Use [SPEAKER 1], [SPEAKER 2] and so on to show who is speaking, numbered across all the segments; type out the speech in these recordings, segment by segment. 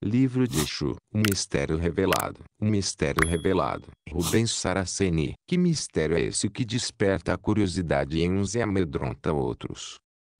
[SPEAKER 1] Livro de Exu. Um mistério revelado. Um mistério revelado. Rubens Saraceni. Que mistério é esse que desperta a curiosidade em uns e amedronta outros?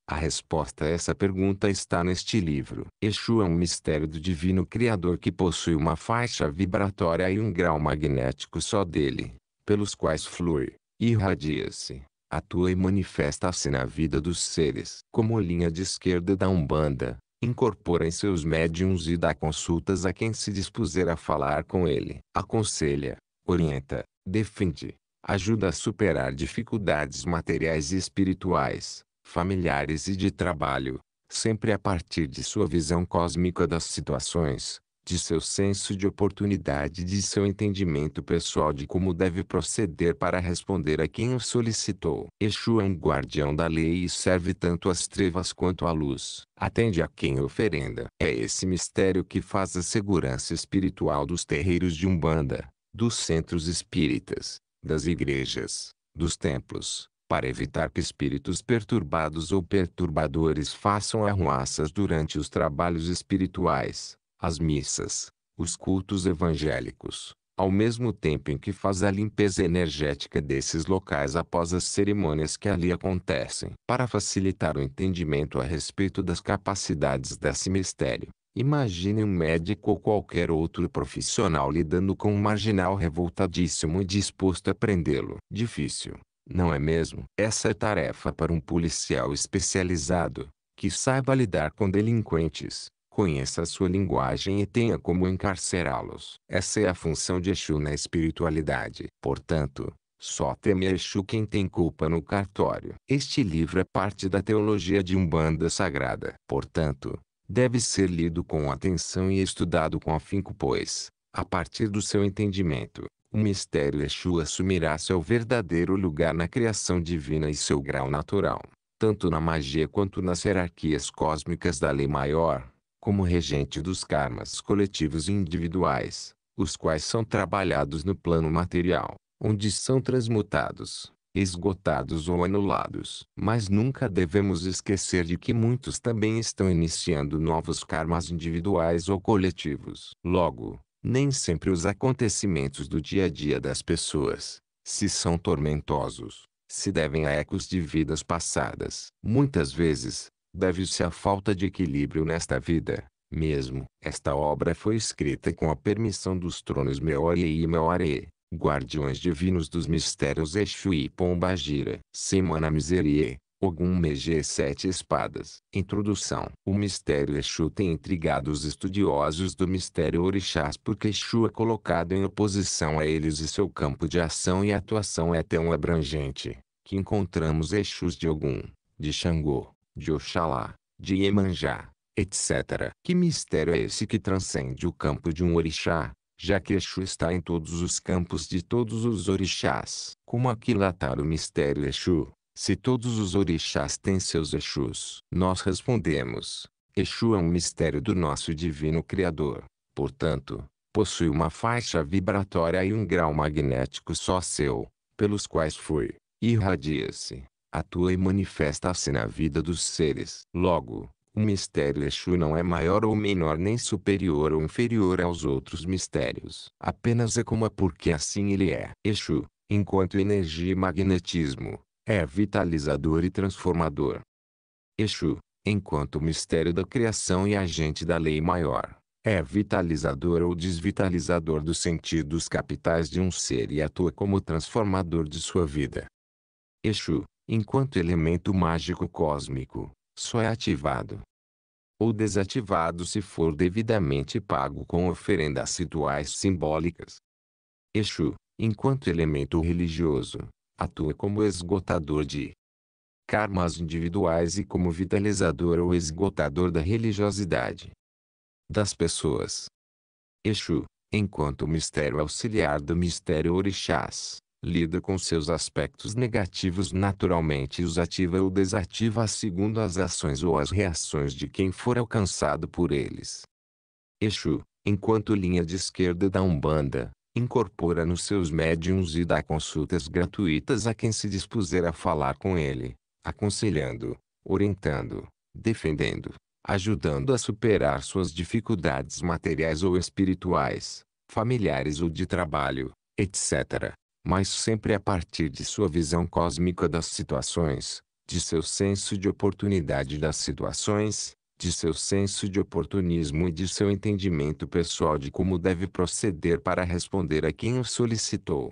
[SPEAKER 1] A resposta a essa pergunta está neste livro. Exu é um mistério do divino criador que possui uma faixa vibratória e um grau magnético só dele, pelos quais flui, irradia-se, atua e manifesta-se na vida dos seres. Como linha de esquerda da Umbanda, incorpora em seus médiums e dá consultas a quem se dispuser a falar com ele. Aconselha, orienta, defende, ajuda a superar dificuldades materiais e espirituais, familiares e de trabalho, sempre a partir de sua visão cósmica das situações, de seu senso de oportunidade e de seu entendimento pessoal de como deve proceder para responder a quem o solicitou. Exu é um guardião da lei e serve tanto às trevas quanto à luz. Atende a quem oferenda. É esse mistério que faz a segurança espiritual dos terreiros de Umbanda, dos centros espíritas, das igrejas, dos templos, para evitar que espíritos perturbados ou perturbadores façam arruaças durante os trabalhos espirituais as missas, os cultos evangélicos, ao mesmo tempo em que faz a limpeza energética desses locais após as cerimônias que ali acontecem. Para facilitar o entendimento a respeito das capacidades desse mistério, imagine um médico ou qualquer outro profissional lidando com um marginal revoltadíssimo e disposto a prendê-lo. Difícil, não é mesmo? Essa é tarefa para um policial especializado, que saiba lidar com delinquentes conheça a sua linguagem e tenha como encarcerá-los. Essa é a função de Exu na espiritualidade. Portanto, só teme Exu quem tem culpa no cartório. Este livro é parte da teologia de Umbanda Sagrada. Portanto, deve ser lido com atenção e estudado com afinco pois, a partir do seu entendimento, o mistério Exu assumirá seu verdadeiro lugar na criação divina e seu grau natural, tanto na magia quanto nas hierarquias cósmicas da lei maior como regente dos karmas coletivos e individuais, os quais são trabalhados no plano material, onde são transmutados, esgotados ou anulados. Mas nunca devemos esquecer de que muitos também estão iniciando novos karmas individuais ou coletivos. Logo, nem sempre os acontecimentos do dia a dia das pessoas, se são tormentosos, se devem a ecos de vidas passadas. Muitas vezes, deve-se à falta de equilíbrio nesta vida. Mesmo, esta obra foi escrita com a permissão dos tronos Meorie e Meore, guardiões divinos dos mistérios Exu e Pombagira. Semana Miserie, Ogum Mege Sete Espadas. Introdução. O mistério Exu tem intrigado os estudiosos do mistério Orixás porque Exu é colocado em oposição a eles e seu campo de ação e atuação é tão abrangente, que encontramos Exus de Ogum, de Xangô, de Oxalá, de Iemanjá, etc. Que mistério é esse que transcende o campo de um orixá, já que Exu está em todos os campos de todos os orixás? Como aquilatar o mistério Exu, se todos os orixás têm seus Exus? Nós respondemos, Exu é um mistério do nosso divino Criador, portanto, possui uma faixa vibratória e um grau magnético só seu, pelos quais foi, irradia-se, atua e manifesta-se na vida dos seres. Logo, o mistério Exu não é maior ou menor nem superior ou inferior aos outros mistérios. Apenas é como é porque assim ele é. Exu, enquanto energia e magnetismo, é vitalizador e transformador. Exu, enquanto mistério da criação e agente da lei maior, é vitalizador ou desvitalizador dos sentidos capitais de um ser e atua como transformador de sua vida. Exu, enquanto elemento mágico cósmico, só é ativado ou desativado se for devidamente pago com oferendas rituais simbólicas. Exu, enquanto elemento religioso, atua como esgotador de karmas individuais e como vitalizador ou esgotador da religiosidade das pessoas. Exu, enquanto mistério auxiliar do mistério orixás, lida com seus aspectos negativos naturalmente e os ativa ou desativa segundo as ações ou as reações de quem for alcançado por eles. Exu, enquanto linha de esquerda da Umbanda, incorpora nos seus médiums e dá consultas gratuitas a quem se dispuser a falar com ele, aconselhando, orientando, defendendo, ajudando a superar suas dificuldades materiais ou espirituais, familiares ou de trabalho, etc mas sempre a partir de sua visão cósmica das situações, de seu senso de oportunidade das situações, de seu senso de oportunismo e de seu entendimento pessoal de como deve proceder para responder a quem o solicitou.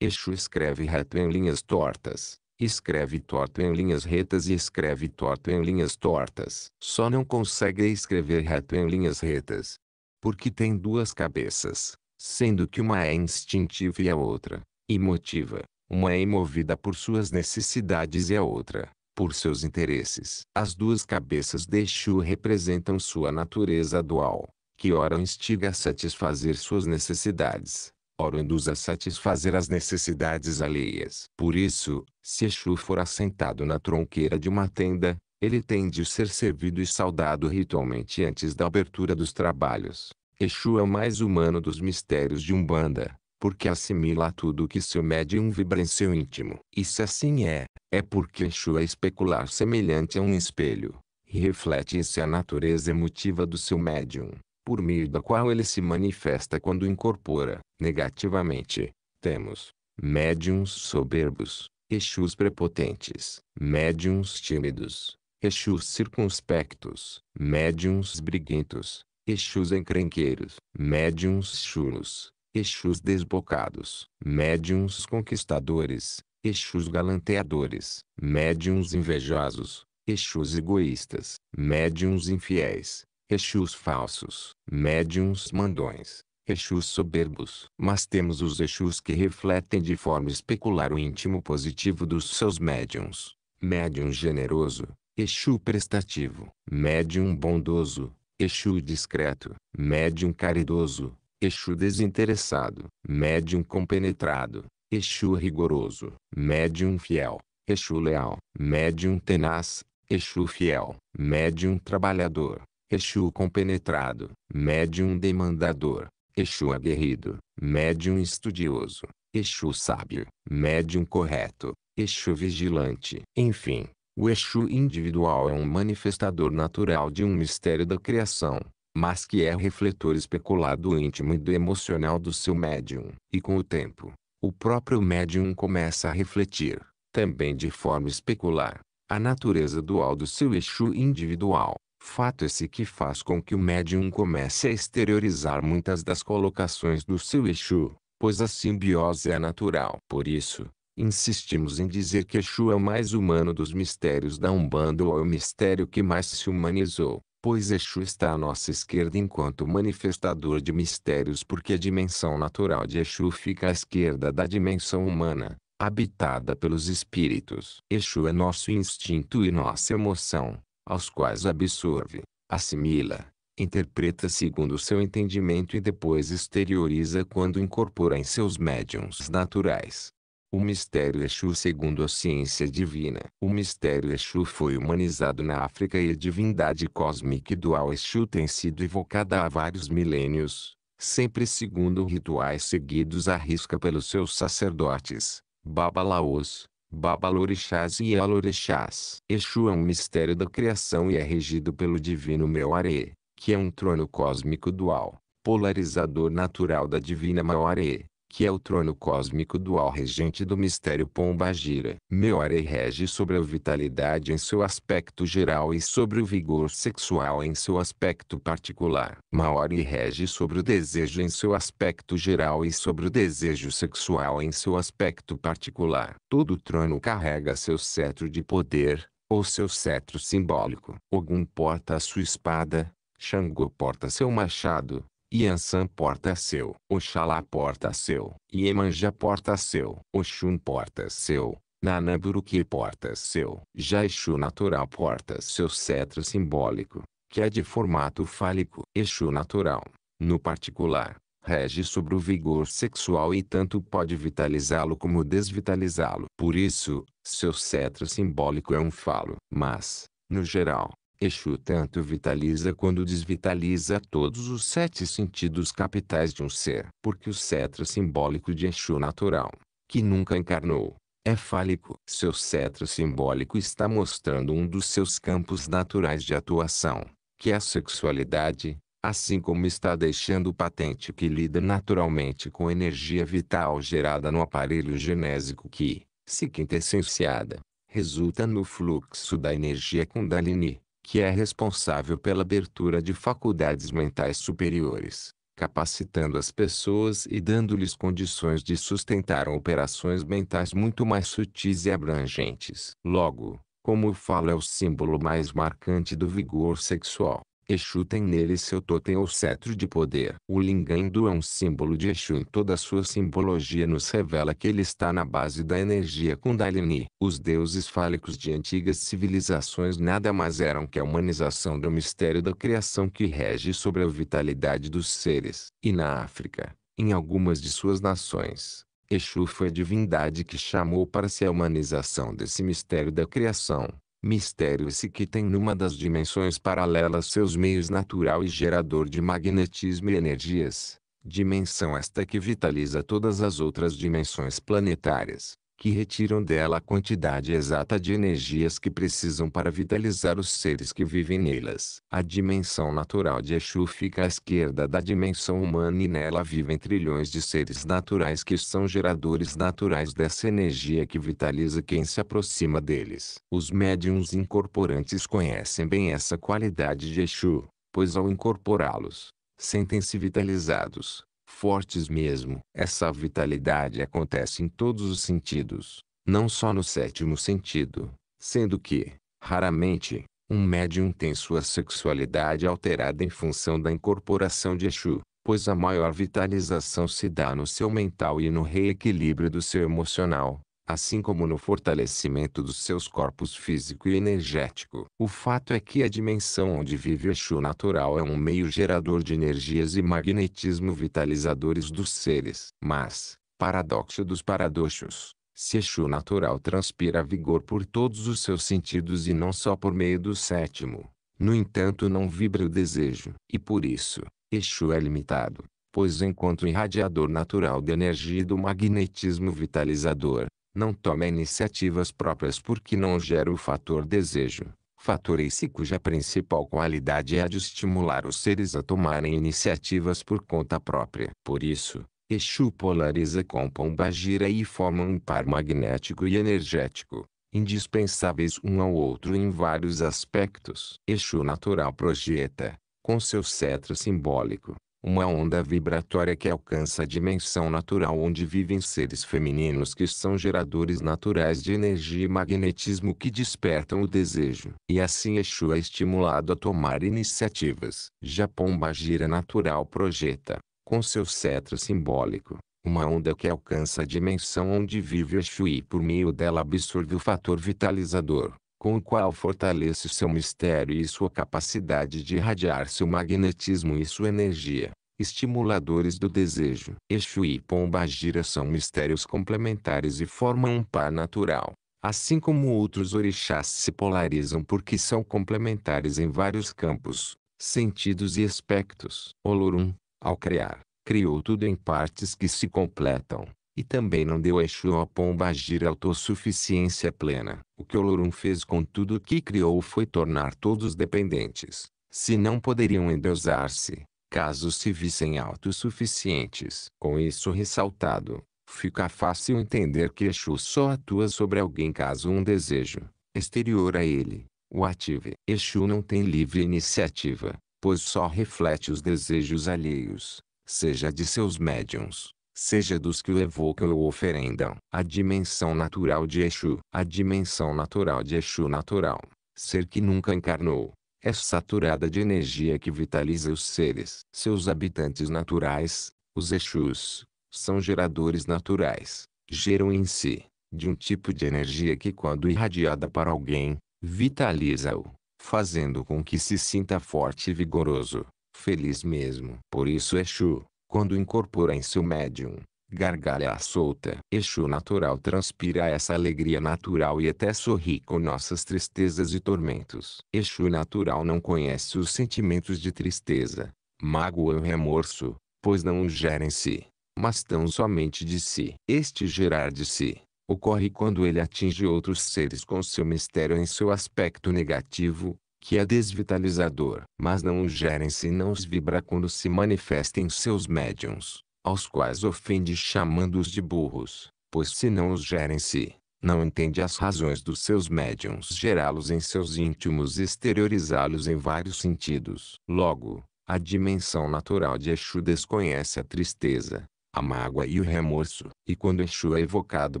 [SPEAKER 1] Exu escreve reto em linhas tortas, escreve torto em linhas retas e escreve torto em linhas tortas. Só não consegue escrever reto em linhas retas. Porque tem duas cabeças sendo que uma é instintiva e a outra, emotiva. Uma é movida por suas necessidades e a outra, por seus interesses. As duas cabeças de Shu representam sua natureza dual, que ora instiga a satisfazer suas necessidades, ora induz a satisfazer as necessidades alheias. Por isso, se Exu for assentado na tronqueira de uma tenda, ele tende a ser servido e saudado ritualmente antes da abertura dos trabalhos. Exu é o mais humano dos mistérios de Umbanda, porque assimila tudo o que seu médium vibra em seu íntimo. E se assim é, é porque Exu é especular semelhante a um espelho, e reflete-se é a natureza emotiva do seu médium, por meio da qual ele se manifesta quando incorpora, negativamente, temos médiums soberbos, Exus prepotentes, médiums tímidos, Exus circunspectos, médiums briguentos, Exus encrenqueiros, médiums chulos, Exus desbocados, médiums conquistadores, Exus galanteadores, médiums invejosos, Exus egoístas, médiums infiéis, Exus falsos, médiums mandões, Exus soberbos. Mas temos os Exus que refletem de forma especular o íntimo positivo dos seus médiums. Médium generoso, Exu prestativo, médium bondoso, Exu discreto, médium caridoso, Exu desinteressado, médium compenetrado, Exu rigoroso, médium fiel, Exu leal, médium tenaz, Exu fiel, médium trabalhador, Exu compenetrado, médium demandador, Exu aguerrido, médium estudioso, Exu sábio, médium correto, Exu vigilante. Enfim, o Exu individual é um manifestador natural de um mistério da criação, mas que é refletor especular do íntimo e do emocional do seu médium. E com o tempo, o próprio médium começa a refletir, também de forma especular, a natureza dual do seu Exu individual. Fato esse que faz com que o médium comece a exteriorizar muitas das colocações do seu Exu, pois a simbiose é natural. Por isso, Insistimos em dizer que Exu é o mais humano dos mistérios da Umbanda ou é o mistério que mais se humanizou, pois Exu está à nossa esquerda enquanto manifestador de mistérios porque a dimensão natural de Exu fica à esquerda da dimensão humana, habitada pelos espíritos. Exu é nosso instinto e nossa emoção, aos quais absorve, assimila, interpreta segundo seu entendimento e depois exterioriza quando incorpora em seus médiums naturais. O mistério Exu segundo a ciência divina. O mistério Exu foi humanizado na África e a divindade cósmica dual Exu tem sido evocada há vários milênios, sempre segundo rituais seguidos à risca pelos seus sacerdotes, babalaôs, babalorixás e alorixás. Exu é um mistério da criação e é regido pelo divino Meoare, que é um trono cósmico dual, polarizador natural da divina Maoare que é o trono cósmico dual regente do mistério Pombagira. Meore rege sobre a vitalidade em seu aspecto geral e sobre o vigor sexual em seu aspecto particular. Maori rege sobre o desejo em seu aspecto geral e sobre o desejo sexual em seu aspecto particular. Todo trono carrega seu cetro de poder, ou seu cetro simbólico. Ogum porta a sua espada, Xangô porta seu machado, Yansan porta seu, Oxalá porta seu, Yemanja porta seu, Oxum porta seu, Nanaburuki porta seu, Jaixu natural porta seu cetro simbólico, que é de formato fálico, Exu natural, no particular, rege sobre o vigor sexual e tanto pode vitalizá-lo como desvitalizá-lo. Por isso, seu cetro simbólico é um falo, mas, no geral, Exu tanto vitaliza quando desvitaliza todos os sete sentidos capitais de um ser. Porque o cetro simbólico de Exu natural, que nunca encarnou, é fálico. Seu cetro simbólico está mostrando um dos seus campos naturais de atuação, que é a sexualidade, assim como está deixando patente que lida naturalmente com energia vital gerada no aparelho genésico que, se essenciada, resulta no fluxo da energia Kundalini, que é responsável pela abertura de faculdades mentais superiores, capacitando as pessoas e dando-lhes condições de sustentar operações mentais muito mais sutis e abrangentes. Logo, como o falo é o símbolo mais marcante do vigor sexual, Exu tem nele seu totem ou cetro de poder. O Lingayindu é um símbolo de Exu em toda a sua simbologia nos revela que ele está na base da energia Kundalini. Os deuses fálicos de antigas civilizações nada mais eram que a humanização do mistério da criação que rege sobre a vitalidade dos seres. E na África, em algumas de suas nações, Exu foi a divindade que chamou para si a humanização desse mistério da criação mistério esse que tem numa das dimensões paralelas seus meios natural e gerador de magnetismo e energias, dimensão esta que vitaliza todas as outras dimensões planetárias que retiram dela a quantidade exata de energias que precisam para vitalizar os seres que vivem nelas. A dimensão natural de Exu fica à esquerda da dimensão humana e nela vivem trilhões de seres naturais que são geradores naturais dessa energia que vitaliza quem se aproxima deles. Os médiums incorporantes conhecem bem essa qualidade de Exu, pois ao incorporá-los, sentem-se vitalizados fortes mesmo. Essa vitalidade acontece em todos os sentidos, não só no sétimo sentido, sendo que, raramente, um médium tem sua sexualidade alterada em função da incorporação de Exu, pois a maior vitalização se dá no seu mental e no reequilíbrio do seu emocional, assim como no fortalecimento dos seus corpos físico e energético. O fato é que a dimensão onde vive o Exu natural é um meio gerador de energias e magnetismo vitalizadores dos seres. Mas, paradoxo dos paradoxos, se Exu natural transpira vigor por todos os seus sentidos e não só por meio do sétimo, no entanto não vibra o desejo. E por isso, Exu é limitado pois enquanto irradiador natural de energia e do magnetismo vitalizador, não toma iniciativas próprias porque não gera o fator desejo, fator esse cuja principal qualidade é a de estimular os seres a tomarem iniciativas por conta própria. Por isso, Exu polariza com gira e forma um par magnético e energético, indispensáveis um ao outro em vários aspectos. Exu natural projeta, com seu cetro simbólico, uma onda vibratória que alcança a dimensão natural onde vivem seres femininos que são geradores naturais de energia e magnetismo que despertam o desejo. E assim Exu é estimulado a tomar iniciativas. Japão Pomba Natural projeta, com seu cetro simbólico, uma onda que alcança a dimensão onde vive Exu e por meio dela absorve o fator vitalizador com o qual fortalece seu mistério e sua capacidade de irradiar seu magnetismo e sua energia. Estimuladores do desejo. Exu e pomba gira são mistérios complementares e formam um par natural. Assim como outros orixás se polarizam porque são complementares em vários campos, sentidos e aspectos. Olorum, ao criar, criou tudo em partes que se completam e também não deu a Exu ou a pomba gira autossuficiência plena. O que Olorum fez com tudo o que criou foi tornar todos dependentes, se não poderiam endeusar-se, caso se vissem autossuficientes. Com isso ressaltado, fica fácil entender que Exu só atua sobre alguém caso um desejo, exterior a ele, o ative. Exu não tem livre iniciativa, pois só reflete os desejos alheios, seja de seus médiums seja dos que o evocam ou oferendam. A dimensão natural de Exu, a dimensão natural de Exu natural, ser que nunca encarnou, é saturada de energia que vitaliza os seres. Seus habitantes naturais, os Exus, são geradores naturais, geram em si, de um tipo de energia que quando irradiada para alguém, vitaliza-o, fazendo com que se sinta forte e vigoroso, feliz mesmo. Por isso Exu, quando incorpora em seu médium, gargalha solta. Exu natural transpira essa alegria natural e até sorri com nossas tristezas e tormentos. Exu natural não conhece os sentimentos de tristeza, mágoa ou remorso, pois não os gera em si, mas tão somente de si. Este gerar de si, ocorre quando ele atinge outros seres com seu mistério em seu aspecto negativo, que é desvitalizador, mas não os gerem se não os vibra quando se manifesta em seus médiums, aos quais ofende chamando-os de burros, pois se não os gerem se, não entende as razões dos seus médiums gerá-los em seus íntimos e exteriorizá-los em vários sentidos. Logo, a dimensão natural de Exu desconhece a tristeza, a mágoa e o remorso. E quando Exu é evocado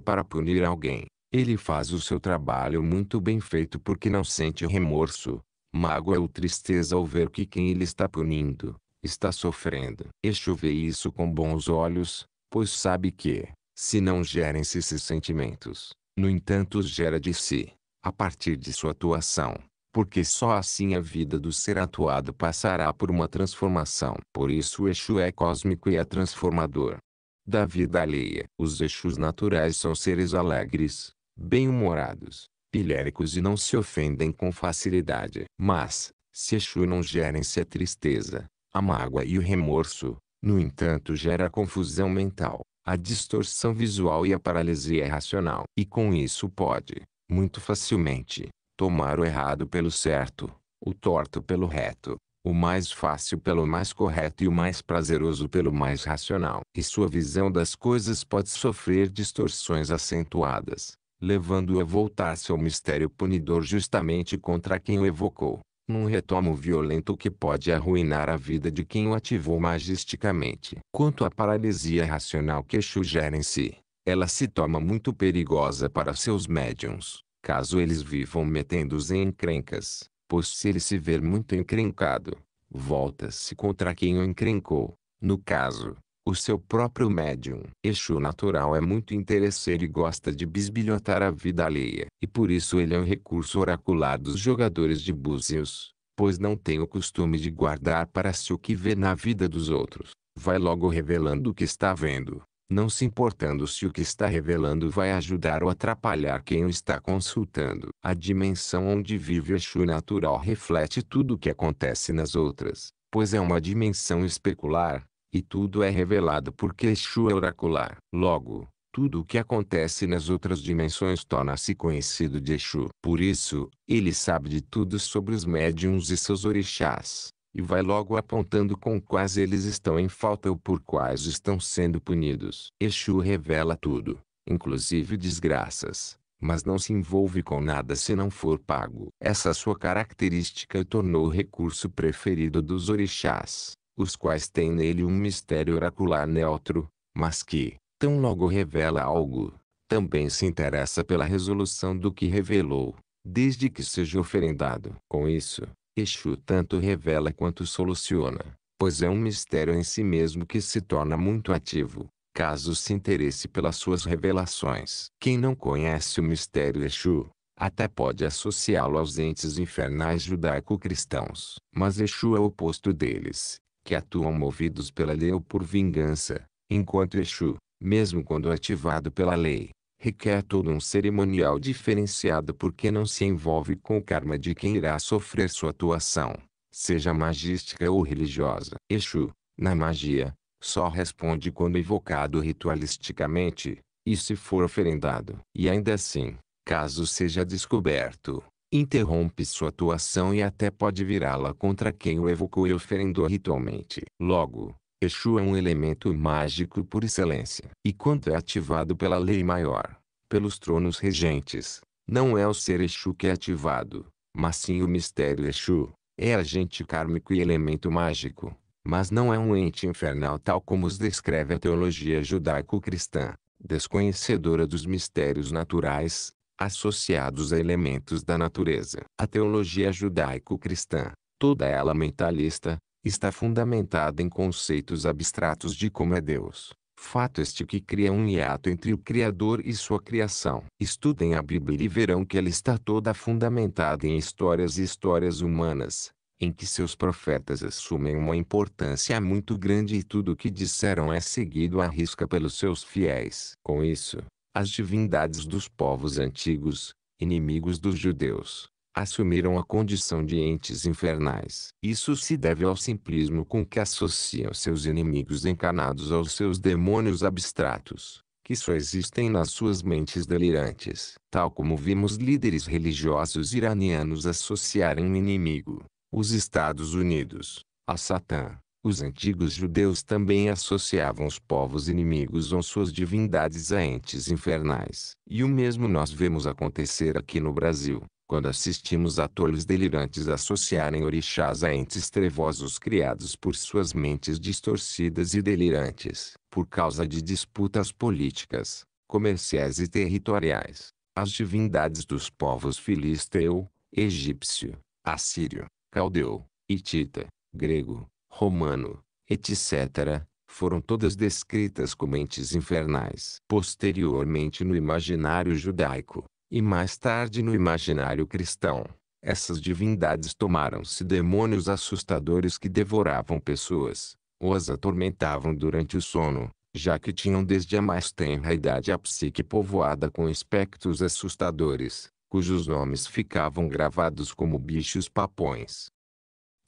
[SPEAKER 1] para punir alguém, ele faz o seu trabalho muito bem feito porque não sente remorso, Mágoa é ou tristeza ao ver que quem ele está punindo, está sofrendo. Este vê isso com bons olhos, pois sabe que, se não gerem-se esses sentimentos, no entanto os gera de si, a partir de sua atuação, porque só assim a vida do ser atuado passará por uma transformação. Por isso o Exu é cósmico e é transformador da vida alheia. Os Exus naturais são seres alegres, bem-humorados, piléricos e não se ofendem com facilidade. Mas, se Exu não gerem se a tristeza, a mágoa e o remorso, no entanto gera a confusão mental, a distorção visual e a paralisia racional. E com isso pode, muito facilmente, tomar o errado pelo certo, o torto pelo reto, o mais fácil pelo mais correto e o mais prazeroso pelo mais racional. E sua visão das coisas pode sofrer distorções acentuadas, levando-o a voltar-se ao mistério punidor justamente contra quem o evocou, num retomo violento que pode arruinar a vida de quem o ativou majesticamente, Quanto à paralisia racional que em si, ela se torna muito perigosa para seus médiums, caso eles vivam metendo-os em encrencas, pois se ele se ver muito encrencado, volta-se contra quem o encrencou. No caso, o seu próprio médium. Exu natural é muito interesseiro e gosta de bisbilhotar a vida alheia. E por isso ele é um recurso oracular dos jogadores de búzios, pois não tem o costume de guardar para si o que vê na vida dos outros. Vai logo revelando o que está vendo, não se importando se o que está revelando vai ajudar ou atrapalhar quem o está consultando. A dimensão onde vive o Exu natural reflete tudo o que acontece nas outras, pois é uma dimensão especular, e tudo é revelado porque Exu é oracular. Logo, tudo o que acontece nas outras dimensões torna-se conhecido de Exu. Por isso, ele sabe de tudo sobre os médiums e seus orixás, e vai logo apontando com quais eles estão em falta ou por quais estão sendo punidos. Exu revela tudo, inclusive desgraças, mas não se envolve com nada se não for pago. Essa sua característica o tornou o recurso preferido dos orixás os quais têm nele um mistério oracular neutro, mas que, tão logo revela algo, também se interessa pela resolução do que revelou, desde que seja oferendado. Com isso, Exu tanto revela quanto soluciona, pois é um mistério em si mesmo que se torna muito ativo, caso se interesse pelas suas revelações. Quem não conhece o mistério Exu, até pode associá-lo aos entes infernais judaico-cristãos. Mas Exu é o oposto deles que atuam movidos pela lei ou por vingança, enquanto Exu, mesmo quando ativado pela lei, requer todo um cerimonial diferenciado porque não se envolve com o karma de quem irá sofrer sua atuação, seja magística ou religiosa. Exu, na magia, só responde quando invocado ritualisticamente, e se for oferendado. E ainda assim, caso seja descoberto, interrompe sua atuação e até pode virá-la contra quem o evocou e oferendou ritualmente. Logo, Exu é um elemento mágico por excelência. E quando é ativado pela lei maior, pelos tronos regentes, não é o ser Exu que é ativado, mas sim o mistério Exu. É agente kármico e elemento mágico, mas não é um ente infernal tal como os descreve a teologia judaico-cristã, desconhecedora dos mistérios naturais, associados a elementos da natureza. A teologia judaico-cristã, toda ela mentalista, está fundamentada em conceitos abstratos de como é Deus. Fato este que cria um hiato entre o Criador e sua criação. Estudem a Bíblia e verão que ela está toda fundamentada em histórias e histórias humanas, em que seus profetas assumem uma importância muito grande e tudo o que disseram é seguido à risca pelos seus fiéis. Com isso, as divindades dos povos antigos, inimigos dos judeus, assumiram a condição de entes infernais. Isso se deve ao simplismo com que associam seus inimigos encarnados aos seus demônios abstratos, que só existem nas suas mentes delirantes. Tal como vimos líderes religiosos iranianos associarem um inimigo, os Estados Unidos, a Satã, os antigos judeus também associavam os povos inimigos ou suas divindades a entes infernais. E o mesmo nós vemos acontecer aqui no Brasil, quando assistimos a tolos delirantes associarem orixás a entes trevosos criados por suas mentes distorcidas e delirantes, por causa de disputas políticas, comerciais e territoriais. As divindades dos povos filisteu, egípcio, assírio, caldeu, hitita, grego, romano, etc., foram todas descritas como entes infernais. Posteriormente no imaginário judaico, e mais tarde no imaginário cristão, essas divindades tomaram-se demônios assustadores que devoravam pessoas, ou as atormentavam durante o sono, já que tinham desde a mais tenra idade a psique povoada com espectros assustadores, cujos nomes ficavam gravados como bichos papões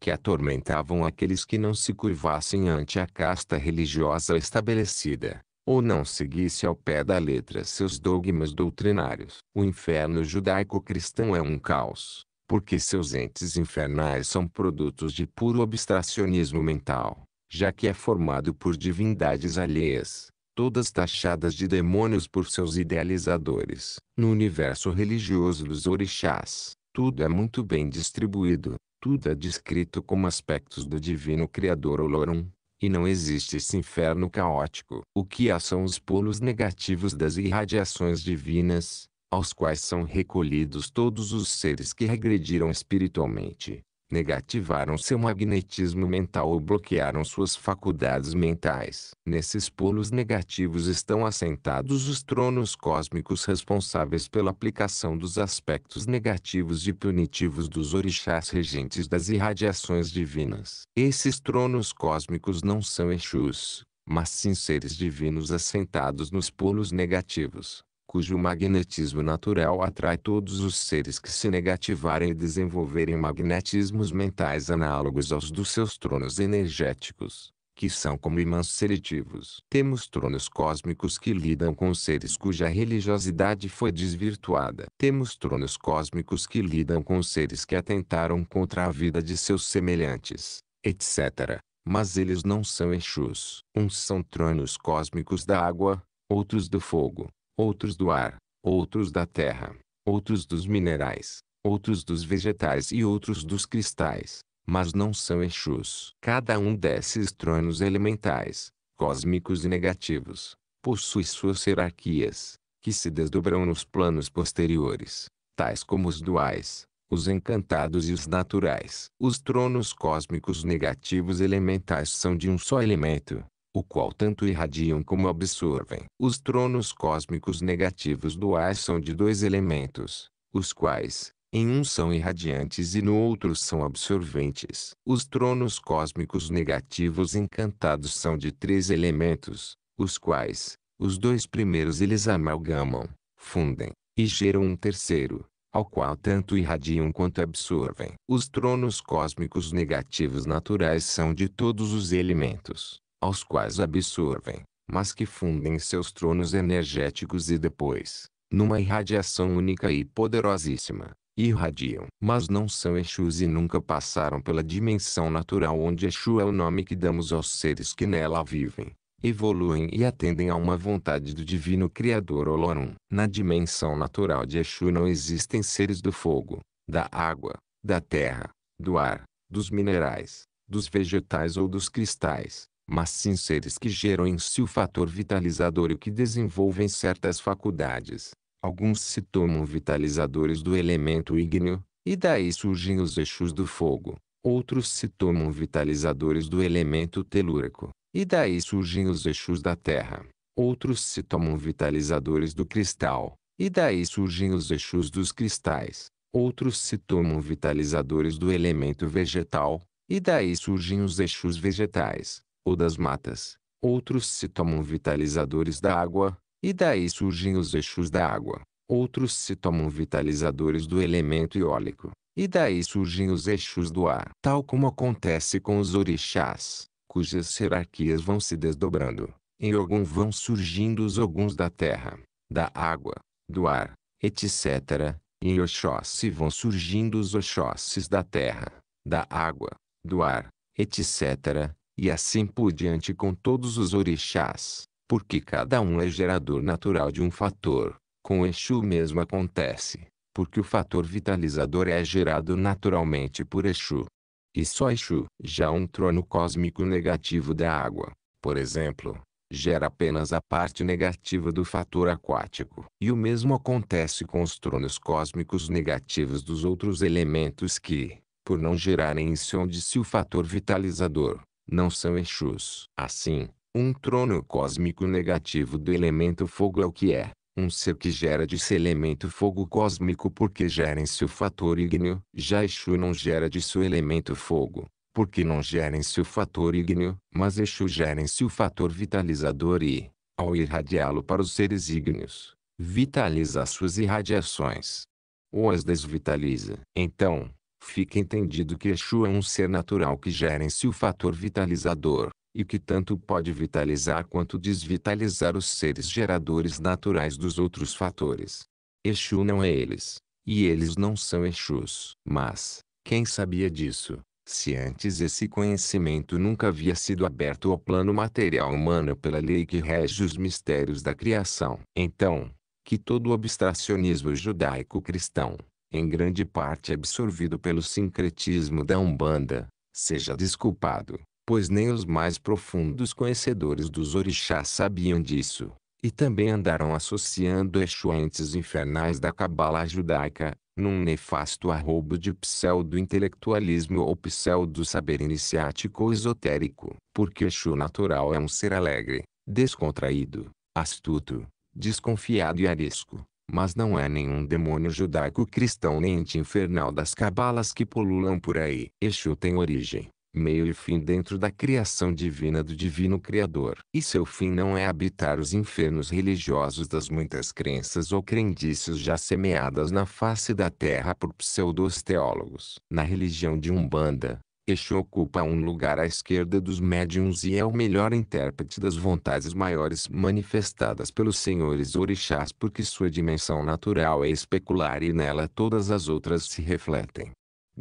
[SPEAKER 1] que atormentavam aqueles que não se curvassem ante a casta religiosa estabelecida, ou não seguisse ao pé da letra seus dogmas doutrinários. O inferno judaico-cristão é um caos, porque seus entes infernais são produtos de puro abstracionismo mental, já que é formado por divindades alheias, todas taxadas de demônios por seus idealizadores. No universo religioso dos orixás, tudo é muito bem distribuído, tudo é descrito como aspectos do divino Criador Olorum, e não existe esse inferno caótico. O que há são os polos negativos das irradiações divinas, aos quais são recolhidos todos os seres que regrediram espiritualmente negativaram seu magnetismo mental ou bloquearam suas faculdades mentais. Nesses polos negativos estão assentados os tronos cósmicos responsáveis pela aplicação dos aspectos negativos e punitivos dos orixás regentes das irradiações divinas. Esses tronos cósmicos não são Exus, mas sim seres divinos assentados nos polos negativos cujo magnetismo natural atrai todos os seres que se negativarem e desenvolverem magnetismos mentais análogos aos dos seus tronos energéticos, que são como imãs seletivos. Temos tronos cósmicos que lidam com seres cuja religiosidade foi desvirtuada. Temos tronos cósmicos que lidam com seres que atentaram contra a vida de seus semelhantes, etc. Mas eles não são Exus. Uns são tronos cósmicos da água, outros do fogo, outros do ar, outros da terra, outros dos minerais, outros dos vegetais e outros dos cristais, mas não são Exus. Cada um desses tronos elementais, cósmicos e negativos, possui suas hierarquias, que se desdobram nos planos posteriores, tais como os duais, os encantados e os naturais. Os tronos cósmicos negativos elementais são de um só elemento, o qual tanto irradiam como absorvem. Os tronos cósmicos negativos do ar são de dois elementos, os quais, em um são irradiantes e no outro são absorventes. Os tronos cósmicos negativos encantados são de três elementos, os quais, os dois primeiros eles amalgamam, fundem, e geram um terceiro, ao qual tanto irradiam quanto absorvem. Os tronos cósmicos negativos naturais são de todos os elementos, aos quais absorvem, mas que fundem seus tronos energéticos e depois, numa irradiação única e poderosíssima, irradiam. Mas não são Exus e nunca passaram pela dimensão natural onde Exu é o nome que damos aos seres que nela vivem, evoluem e atendem a uma vontade do divino Criador Olorum. Na dimensão natural de Exu não existem seres do fogo, da água, da terra, do ar, dos minerais, dos vegetais ou dos cristais mas sim seres que geram em si o fator vitalizador e que desenvolvem certas faculdades. Alguns se tomam vitalizadores do elemento ígneo, e daí surgem os eixos do fogo. Outros se tomam vitalizadores do elemento telúrico, e daí surgem os eixos da terra. Outros se tomam vitalizadores do cristal, e daí surgem os eixos dos cristais. Outros se tomam vitalizadores do elemento vegetal, e daí surgem os eixos vegetais ou das matas. Outros se tomam vitalizadores da água, e daí surgem os eixos da água. Outros se tomam vitalizadores do elemento iólico, e daí surgem os eixos do ar. Tal como acontece com os orixás, cujas hierarquias vão se desdobrando. Em algum vão surgindo os alguns da terra, da água, do ar, etc. Em Oxóssi vão surgindo os Oxóssis da terra, da água, do ar, etc e assim por diante com todos os orixás, porque cada um é gerador natural de um fator. Com Exu mesmo acontece, porque o fator vitalizador é gerado naturalmente por Exu. E só Exu, já um trono cósmico negativo da água, por exemplo, gera apenas a parte negativa do fator aquático. E o mesmo acontece com os tronos cósmicos negativos dos outros elementos que, por não gerarem em si onde se o fator vitalizador, não são Exus. Assim, um trono cósmico negativo do elemento fogo é o que é. Um ser que gera de seu elemento fogo cósmico porque gera em seu fator ígneo. Já Exu não gera de seu elemento fogo, porque não gera em seu fator ígneo, mas Exu gera em seu fator vitalizador e, ao irradiá-lo para os seres ígneos, vitaliza suas irradiações. Ou as desvitaliza. Então, fica entendido que Exu é um ser natural que gera em si o fator vitalizador, e que tanto pode vitalizar quanto desvitalizar os seres geradores naturais dos outros fatores. Exu não é eles, e eles não são Exus. Mas, quem sabia disso? Se antes esse conhecimento nunca havia sido aberto ao plano material humano pela lei que rege os mistérios da criação. Então, que todo o abstracionismo judaico-cristão, em grande parte absorvido pelo sincretismo da Umbanda, seja desculpado, pois nem os mais profundos conhecedores dos orixás sabiam disso, e também andaram associando exuentes infernais da cabala judaica, num nefasto arroubo de pseudo-intelectualismo ou pseudo-saber iniciático ou esotérico, porque Exu natural é um ser alegre, descontraído, astuto, desconfiado e arisco, mas não é nenhum demônio judaico-cristão nem ente infernal das cabalas que polulam por aí. Exu tem origem, meio e fim dentro da criação divina do divino Criador. E seu fim não é habitar os infernos religiosos das muitas crenças ou crendices já semeadas na face da terra por pseudos teólogos. Na religião de Umbanda, este ocupa um lugar à esquerda dos médiums e é o melhor intérprete das vontades maiores manifestadas pelos senhores orixás porque sua dimensão natural é especular e nela todas as outras se refletem.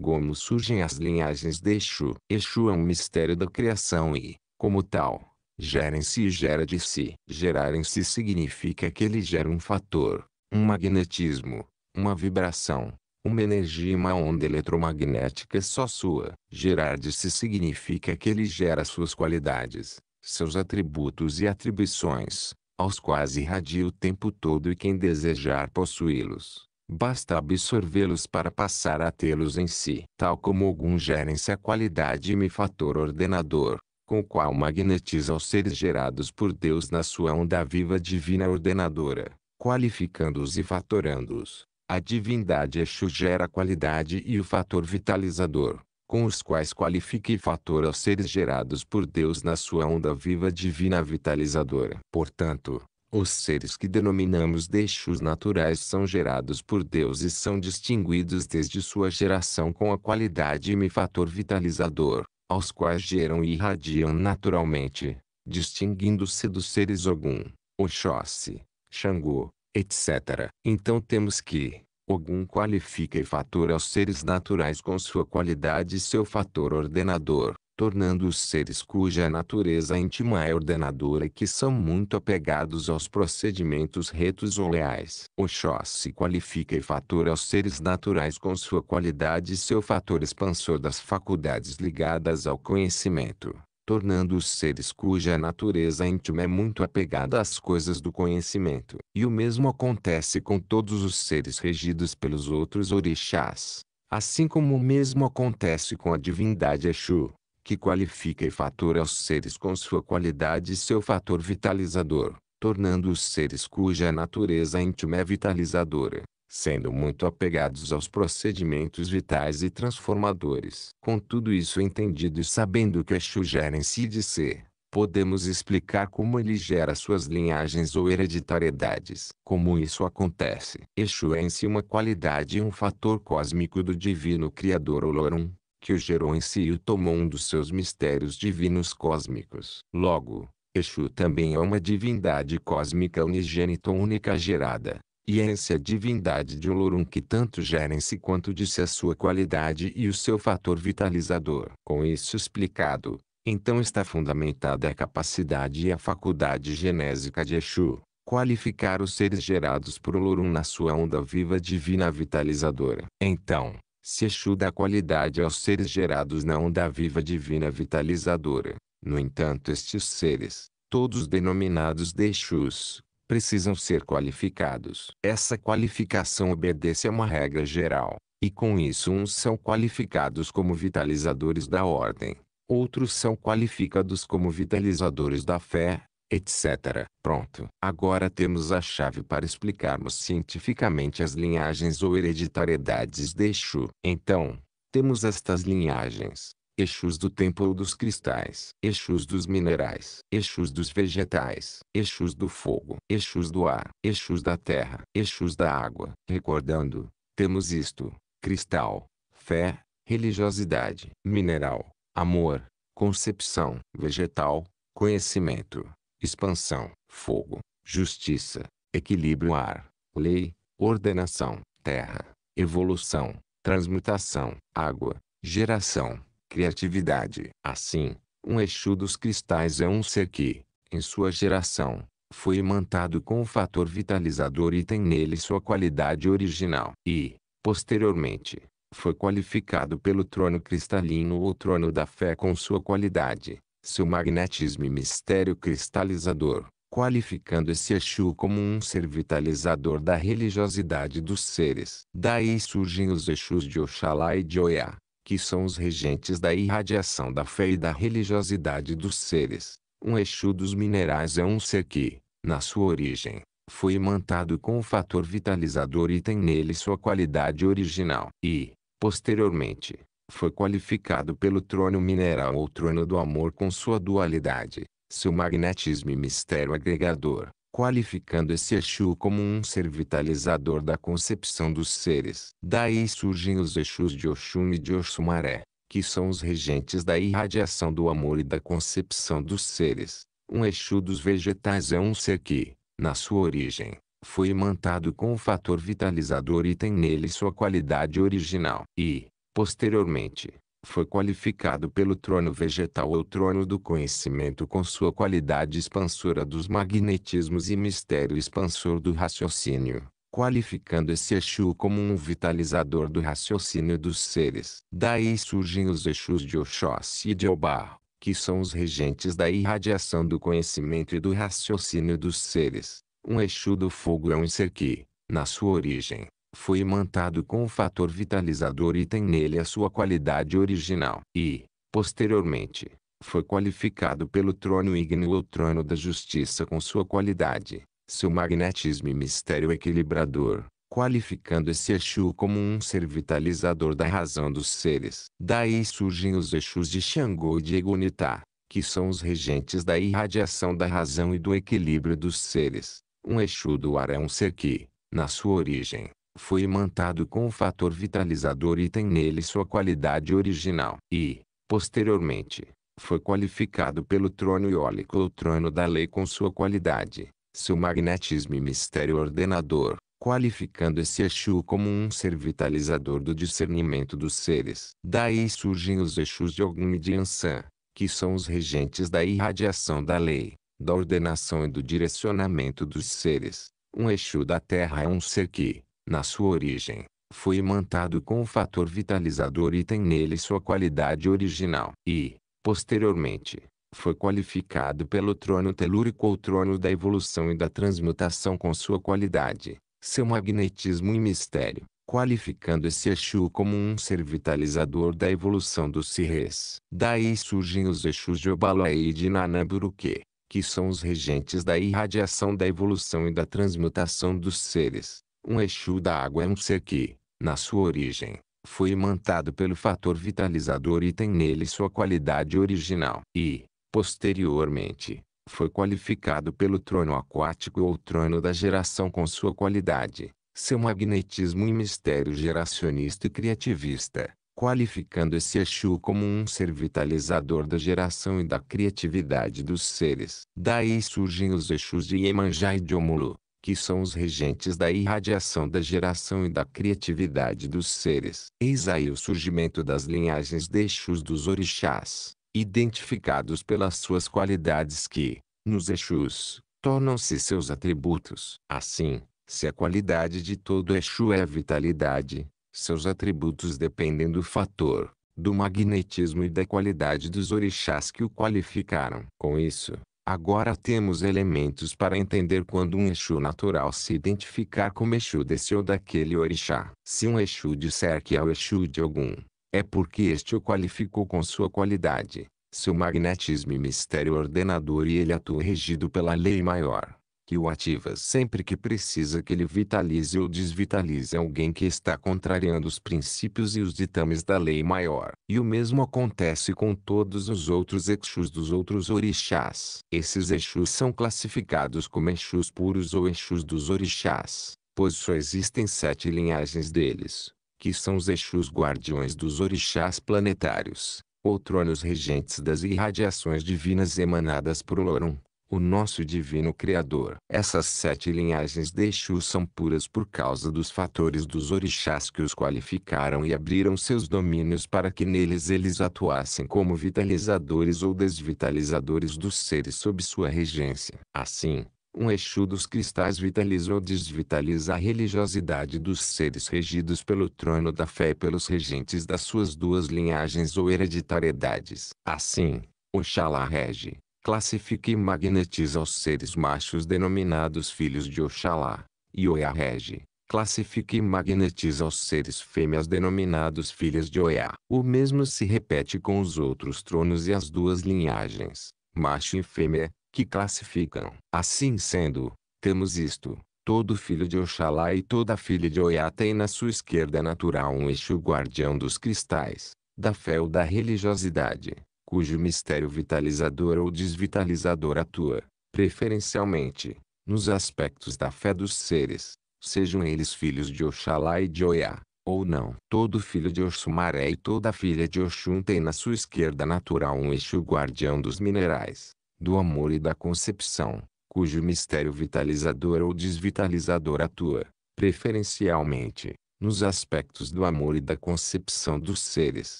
[SPEAKER 1] Como surgem as linhagens de Exu. Exu é um mistério da criação e, como tal, gerem-se e gera de si. Gerar em si significa que ele gera um fator, um magnetismo, uma vibração, uma energia e uma onda eletromagnética é só sua. Gerar-se significa que ele gera suas qualidades, seus atributos e atribuições, aos quais irradia o tempo todo e quem desejar possuí-los, basta absorvê-los para passar a tê-los em si. Tal como alguns gerem-se a qualidade e fator ordenador, com o qual magnetiza os seres gerados por Deus na sua onda viva divina ordenadora, qualificando-os e fatorando-os a divindade Exu gera a qualidade e o fator vitalizador, com os quais qualifica e aos seres gerados por Deus na sua onda viva divina vitalizadora. Portanto, os seres que denominamos de Exus naturais são gerados por Deus e são distinguidos desde sua geração com a qualidade e fator vitalizador, aos quais geram e irradiam naturalmente, distinguindo-se dos seres Ogum, Oxóssi, Xangô, etc. Então temos que, Ogum qualifica e fator os seres naturais com sua qualidade e seu fator ordenador, tornando os seres cuja natureza íntima é ordenadora e que são muito apegados aos procedimentos retos ou leais. O se qualifica e fator os seres naturais com sua qualidade e seu fator expansor das faculdades ligadas ao conhecimento tornando-os seres cuja natureza íntima é muito apegada às coisas do conhecimento. E o mesmo acontece com todos os seres regidos pelos outros orixás, assim como o mesmo acontece com a divindade Exu, que qualifica e fatura os seres com sua qualidade e seu fator vitalizador, tornando os seres cuja natureza íntima é vitalizadora, sendo muito apegados aos procedimentos vitais e transformadores. Com tudo isso entendido e sabendo que Exu gera em si de ser, podemos explicar como ele gera suas linhagens ou hereditariedades. Como isso acontece? Exu é em si uma qualidade e um fator cósmico do divino Criador Olorum, que o gerou em si e o tomou um dos seus mistérios divinos cósmicos. Logo, Exu também é uma divindade cósmica unigênita única gerada, e é essa divindade de Olorum que tanto gera se quanto disse a sua qualidade e o seu fator vitalizador. Com isso explicado, então está fundamentada a capacidade e a faculdade genésica de Exu, qualificar os seres gerados por Olorum na sua onda viva divina vitalizadora. Então, se Exu dá qualidade aos seres gerados na onda viva divina vitalizadora, no entanto estes seres, todos denominados de Exus, precisam ser qualificados. Essa qualificação obedece a uma regra geral, e com isso uns são qualificados como vitalizadores da ordem, outros são qualificados como vitalizadores da fé, etc. Pronto. Agora temos a chave para explicarmos cientificamente as linhagens ou hereditariedades de Exu. Então, temos estas linhagens. Exus do tempo ou dos cristais, Exus dos minerais, Exus dos vegetais, Exus do fogo, Exus do ar, Exus da terra, Exus da água. Recordando, temos isto: cristal, fé, religiosidade, mineral, amor, concepção, vegetal, conhecimento, expansão, fogo, justiça, equilíbrio ar, lei, ordenação, terra, evolução, transmutação, água, geração criatividade. Assim, um Exu dos cristais é um ser que, em sua geração, foi imantado com o fator vitalizador e tem nele sua qualidade original. E, posteriormente, foi qualificado pelo trono cristalino ou trono da fé com sua qualidade, seu magnetismo e mistério cristalizador, qualificando esse Exu como um ser vitalizador da religiosidade dos seres. Daí surgem os Exus de Oxalá e de Oiá, que são os regentes da irradiação da fé e da religiosidade dos seres. Um Exu dos minerais é um ser que, na sua origem, foi imantado com o fator vitalizador e tem nele sua qualidade original. E, posteriormente, foi qualificado pelo trono mineral ou trono do amor com sua dualidade, seu magnetismo e mistério agregador qualificando esse Exu como um ser vitalizador da concepção dos seres. Daí surgem os Exus de Oxum e de Oxumaré, que são os regentes da irradiação do amor e da concepção dos seres. Um Exu dos vegetais é um ser que, na sua origem, foi imantado com o fator vitalizador e tem nele sua qualidade original. E, posteriormente, foi qualificado pelo trono vegetal ou trono do conhecimento com sua qualidade expansora dos magnetismos e mistério expansor do raciocínio, qualificando esse Exu como um vitalizador do raciocínio dos seres. Daí surgem os Exus de Oxóssi e de Obá, que são os regentes da irradiação do conhecimento e do raciocínio dos seres. Um Exu do fogo é um ser que, na sua origem, foi imantado com o fator vitalizador e tem nele a sua qualidade original. E, posteriormente, foi qualificado pelo trono ígneo ou trono da justiça com sua qualidade, seu magnetismo e mistério equilibrador, qualificando esse Exu como um ser vitalizador da razão dos seres. Daí surgem os Exus de Xangô e de Egonitá, que são os regentes da irradiação da razão e do equilíbrio dos seres. Um Exu do ar é um ser que, na sua origem, foi imantado com o fator vitalizador e tem nele sua qualidade original. E, posteriormente, foi qualificado pelo trono iólico ou trono da lei com sua qualidade, seu magnetismo e mistério ordenador, qualificando esse Exu como um ser vitalizador do discernimento dos seres. Daí surgem os Exus de Ogum e de Ansan, que são os regentes da irradiação da lei, da ordenação e do direcionamento dos seres. Um Exu da Terra é um ser que, na sua origem, foi imantado com o fator vitalizador e tem nele sua qualidade original. E, posteriormente, foi qualificado pelo trono telúrico ou trono da evolução e da transmutação com sua qualidade, seu magnetismo e mistério, qualificando esse Exu como um ser vitalizador da evolução dos Sirres. Daí surgem os Exus de Obalaê e de Nanaburuque, que são os regentes da irradiação da evolução e da transmutação dos seres. Um Exu da água é um ser que, na sua origem, foi imantado pelo fator vitalizador e tem nele sua qualidade original. E, posteriormente, foi qualificado pelo trono aquático ou trono da geração com sua qualidade, seu magnetismo e mistério geracionista e criativista, qualificando esse Exu como um ser vitalizador da geração e da criatividade dos seres. Daí surgem os Exus de Iemanjá e de Omulu, que são os regentes da irradiação da geração e da criatividade dos seres. Eis aí o surgimento das linhagens deixos dos orixás, identificados pelas suas qualidades que, nos Exus, tornam-se seus atributos. Assim, se a qualidade de todo Exu é a vitalidade, seus atributos dependem do fator, do magnetismo e da qualidade dos orixás que o qualificaram. Com isso, Agora temos elementos para entender quando um Exu natural se identificar como Exu desse ou daquele orixá. Se um Exu disser que é o Exu de algum, é porque este o qualificou com sua qualidade, seu magnetismo e mistério ordenador e ele atua regido pela lei maior que o ativa sempre que precisa que ele vitalize ou desvitalize alguém que está contrariando os princípios e os ditames da lei maior. E o mesmo acontece com todos os outros Exus dos outros orixás. Esses Exus são classificados como Exus puros ou Exus dos orixás, pois só existem sete linhagens deles, que são os Exus guardiões dos orixás planetários ou tronos regentes das irradiações divinas emanadas por Lorum, o nosso divino Criador. Essas sete linhagens de Exu são puras por causa dos fatores dos orixás que os qualificaram e abriram seus domínios para que neles eles atuassem como vitalizadores ou desvitalizadores dos seres sob sua regência. Assim, um Exu dos cristais vitaliza ou desvitaliza a religiosidade dos seres regidos pelo trono da fé e pelos regentes das suas duas linhagens ou hereditariedades. Assim, Oxalá rege, classifica e magnetiza os seres machos denominados filhos de Oxalá. E Oia rege, classifica e magnetiza os seres fêmeas denominados filhas de Oia. O mesmo se repete com os outros tronos e as duas linhagens, macho e fêmea, que classificam. Assim sendo, temos isto. Todo filho de Oxalá e toda filha de Oiá tem na sua esquerda natural um eixo guardião dos cristais, da fé ou da religiosidade, cujo mistério vitalizador ou desvitalizador atua, preferencialmente, nos aspectos da fé dos seres, sejam eles filhos de Oxalá e de Oiá, ou não. Todo filho de Oxumaré e toda filha de Oxum tem na sua esquerda natural um eixo guardião dos minerais, do amor e da concepção, cujo mistério vitalizador ou desvitalizador atua, preferencialmente, nos aspectos do amor e da concepção dos seres,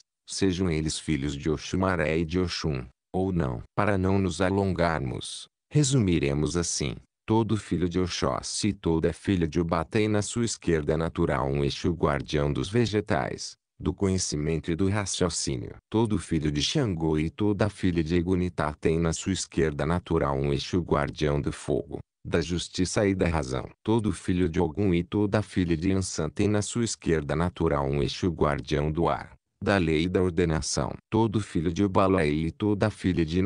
[SPEAKER 1] sejam eles filhos de Oxumaré e de Oxum, ou não. Para não nos alongarmos, resumiremos assim. Todo filho de Oxóssi e toda é filha de Ubatei na sua esquerda é natural um eixo guardião dos vegetais, do conhecimento e do raciocínio. Todo filho de Xangô e toda filha de Egunitá tem na sua esquerda natural um eixo guardião do fogo, da justiça e da razão. Todo filho de Ogum e toda filha de Ansan tem na sua esquerda natural um eixo guardião do ar, da lei e da ordenação. Todo filho de Ubalaí e toda filha de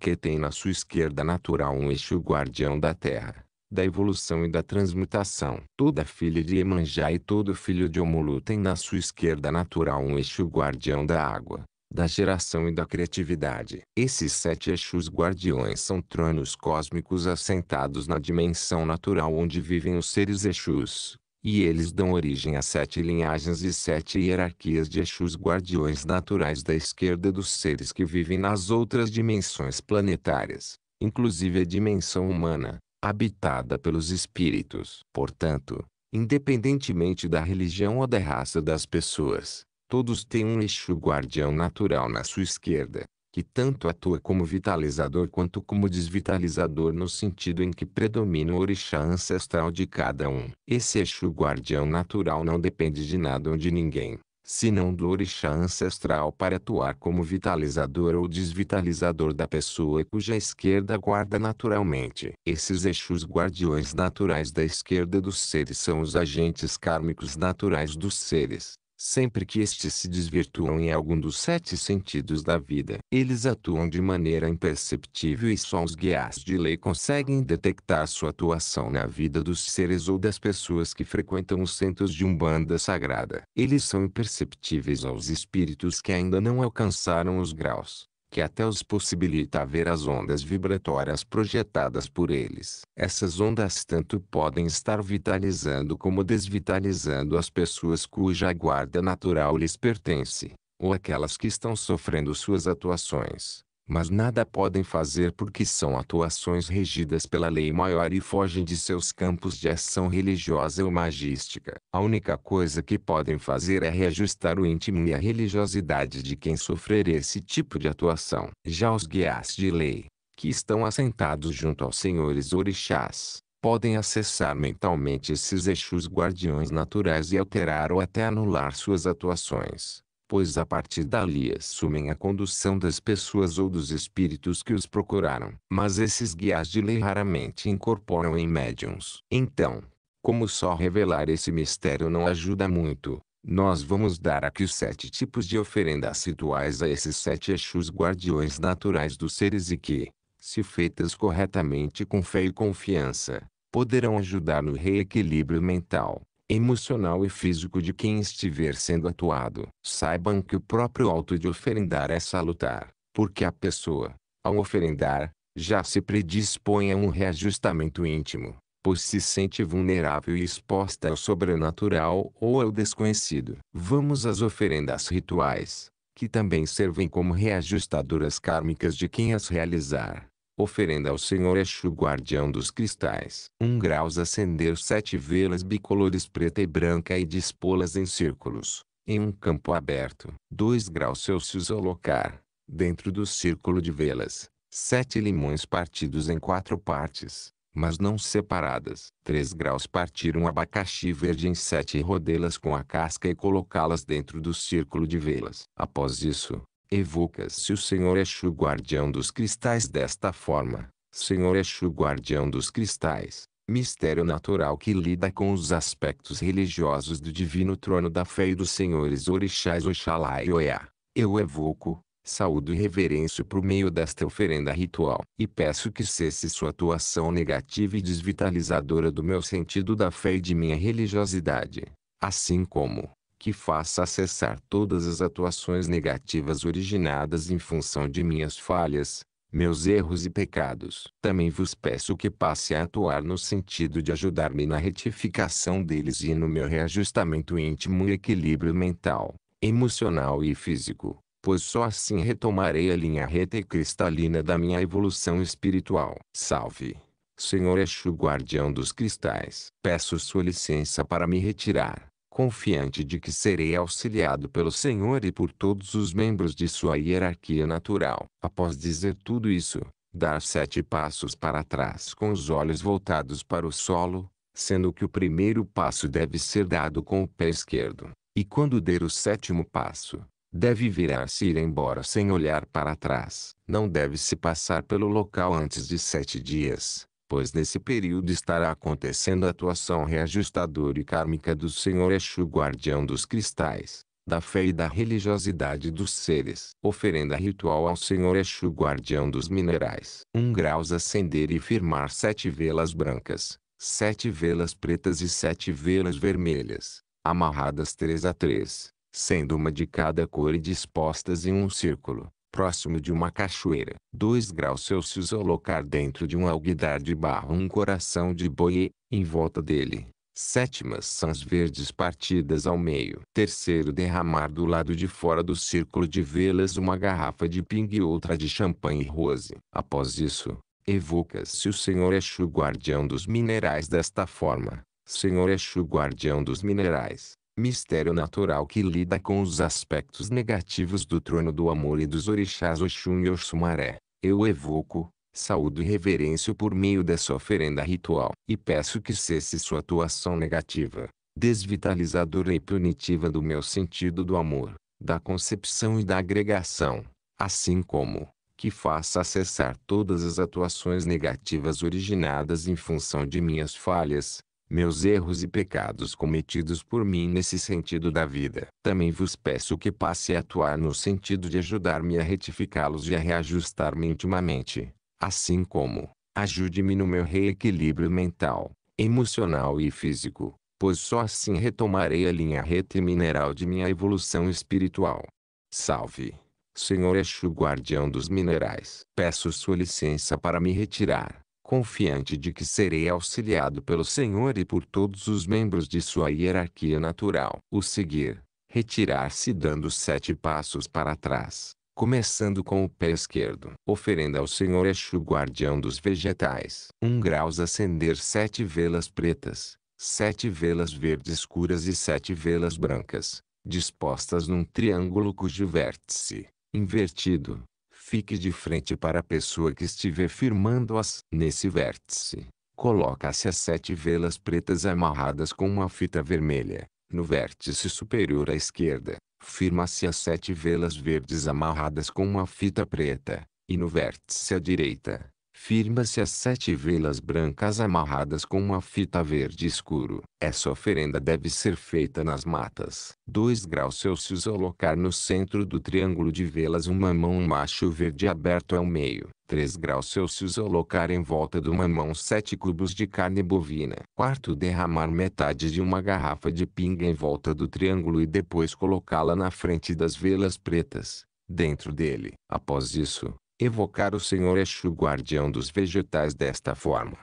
[SPEAKER 1] que tem na sua esquerda natural um eixo guardião da terra, da evolução e da transmutação. Toda filha de Emanjá e todo filho de Omulu tem na sua esquerda natural um eixo guardião da água, da geração e da criatividade. Esses sete eixos guardiões são tronos cósmicos assentados na dimensão natural onde vivem os seres eixos e eles dão origem a sete linhagens e sete hierarquias de Exus guardiões naturais da esquerda dos seres que vivem nas outras dimensões planetárias, inclusive a dimensão humana, habitada pelos espíritos. Portanto, independentemente da religião ou da raça das pessoas, todos têm um Exu guardião natural na sua esquerda, que tanto atua como vitalizador quanto como desvitalizador no sentido em que predomina o orixá ancestral de cada um. Esse Exu guardião natural não depende de nada ou de ninguém, senão do orixá ancestral para atuar como vitalizador ou desvitalizador da pessoa cuja esquerda guarda naturalmente. Esses Exus guardiões naturais da esquerda dos seres são os agentes kármicos naturais dos seres sempre que estes se desvirtuam em algum dos sete sentidos da vida. Eles atuam de maneira imperceptível e só os guias de lei conseguem detectar sua atuação na vida dos seres ou das pessoas que frequentam os centros de umbanda sagrada. Eles são imperceptíveis aos espíritos que ainda não alcançaram os graus que até os possibilita a ver as ondas vibratórias projetadas por eles. Essas ondas tanto podem estar vitalizando como desvitalizando as pessoas cuja guarda natural lhes pertence, ou aquelas que estão sofrendo suas atuações mas nada podem fazer porque são atuações regidas pela lei maior e fogem de seus campos de ação religiosa ou magística. A única coisa que podem fazer é reajustar o íntimo e a religiosidade de quem sofrer esse tipo de atuação. Já os guias de lei, que estão assentados junto aos senhores orixás, podem acessar mentalmente esses eixos guardiões naturais e alterar ou até anular suas atuações pois a partir dali assumem a condução das pessoas ou dos espíritos que os procuraram. Mas esses guias de lei raramente incorporam em médiums. Então, como só revelar esse mistério não ajuda muito, nós vamos dar aqui os sete tipos de oferendas rituais a esses sete Exus guardiões naturais dos seres e que, se feitas corretamente com fé e confiança, poderão ajudar no reequilíbrio mental, emocional e físico de quem estiver sendo atuado. Saibam que o próprio auto de oferendar é salutar, porque a pessoa, ao oferendar, já se predispõe a um reajustamento íntimo, pois se sente vulnerável e exposta ao sobrenatural ou ao desconhecido. Vamos às oferendas rituais, que também servem como reajustadoras kármicas de quem as realizar. Oferenda ao Senhor Exu Guardião dos Cristais. Um graus acender sete velas bicolores preta e branca e dispô-las em círculos, em um campo aberto. 2 graus Celsius alocar, dentro do círculo de velas, sete limões partidos em quatro partes, mas não separadas. 3 graus partir um abacaxi verde em sete rodelas com a casca e colocá-las dentro do círculo de velas. Após isso, Evoca-se o Senhor Exu é guardião dos cristais desta forma. Senhor Exu é guardião dos cristais, mistério natural que lida com os aspectos religiosos do divino trono da fé e dos senhores orixás Oxalá e Oia. Eu evoco, saúdo e reverenço por meio desta oferenda ritual e peço que cesse sua atuação negativa e desvitalizadora do meu sentido da fé e de minha religiosidade, assim como que faça cessar todas as atuações negativas originadas em função de minhas falhas, meus erros e pecados. Também vos peço que passe a atuar no sentido de ajudar-me na retificação deles e no meu reajustamento íntimo e equilíbrio mental, emocional e físico, pois só assim retomarei a linha reta e cristalina da minha evolução espiritual. Salve! Senhor Exu Guardião dos Cristais, peço sua licença para me retirar confiante de que serei auxiliado pelo Senhor e por todos os membros de sua hierarquia natural. Após dizer tudo isso, dar sete passos para trás com os olhos voltados para o solo, sendo que o primeiro passo deve ser dado com o pé esquerdo, e quando der o sétimo passo, deve virar-se e ir embora sem olhar para trás. Não deve se passar pelo local antes de sete dias, pois nesse período estará acontecendo a atuação reajustadora e kármica do Senhor Exu guardião dos cristais, da fé e da religiosidade dos seres. Oferenda ritual ao Senhor Exu guardião dos minerais. Um graus acender e firmar sete velas brancas, sete velas pretas e sete velas vermelhas, amarradas três a três, sendo uma de cada cor e dispostas em um círculo próximo de uma cachoeira. 2 graus Celsius ao locar dentro de um alguidar de barro um coração de boi em volta dele, sétimas sãs verdes partidas ao meio. Terceiro derramar do lado de fora do círculo de velas uma garrafa de pingue e outra de champanhe rose. Após isso, evoca-se o Senhor Exu guardião dos minerais desta forma. Senhor Exu guardião dos minerais mistério natural que lida com os aspectos negativos do trono do amor e dos orixás Oxum e Oxumaré. Eu evoco, saúdo e reverencio por meio dessa oferenda ritual e peço que cesse sua atuação negativa, desvitalizadora e punitiva do meu sentido do amor, da concepção e da agregação, assim como que faça cessar todas as atuações negativas originadas em função de minhas falhas, meus erros e pecados cometidos por mim nesse sentido da vida. Também vos peço que passe a atuar no sentido de ajudar-me a retificá-los e a reajustar-me intimamente, assim como ajude-me no meu reequilíbrio mental, emocional e físico, pois só assim retomarei a linha reta e mineral de minha evolução espiritual. Salve, Senhor Exu, guardião dos minerais. Peço sua licença para me retirar confiante de que serei auxiliado pelo Senhor e por todos os membros de sua hierarquia natural. O seguir, retirar-se dando sete passos para trás, começando com o pé esquerdo. Oferenda ao Senhor Exu guardião dos vegetais. Um graus acender sete velas pretas, sete velas verdes escuras e sete velas brancas, dispostas num triângulo cujo vértice, invertido, Fique de frente para a pessoa que estiver firmando-as. Nesse vértice, coloca-se as sete velas pretas amarradas com uma fita vermelha. No vértice superior à esquerda, firma-se as sete velas verdes amarradas com uma fita preta, e no vértice à direita, firma-se as sete velas brancas amarradas com uma fita verde escuro. Essa oferenda deve ser feita nas matas. 2 graus Celsius Olocar no centro do triângulo de velas uma mão macho verde aberto ao meio. 3 graus Celsius Olocar em volta do mamão sete cubos de carne bovina. Quarto derramar metade de uma garrafa de pinga em volta do triângulo e depois colocá-la na frente das velas pretas dentro dele. Após isso, evocar o Senhor Exu guardião dos vegetais desta forma.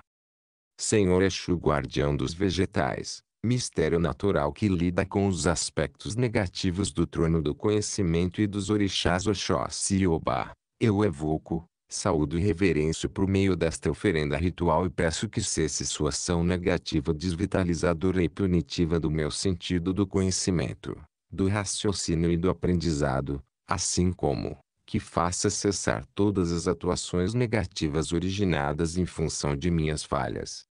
[SPEAKER 1] Senhor Exu guardião dos vegetais, mistério natural que lida com os aspectos negativos do trono do conhecimento e dos orixás Oxóssi e Obá, eu evoco, saúdo e reverenço por meio desta oferenda ritual e peço que cesse sua ação negativa desvitalizadora e punitiva do meu sentido do conhecimento, do raciocínio e do aprendizado, assim como que faça cessar todas as atuações negativas originadas em função de minhas falhas.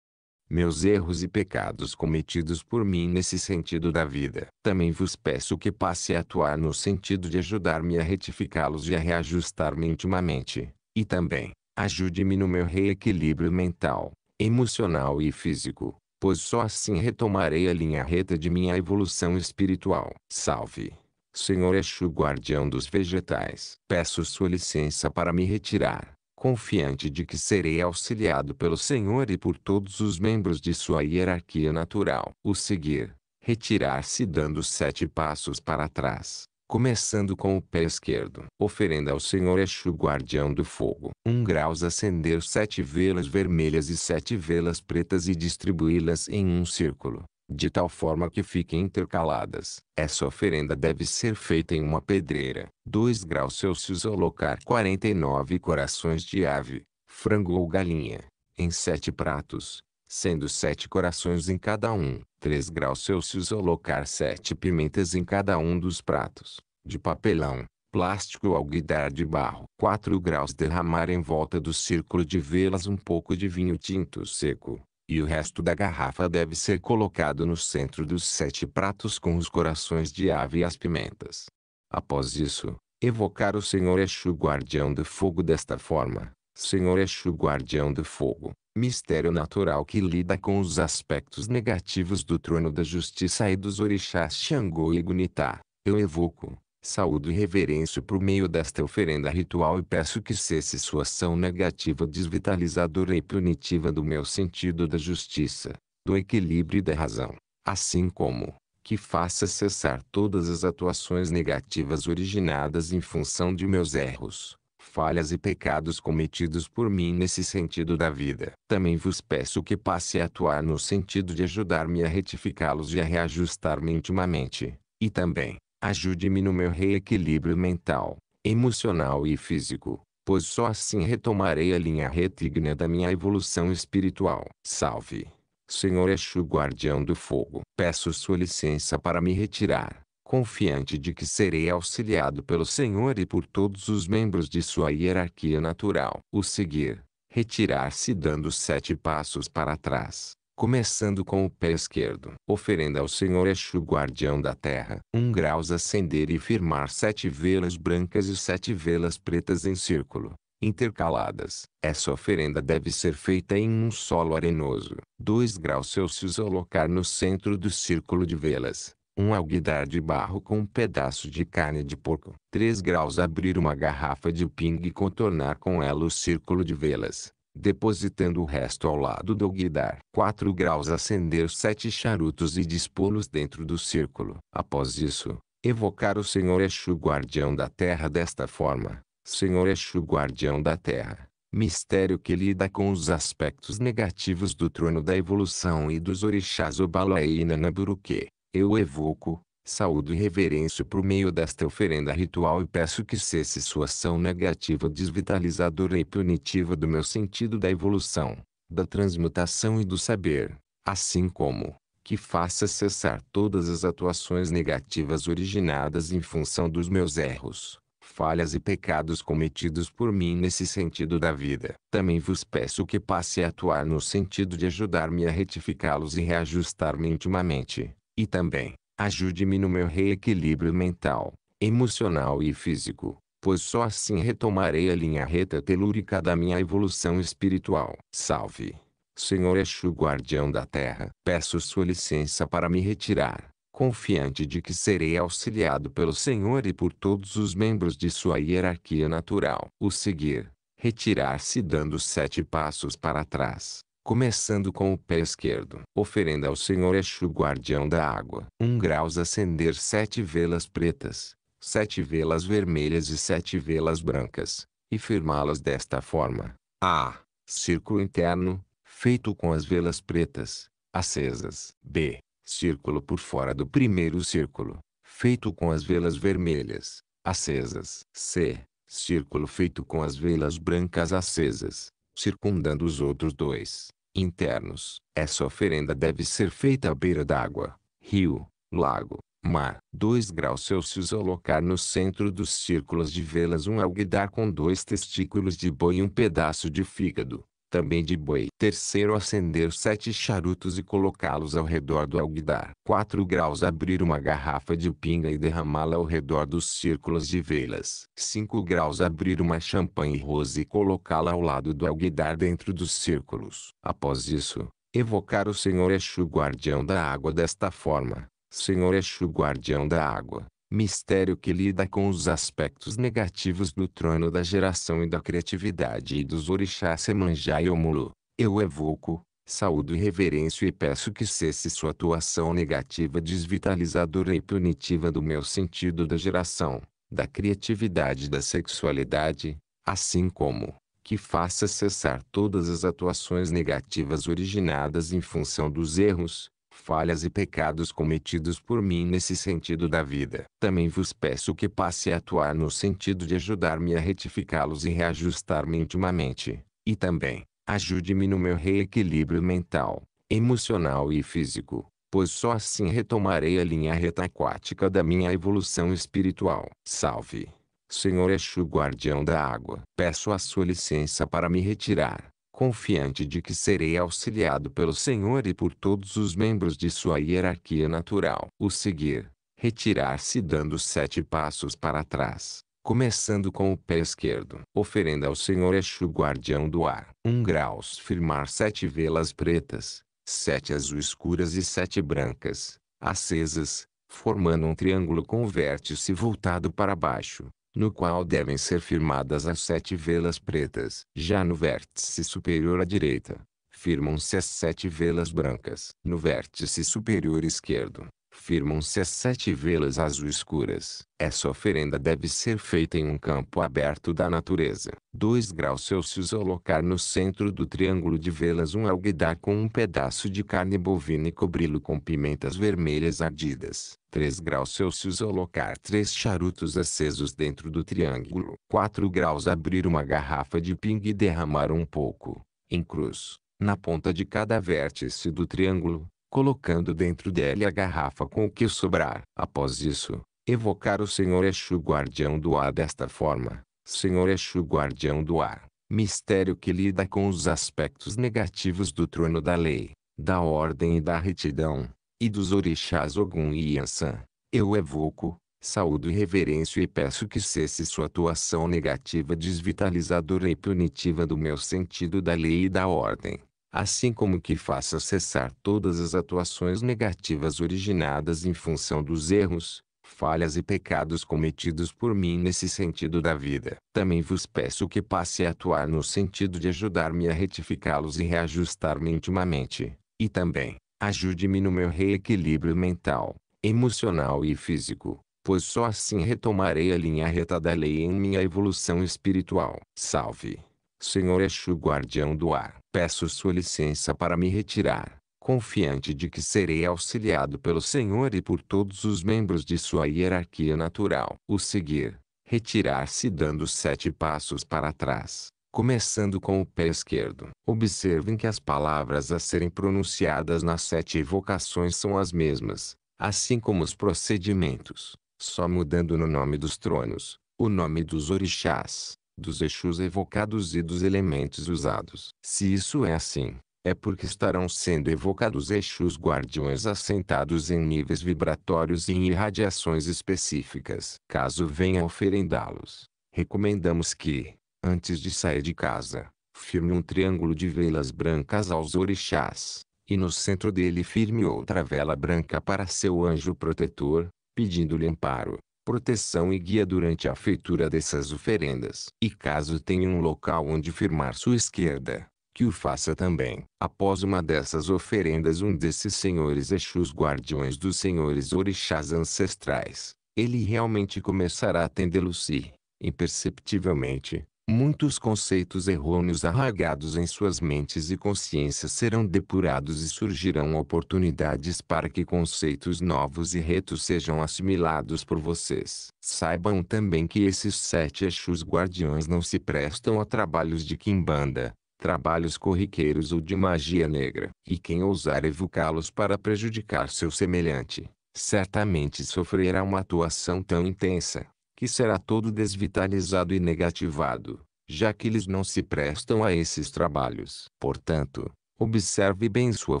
[SPEAKER 1] Meus erros e pecados cometidos por mim nesse sentido da vida. Também vos peço que passe a atuar no sentido de ajudar-me a retificá-los e a reajustar-me intimamente, e também, ajude-me no meu reequilíbrio mental, emocional e físico, pois só assim retomarei a linha reta de minha evolução espiritual. Salve! Senhor Exu guardião dos vegetais, peço sua licença para me retirar, confiante de que serei auxiliado pelo Senhor e por todos os membros de sua hierarquia natural. O seguir, retirar-se dando sete passos para trás, começando com o pé esquerdo. Oferenda ao Senhor Exu guardião do fogo. Um graus acender sete velas vermelhas e sete velas pretas e distribuí-las em um círculo de tal forma que fiquem intercaladas. Essa oferenda deve ser feita em uma pedreira, 2 graus Celsius ou locar 49 corações de ave, frango ou galinha, em sete pratos, sendo sete corações em cada um, 3 graus Celsius ou locar sete pimentas em cada um dos pratos, de papelão, plástico ou alguidar de barro. 4 graus derramar em volta do círculo de velas um pouco de vinho tinto seco, e o resto da garrafa deve ser colocado no centro dos sete pratos com os corações de ave e as pimentas. Após isso, evocar o Senhor Exu Guardião do Fogo desta forma. Senhor Exu Guardião do Fogo, mistério natural que lida com os aspectos negativos do trono da justiça e dos orixás Xangô e Gunitá, eu evoco, Saúdo e reverência por meio desta oferenda ritual e peço que cesse sua ação negativa desvitalizadora e punitiva do meu sentido da justiça, do equilíbrio e da razão, assim como, que faça cessar todas as atuações negativas originadas em função de meus erros, falhas e pecados cometidos por mim nesse sentido da vida. Também vos peço que passe a atuar no sentido de ajudar-me a retificá-los e a reajustar-me intimamente, e também, Ajude-me no meu reequilíbrio mental, emocional e físico, pois só assim retomarei a linha retígnea da minha evolução espiritual. Salve! Senhor Exu Guardião do Fogo, peço sua licença para me retirar, confiante de que serei auxiliado pelo Senhor e por todos os membros de sua hierarquia natural. O seguir, retirar-se dando sete passos para trás começando com o pé esquerdo, oferenda ao Senhor Exu guardião da terra, um graus acender e firmar sete velas brancas e sete velas pretas em círculo, intercaladas. Essa oferenda deve ser feita em um solo arenoso, dois graus Celsius locar no centro do círculo de velas, um alguidar de barro com um pedaço de carne de porco, 3 graus abrir uma garrafa de pingue e contornar com ela o círculo de velas depositando o resto ao lado do guidar. quatro graus acender sete charutos e dispô-los dentro do círculo. Após isso, evocar o Senhor Exu guardião da terra desta forma. Senhor Exu guardião da terra, mistério que lida com os aspectos negativos do trono da evolução e dos orixás Obalaê e Nanaburuque. Eu evoco, Saúdo e reverência por meio desta oferenda ritual e peço que cesse sua ação negativa desvitalizadora e punitiva do meu sentido da evolução, da transmutação e do saber, assim como, que faça cessar todas as atuações negativas originadas em função dos meus erros, falhas e pecados cometidos por mim nesse sentido da vida. Também vos peço que passe a atuar no sentido de ajudar-me a retificá-los e reajustar-me intimamente, e também, Ajude-me no meu reequilíbrio mental, emocional e físico, pois só assim retomarei a linha reta telúrica da minha evolução espiritual. Salve! Senhor Exu Guardião da Terra, peço sua licença para me retirar, confiante de que serei auxiliado pelo Senhor e por todos os membros de sua hierarquia natural. O seguir, retirar-se dando sete passos para trás começando com o pé esquerdo. Oferenda ao Senhor Exu guardião da água. Um graus acender sete velas pretas, sete velas vermelhas e sete velas brancas, e firmá-las desta forma. A. Círculo interno, feito com as velas pretas, acesas. B. Círculo por fora do primeiro círculo, feito com as velas vermelhas, acesas. C. Círculo feito com as velas brancas acesas, circundando os outros dois internos. Essa oferenda deve ser feita à beira d'água, rio, lago, mar. 2 graus Celsius ou locar no centro dos círculos de velas um alguidar com dois testículos de boi e um pedaço de fígado também de boi. Terceiro acender sete charutos e colocá-los ao redor do alguidar. quatro graus abrir uma garrafa de pinga e derramá-la ao redor dos círculos de velas. cinco graus abrir uma champanhe rose e colocá-la ao lado do alguidar dentro dos círculos. Após isso, evocar o Senhor Exu guardião da água desta forma. Senhor Exu guardião da água mistério que lida com os aspectos negativos do trono da geração e da criatividade e dos orixás Emanjá e Omulu. Eu evoco, saúdo e reverencio e peço que cesse sua atuação negativa desvitalizadora e punitiva do meu sentido da geração, da criatividade e da sexualidade, assim como que faça cessar todas as atuações negativas originadas em função dos erros, falhas e pecados cometidos por mim nesse sentido da vida. Também vos peço que passe a atuar no sentido de ajudar-me a retificá-los e reajustar-me intimamente, e também, ajude-me no meu reequilíbrio mental, emocional e físico, pois só assim retomarei a linha reta aquática da minha evolução espiritual. Salve! Senhor Exu Guardião da Água, peço a sua licença para me retirar confiante de que serei auxiliado pelo Senhor e por todos os membros de sua hierarquia natural. O seguir, retirar-se dando sete passos para trás, começando com o pé esquerdo. Oferenda ao Senhor Exu guardião do ar. Um graus firmar sete velas pretas, sete azuis escuras e sete brancas, acesas, formando um triângulo com o vértice voltado para baixo no qual devem ser firmadas as sete velas pretas. Já no vértice superior à direita, firmam-se as sete velas brancas. No vértice superior esquerdo, firmam-se sete velas azul escuras. Essa oferenda deve ser feita em um campo aberto da natureza. 2 graus Celsius ao locar no centro do triângulo de velas um alguidar com um pedaço de carne bovina e cobri-lo com pimentas vermelhas ardidas. 3 graus Celsius ao locar três charutos acesos dentro do triângulo. 4 graus abrir uma garrafa de pingue e derramar um pouco, em cruz, na ponta de cada vértice do triângulo colocando dentro dele a garrafa com o que sobrar. Após isso, evocar o Senhor Exu Guardião do Ar desta forma. Senhor Exu Guardião do Ar, mistério que lida com os aspectos negativos do trono da lei, da ordem e da retidão, e dos orixás Ogum e Yansan. Eu evoco, saúdo e reverencio e peço que cesse sua atuação negativa desvitalizadora e punitiva do meu sentido da lei e da ordem assim como que faça cessar todas as atuações negativas originadas em função dos erros, falhas e pecados cometidos por mim nesse sentido da vida. Também vos peço que passe a atuar no sentido de ajudar-me a retificá-los e reajustar-me intimamente, e também, ajude-me no meu reequilíbrio mental, emocional e físico, pois só assim retomarei a linha reta da lei em minha evolução espiritual. Salve! Senhor Exu guardião do ar, peço sua licença para me retirar, confiante de que serei auxiliado pelo Senhor e por todos os membros de sua hierarquia natural. O seguir, retirar-se dando sete passos para trás, começando com o pé esquerdo. Observem que as palavras a serem pronunciadas nas sete evocações são as mesmas, assim como os procedimentos, só mudando no nome dos tronos, o nome dos orixás dos eixos evocados e dos elementos usados. Se isso é assim, é porque estarão sendo evocados eixos guardiões assentados em níveis vibratórios e em irradiações específicas. Caso venha oferendá-los, recomendamos que, antes de sair de casa, firme um triângulo de velas brancas aos orixás, e no centro dele firme outra vela branca para seu anjo protetor, pedindo-lhe amparo proteção e guia durante a feitura dessas oferendas. E caso tenha um local onde firmar sua esquerda, que o faça também. Após uma dessas oferendas um desses senhores Exus guardiões dos senhores orixás ancestrais, ele realmente começará a atendê-lo-se, imperceptivelmente, Muitos conceitos errôneos arraigados em suas mentes e consciências serão depurados e surgirão oportunidades para que conceitos novos e retos sejam assimilados por vocês. Saibam também que esses sete Exus guardiões não se prestam a trabalhos de quimbanda, trabalhos corriqueiros ou de magia negra. E quem ousar evocá-los para prejudicar seu semelhante, certamente sofrerá uma atuação tão intensa que será todo desvitalizado e negativado, já que eles não se prestam a esses trabalhos. Portanto, observe bem sua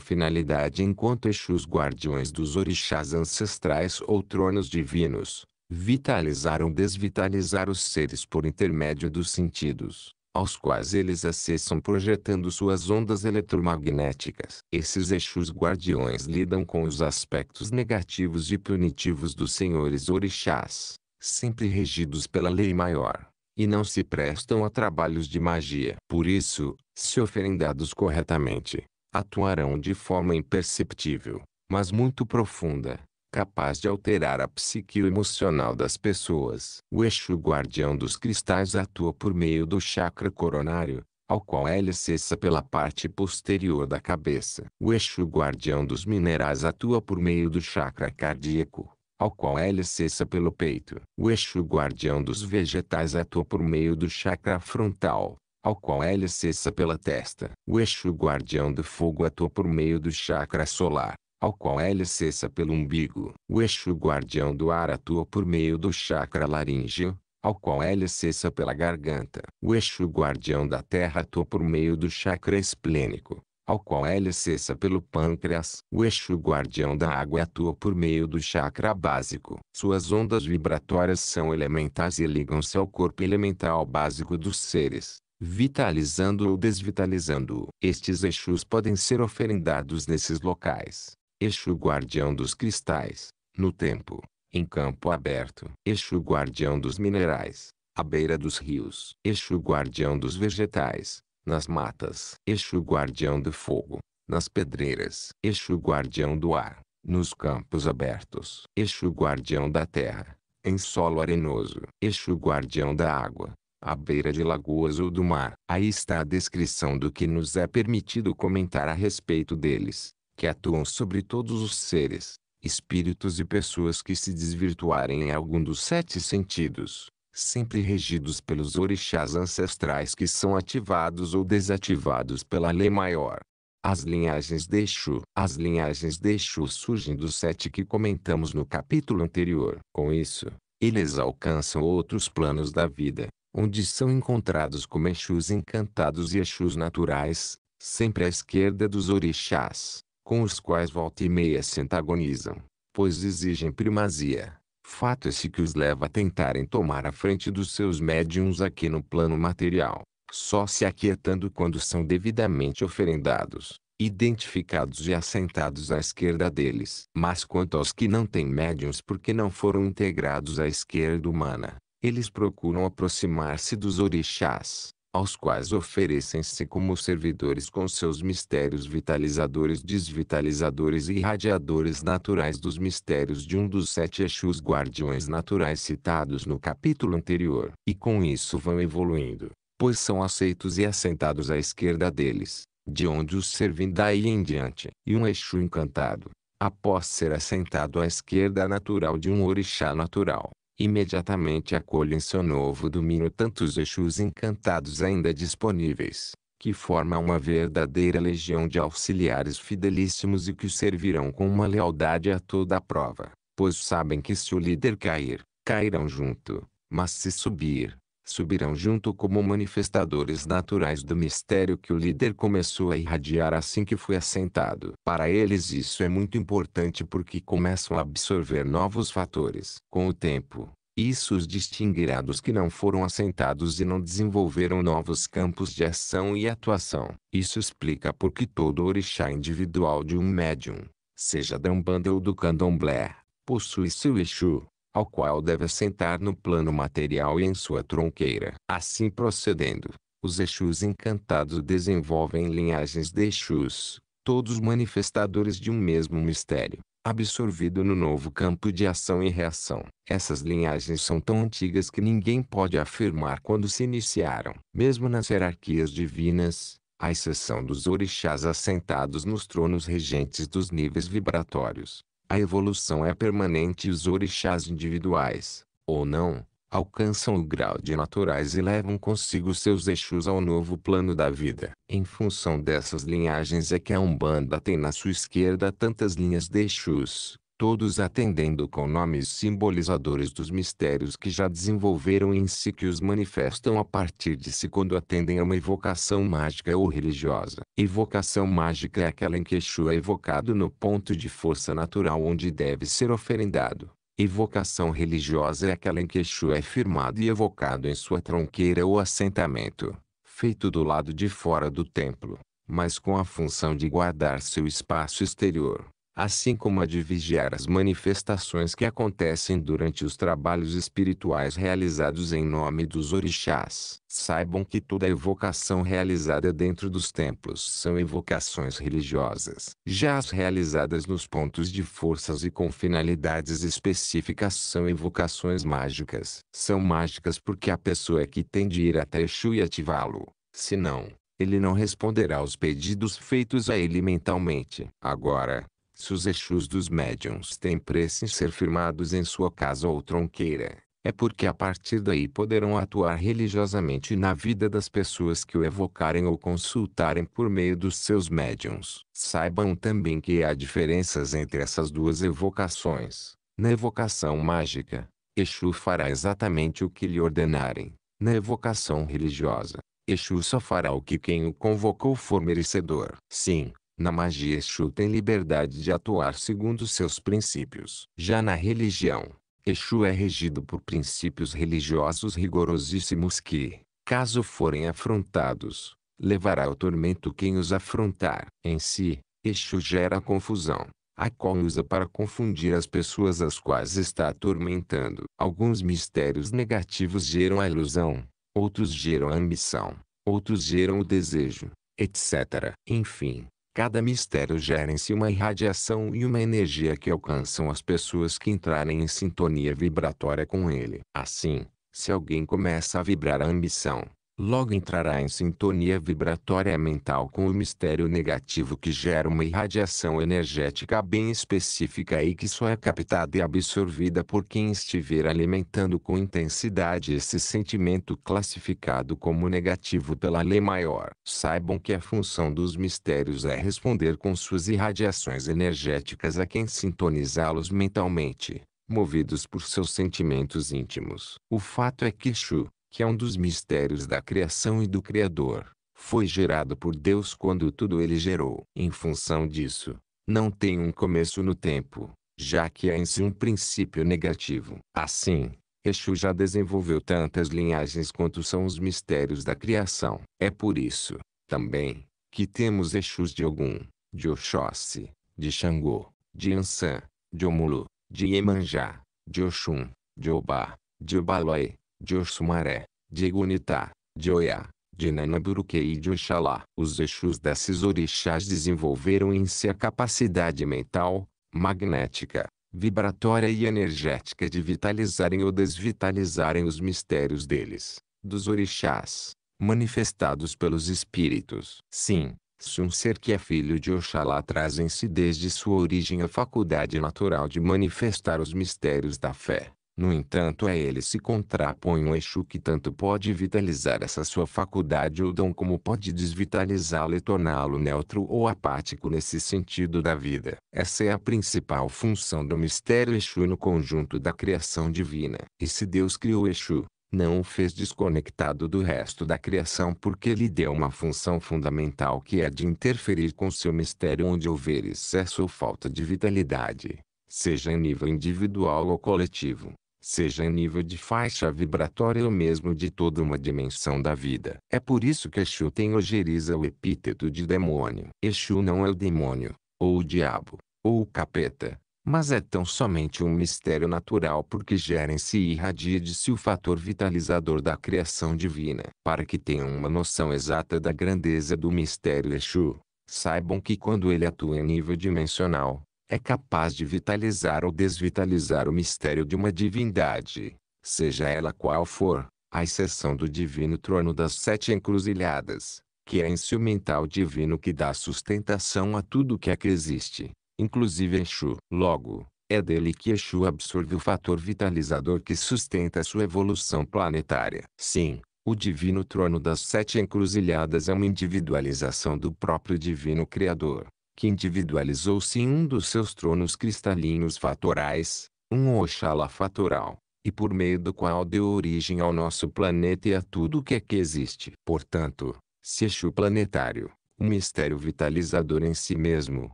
[SPEAKER 1] finalidade enquanto Exus guardiões dos orixás ancestrais ou tronos divinos, vitalizar ou desvitalizar os seres por intermédio dos sentidos, aos quais eles acessam projetando suas ondas eletromagnéticas. Esses Exus guardiões lidam com os aspectos negativos e punitivos dos senhores orixás, sempre regidos pela lei maior, e não se prestam a trabalhos de magia. Por isso, se oferendados corretamente, atuarão de forma imperceptível, mas muito profunda, capaz de alterar a psique emocional das pessoas. O eixo guardião dos cristais atua por meio do chakra coronário, ao qual ele acessa pela parte posterior da cabeça. O eixo guardião dos minerais atua por meio do chakra cardíaco, ao qual ele cessa pelo peito. O eixo guardião dos vegetais atua por meio do chakra frontal, ao qual ele cessa pela testa. O eixo guardião do fogo atua por meio do chakra solar, ao qual ele cessa pelo umbigo. O eixo guardião do ar atua por meio do chakra laríngeo, ao qual ele cessa pela garganta. O eixo guardião da terra atua por meio do chakra esplênico, ao qual ele cessa pelo pâncreas. O eixo guardião da água atua por meio do chakra básico. Suas ondas vibratórias são elementais e ligam-se ao corpo elemental básico dos seres vitalizando ou desvitalizando. o Estes eixos podem ser oferendados nesses locais. eixo guardião dos cristais, no tempo, em campo aberto. eixo guardião dos minerais, à beira dos rios. eixo guardião dos vegetais, nas matas, Exu guardião do fogo, nas pedreiras, Exu guardião do ar, nos campos abertos, Exu guardião da terra, em solo arenoso, Exu guardião da água, à beira de lagoas ou do mar. Aí está a descrição do que nos é permitido comentar a respeito deles, que atuam sobre todos os seres, espíritos e pessoas que se desvirtuarem em algum dos sete sentidos, sempre regidos pelos orixás ancestrais que são ativados ou desativados pela lei maior. As linhagens de Exu, as linhagens de Exu surgem dos sete que comentamos no capítulo anterior. Com isso, eles alcançam outros planos da vida, onde são encontrados como Exus encantados e Exus naturais, sempre à esquerda dos orixás, com os quais volta e meia se antagonizam, pois exigem primazia fato esse é que os leva a tentarem tomar a frente dos seus médiums aqui no plano material, só se aquietando quando são devidamente oferendados, identificados e assentados à esquerda deles. Mas quanto aos que não têm médiums porque não foram integrados à esquerda humana, eles procuram aproximar-se dos orixás, aos quais oferecem-se como servidores com seus mistérios vitalizadores, desvitalizadores e irradiadores naturais dos mistérios de um dos sete Exus guardiões naturais citados no capítulo anterior. E com isso vão evoluindo, pois são aceitos e assentados à esquerda deles, de onde os servem daí em diante. E um Exu encantado, após ser assentado à esquerda natural de um orixá natural, imediatamente acolhem seu novo domínio tantos Exus encantados ainda disponíveis, que forma uma verdadeira legião de auxiliares fidelíssimos e que o servirão com uma lealdade a toda a prova, pois sabem que se o líder cair, cairão junto, mas se subir, subirão junto como manifestadores naturais do mistério que o líder começou a irradiar assim que foi assentado. Para eles isso é muito importante porque começam a absorver novos fatores. Com o tempo, isso os distinguirá dos que não foram assentados e não desenvolveram novos campos de ação e atuação. Isso explica por que todo orixá individual de um médium, seja da Umbanda ou do Candomblé, possui seu Exu, ao qual deve assentar no plano material e em sua tronqueira. Assim procedendo, os Exus encantados desenvolvem linhagens de Exus, todos manifestadores de um mesmo mistério, absorvido no novo campo de ação e reação. Essas linhagens são tão antigas que ninguém pode afirmar quando se iniciaram. Mesmo nas hierarquias divinas, à exceção dos orixás assentados nos tronos regentes dos níveis vibratórios, a evolução é permanente e os orixás individuais, ou não, alcançam o grau de naturais e levam consigo seus eixos ao novo plano da vida. Em função dessas linhagens é que a Umbanda tem na sua esquerda tantas linhas de eixos, todos atendendo com nomes simbolizadores dos mistérios que já desenvolveram em si que os manifestam a partir de si quando atendem a uma evocação mágica ou religiosa. Evocação mágica é aquela em que Exu é evocado no ponto de força natural onde deve ser oferendado. Evocação religiosa é aquela em que Exu é firmado e evocado em sua tronqueira ou assentamento, feito do lado de fora do templo, mas com a função de guardar seu espaço exterior assim como a de vigiar as manifestações que acontecem durante os trabalhos espirituais realizados em nome dos orixás. Saibam que toda evocação realizada dentro dos templos são evocações religiosas. Já as realizadas nos pontos de forças e com finalidades específicas são evocações mágicas. São mágicas porque a pessoa é que tem de ir até Exu e ativá-lo. Se não, ele não responderá aos pedidos feitos a ele mentalmente. Agora, se os Exus dos médiuns têm preço em ser firmados em sua casa ou tronqueira, é porque a partir daí poderão atuar religiosamente na vida das pessoas que o evocarem ou consultarem por meio dos seus médiums. Saibam também que há diferenças entre essas duas evocações. Na evocação mágica, Exu fará exatamente o que lhe ordenarem. Na evocação religiosa, Exu só fará o que quem o convocou for merecedor. Sim, na magia Exu tem liberdade de atuar segundo seus princípios. Já na religião, Exu é regido por princípios religiosos rigorosíssimos que, caso forem afrontados, levará ao tormento quem os afrontar. Em si, Exu gera confusão, a qual usa para confundir as pessoas às quais está atormentando. Alguns mistérios negativos geram a ilusão, outros geram a ambição, outros geram o desejo, etc. Enfim, Cada mistério gera em si uma irradiação e uma energia que alcançam as pessoas que entrarem em sintonia vibratória com ele. Assim, se alguém começa a vibrar a ambição, logo entrará em sintonia vibratória mental com o mistério negativo que gera uma irradiação energética bem específica e que só é captada e absorvida por quem estiver alimentando com intensidade esse sentimento classificado como negativo pela lei maior. Saibam que a função dos mistérios é responder com suas irradiações energéticas a quem sintonizá-los mentalmente movidos por seus sentimentos íntimos. O fato é que Shu, que é um dos mistérios da criação e do Criador, foi gerado por Deus quando tudo ele gerou. Em função disso, não tem um começo no tempo, já que é em si um princípio negativo. Assim, Exu já desenvolveu tantas linhagens quanto são os mistérios da criação. É por isso, também, que temos Exus de Ogum, de Oxóssi, de Xangô, de Ansan, de Omulu, de Iemanjá, de Oxum, de Obá, de Obaloi, de Oxumaré, de Igunitá, de Oiá, de Nanaburuquê e de Oxalá. Os Exus desses orixás desenvolveram em si a capacidade mental, magnética, vibratória e energética de vitalizarem ou desvitalizarem os mistérios deles, dos orixás, manifestados pelos espíritos. Sim, se um ser que é filho de Oxalá traz em si desde sua origem a faculdade natural de manifestar os mistérios da fé, no entanto a é ele se contrapõe o eixo que tanto pode vitalizar essa sua faculdade ou dom como pode desvitalizá-la e torná-lo neutro ou apático nesse sentido da vida. Essa é a principal função do mistério Exu no conjunto da criação divina. E se Deus criou Exu, não o fez desconectado do resto da criação porque lhe deu uma função fundamental que é de interferir com seu mistério onde houver excesso ou falta de vitalidade, seja em nível individual ou coletivo seja em nível de faixa vibratória ou mesmo de toda uma dimensão da vida. É por isso que Exu tem ojeriza o epíteto de demônio. Exu não é o demônio, ou o diabo, ou o capeta, mas é tão somente um mistério natural porque gera em si e irradia de si o fator vitalizador da criação divina. Para que tenham uma noção exata da grandeza do mistério Exu, saibam que quando ele atua em nível dimensional, é capaz de vitalizar ou desvitalizar o mistério de uma divindade, seja ela qual for, à exceção do divino trono das sete encruzilhadas, que é instrumental divino que dá sustentação a tudo que é que existe, inclusive Exu. Logo, é dele que Exu absorve o fator vitalizador que sustenta sua evolução planetária. Sim, o divino trono das sete encruzilhadas é uma individualização do próprio divino Criador que individualizou-se em um dos seus tronos cristalinos fatorais, um Oxalá fatoral, e por meio do qual deu origem ao nosso planeta e a tudo o que é que existe. Portanto, se Exu planetário, um mistério vitalizador em si mesmo,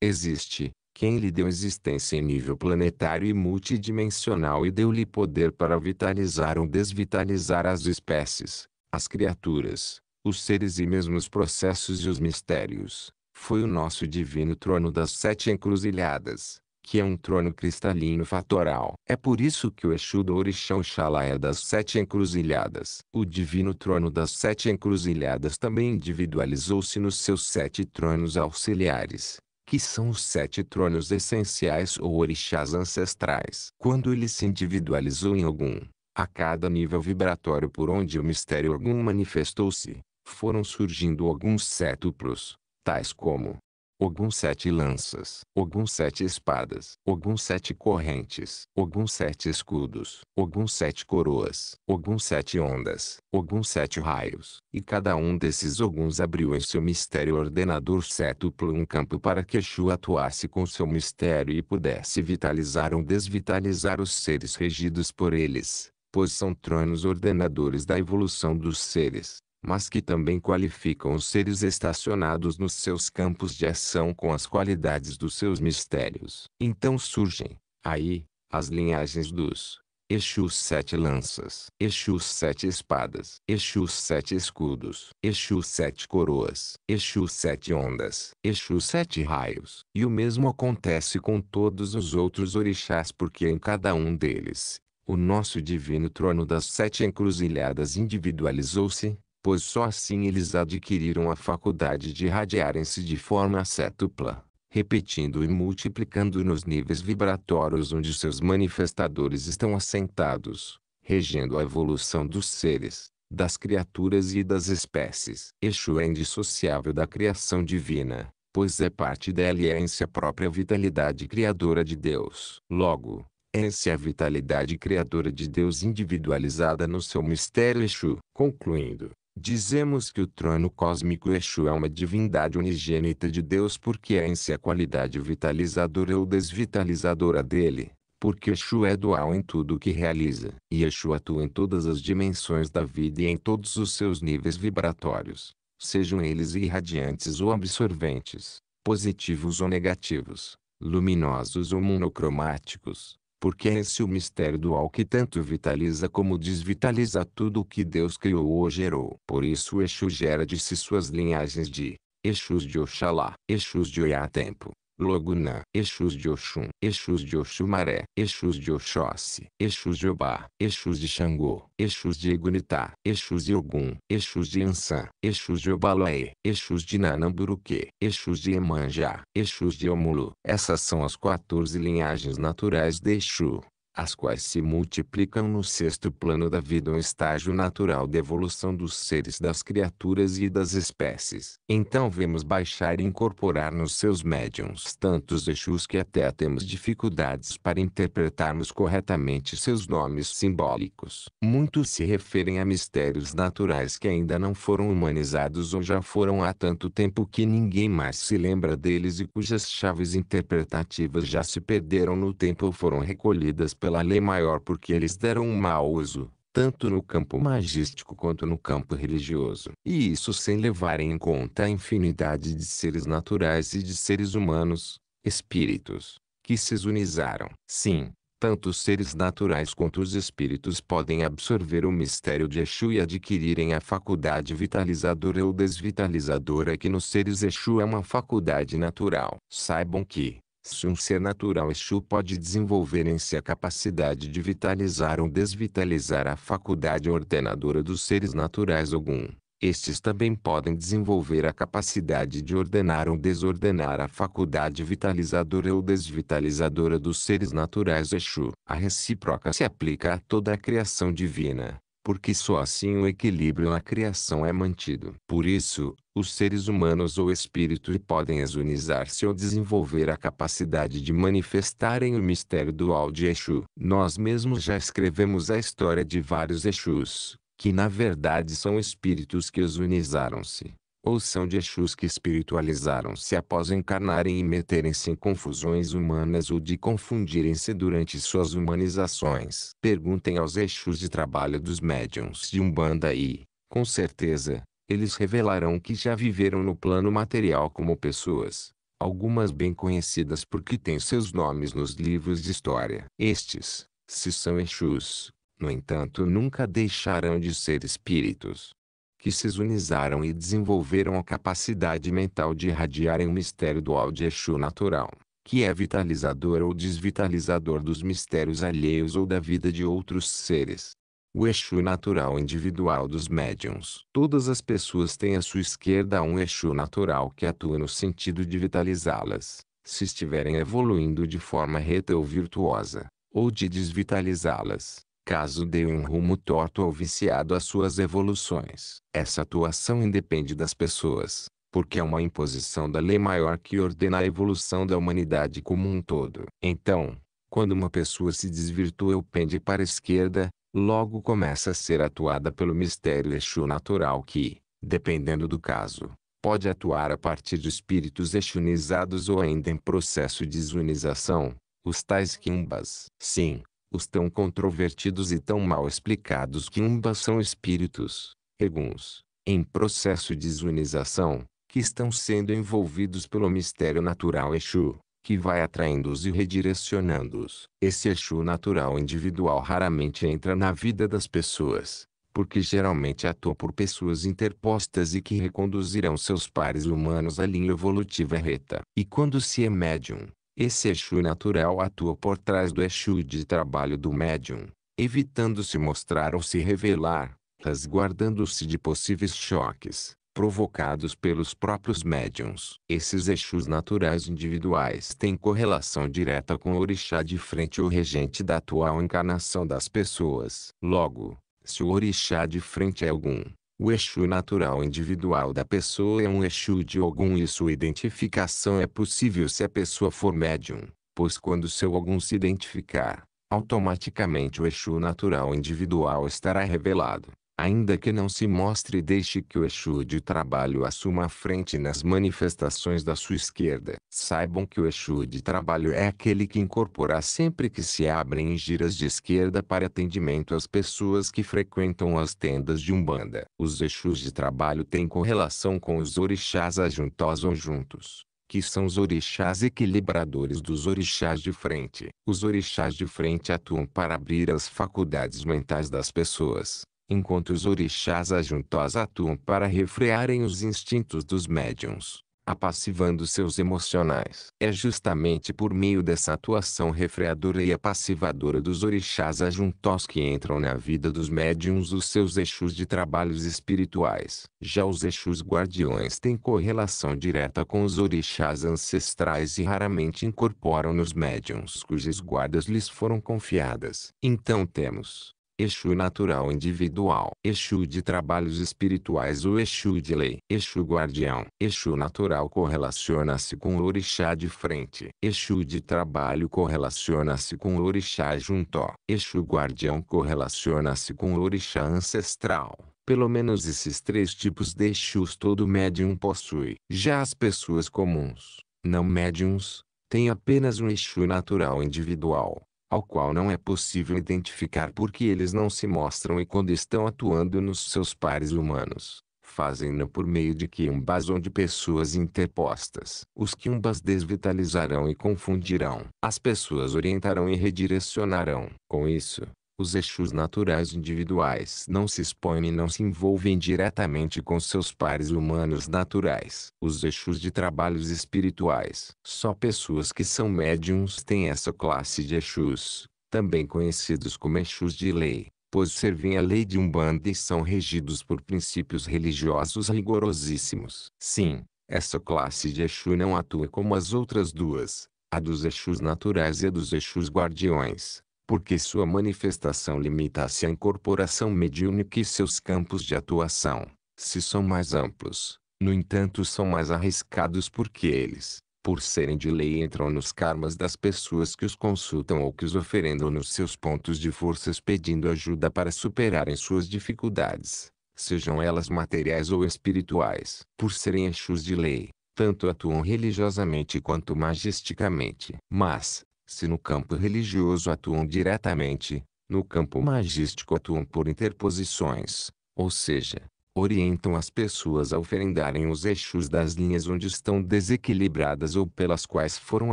[SPEAKER 1] existe, quem lhe deu existência em nível planetário e multidimensional e deu-lhe poder para vitalizar ou desvitalizar as espécies, as criaturas, os seres e mesmo os processos e os mistérios, foi o nosso divino trono das sete encruzilhadas, que é um trono cristalino fatoral. É por isso que o Exu do Orixá Oxalá é das sete encruzilhadas. O divino trono das sete encruzilhadas também individualizou-se nos seus sete tronos auxiliares, que são os sete tronos essenciais ou orixás ancestrais. Quando ele se individualizou em algum, a cada nível vibratório por onde o mistério algum manifestou-se, foram surgindo alguns sétuplos, tais como Ogum sete lanças, Ogum sete espadas, Ogum sete correntes, Ogum sete escudos, Ogum sete coroas, Ogum sete ondas, Ogum sete raios, e cada um desses Oguns abriu em seu mistério ordenador sétuplo um campo para que Exu atuasse com seu mistério e pudesse vitalizar ou desvitalizar os seres regidos por eles, pois são tronos ordenadores da evolução dos seres, mas que também qualificam os seres estacionados nos seus campos de ação com as qualidades dos seus mistérios. Então surgem, aí, as linhagens dos Exus sete lanças, Exus sete espadas, Exus sete escudos, Exus sete coroas, Exus sete ondas, Exus sete raios. E o mesmo acontece com todos os outros orixás porque em cada um deles, o nosso divino trono das sete encruzilhadas individualizou-se, pois só assim eles adquiriram a faculdade de irradiarem se de forma cétupla, repetindo e multiplicando nos níveis vibratórios onde seus manifestadores estão assentados, regendo a evolução dos seres, das criaturas e das espécies. Exu é indissociável da criação divina, pois é parte dela e é em si a própria vitalidade criadora de Deus. Logo, essa é a vitalidade criadora de Deus individualizada no seu mistério Exu. Concluindo, Dizemos que o trono cósmico Exu é uma divindade unigênita de Deus porque é em si a qualidade vitalizadora ou desvitalizadora dele, porque Exu é dual em tudo o que realiza, e Exu atua em todas as dimensões da vida e em todos os seus níveis vibratórios, sejam eles irradiantes ou absorventes, positivos ou negativos, luminosos ou monocromáticos, porque é esse o mistério dual que tanto vitaliza como desvitaliza tudo o que Deus criou ou gerou. Por isso o Exu gera de si suas linhagens de Exus de Oxalá, Exus de Oiá-Tempo, Logunã, Exus de Oxum, Exus de Oxumaré, Exus de Oxóssi, Exus de Obá, Exus de Xangô, Exus de Egunitá, Exus de Ogum, Exus de Ansã, Exus de Obaloé, Exus de Nanamburuque, Exus de Emanjá, Exus de Omulu. Essas são as 14 linhagens naturais de Exu as quais se multiplicam no sexto plano da vida um estágio natural de evolução dos seres das criaturas e das espécies. Então vemos baixar e incorporar nos seus médiums tantos Exus que até temos dificuldades para interpretarmos corretamente seus nomes simbólicos. Muitos se referem a mistérios naturais que ainda não foram humanizados ou já foram há tanto tempo que ninguém mais se lembra deles e cujas chaves interpretativas já se perderam no tempo ou foram recolhidas pela pela lei maior porque eles deram um mau uso, tanto no campo magístico quanto no campo religioso. E isso sem levar em conta a infinidade de seres naturais e de seres humanos, espíritos, que se unizaram. Sim, tanto os seres naturais quanto os espíritos podem absorver o mistério de Exu e adquirirem a faculdade vitalizadora ou desvitalizadora que nos seres Exu é uma faculdade natural. Saibam que, se um ser natural Exu pode desenvolver em si a capacidade de vitalizar ou desvitalizar a faculdade ordenadora dos seres naturais algum, estes também podem desenvolver a capacidade de ordenar ou desordenar a faculdade vitalizadora ou desvitalizadora dos seres naturais Exu. A recíproca se aplica a toda a criação divina, porque só assim o equilíbrio na criação é mantido. Por isso, os seres humanos ou espíritos podem exunizar-se ou desenvolver a capacidade de manifestarem o mistério dual de Exu. Nós mesmos já escrevemos a história de vários Exus, que na verdade são espíritos que exunizaram-se ou são de Exus que espiritualizaram-se após encarnarem e meterem-se em confusões humanas ou de confundirem-se durante suas humanizações. Perguntem aos Exus de trabalho dos médiums de Umbanda e, com certeza, eles revelarão que já viveram no plano material como pessoas, algumas bem conhecidas porque têm seus nomes nos livros de história. Estes, se são Exus, no entanto nunca deixarão de ser espíritos que se zunizaram e desenvolveram a capacidade mental de irradiarem o mistério do Audiexu natural, que é vitalizador ou desvitalizador dos mistérios alheios ou da vida de outros seres. O Exu natural individual dos médiums. Todas as pessoas têm à sua esquerda um Exu natural que atua no sentido de vitalizá-las, se estiverem evoluindo de forma reta ou virtuosa, ou de desvitalizá-las caso dê um rumo torto ou viciado às suas evoluções. Essa atuação independe das pessoas, porque é uma imposição da lei maior que ordena a evolução da humanidade como um todo. Então, quando uma pessoa se desvirtua ou pende para a esquerda, logo começa a ser atuada pelo mistério Exu natural que, dependendo do caso, pode atuar a partir de espíritos exunizados ou ainda em processo de exunização, os tais quimbas. Sim, os tão controvertidos e tão mal explicados que umbas são espíritos, eguns, em processo de zunização, que estão sendo envolvidos pelo mistério natural Exu, que vai atraindo-os e redirecionando-os. Esse Exu natural individual raramente entra na vida das pessoas, porque geralmente atua por pessoas interpostas e que reconduzirão seus pares humanos à linha evolutiva reta. E quando se é médium, esse Exu natural atua por trás do Exu de trabalho do médium, evitando se mostrar ou se revelar, resguardando-se de possíveis choques provocados pelos próprios médiums. Esses Exus naturais individuais têm correlação direta com o orixá de frente ou regente da atual encarnação das pessoas. Logo, se o orixá de frente é algum o Exu natural individual da pessoa é um Exu de algum e sua identificação é possível se a pessoa for médium, pois quando seu algum se identificar, automaticamente o Exu natural individual estará revelado ainda que não se mostre deixe que o Exu de trabalho assuma a frente nas manifestações da sua esquerda. Saibam que o Exu de trabalho é aquele que incorpora sempre que se abrem giras de esquerda para atendimento às pessoas que frequentam as tendas de Umbanda. Os Exus de trabalho têm correlação com os orixás ajuntos ou juntos que são os orixás equilibradores dos orixás de frente. Os orixás de frente atuam para abrir as faculdades mentais das pessoas, enquanto os orixás ajuntos atuam para refrearem os instintos dos médiums, apassivando seus emocionais. É justamente por meio dessa atuação refreadora e apassivadora dos orixás ajuntos que entram na vida dos médiums os seus eixos de trabalhos espirituais. Já os eixos guardiões têm correlação direta com os orixás ancestrais e raramente incorporam nos médiums cujas guardas lhes foram confiadas. Então temos Exu natural individual, Exu de trabalhos espirituais ou Exu de lei, Exu guardião, Exu natural correlaciona-se com o orixá de frente, Exu de trabalho correlaciona-se com o orixá junto, Exu guardião correlaciona-se com o orixá ancestral. Pelo menos esses três tipos de Exus todo médium possui. Já as pessoas comuns, não médiums, têm apenas um Exu natural individual ao qual não é possível identificar porque eles não se mostram e quando estão atuando nos seus pares humanos, fazem-no por meio de quiumbas ou de pessoas interpostas. Os quiumbas desvitalizarão e confundirão. As pessoas orientarão e redirecionarão. Com isso, os Exus naturais individuais não se expõem e não se envolvem diretamente com seus pares humanos naturais. Os Exus de trabalhos espirituais. Só pessoas que são médiums têm essa classe de Exus, também conhecidos como Exus de lei, pois servem a lei de Umbanda e são regidos por princípios religiosos rigorosíssimos. Sim, essa classe de Exu não atua como as outras duas, a dos Exus naturais e a dos Exus guardiões porque sua manifestação limita-se à incorporação mediúnica e seus campos de atuação, se são mais amplos, no entanto são mais arriscados porque eles, por serem de lei entram nos karmas das pessoas que os consultam ou que os oferendam nos seus pontos de forças pedindo ajuda para superarem suas dificuldades, sejam elas materiais ou espirituais. Por serem eixos de lei, tanto atuam religiosamente quanto majesticamente. Mas, se no campo religioso atuam diretamente, no campo magístico atuam por interposições, ou seja, orientam as pessoas a oferendarem os eixos das linhas onde estão desequilibradas ou pelas quais foram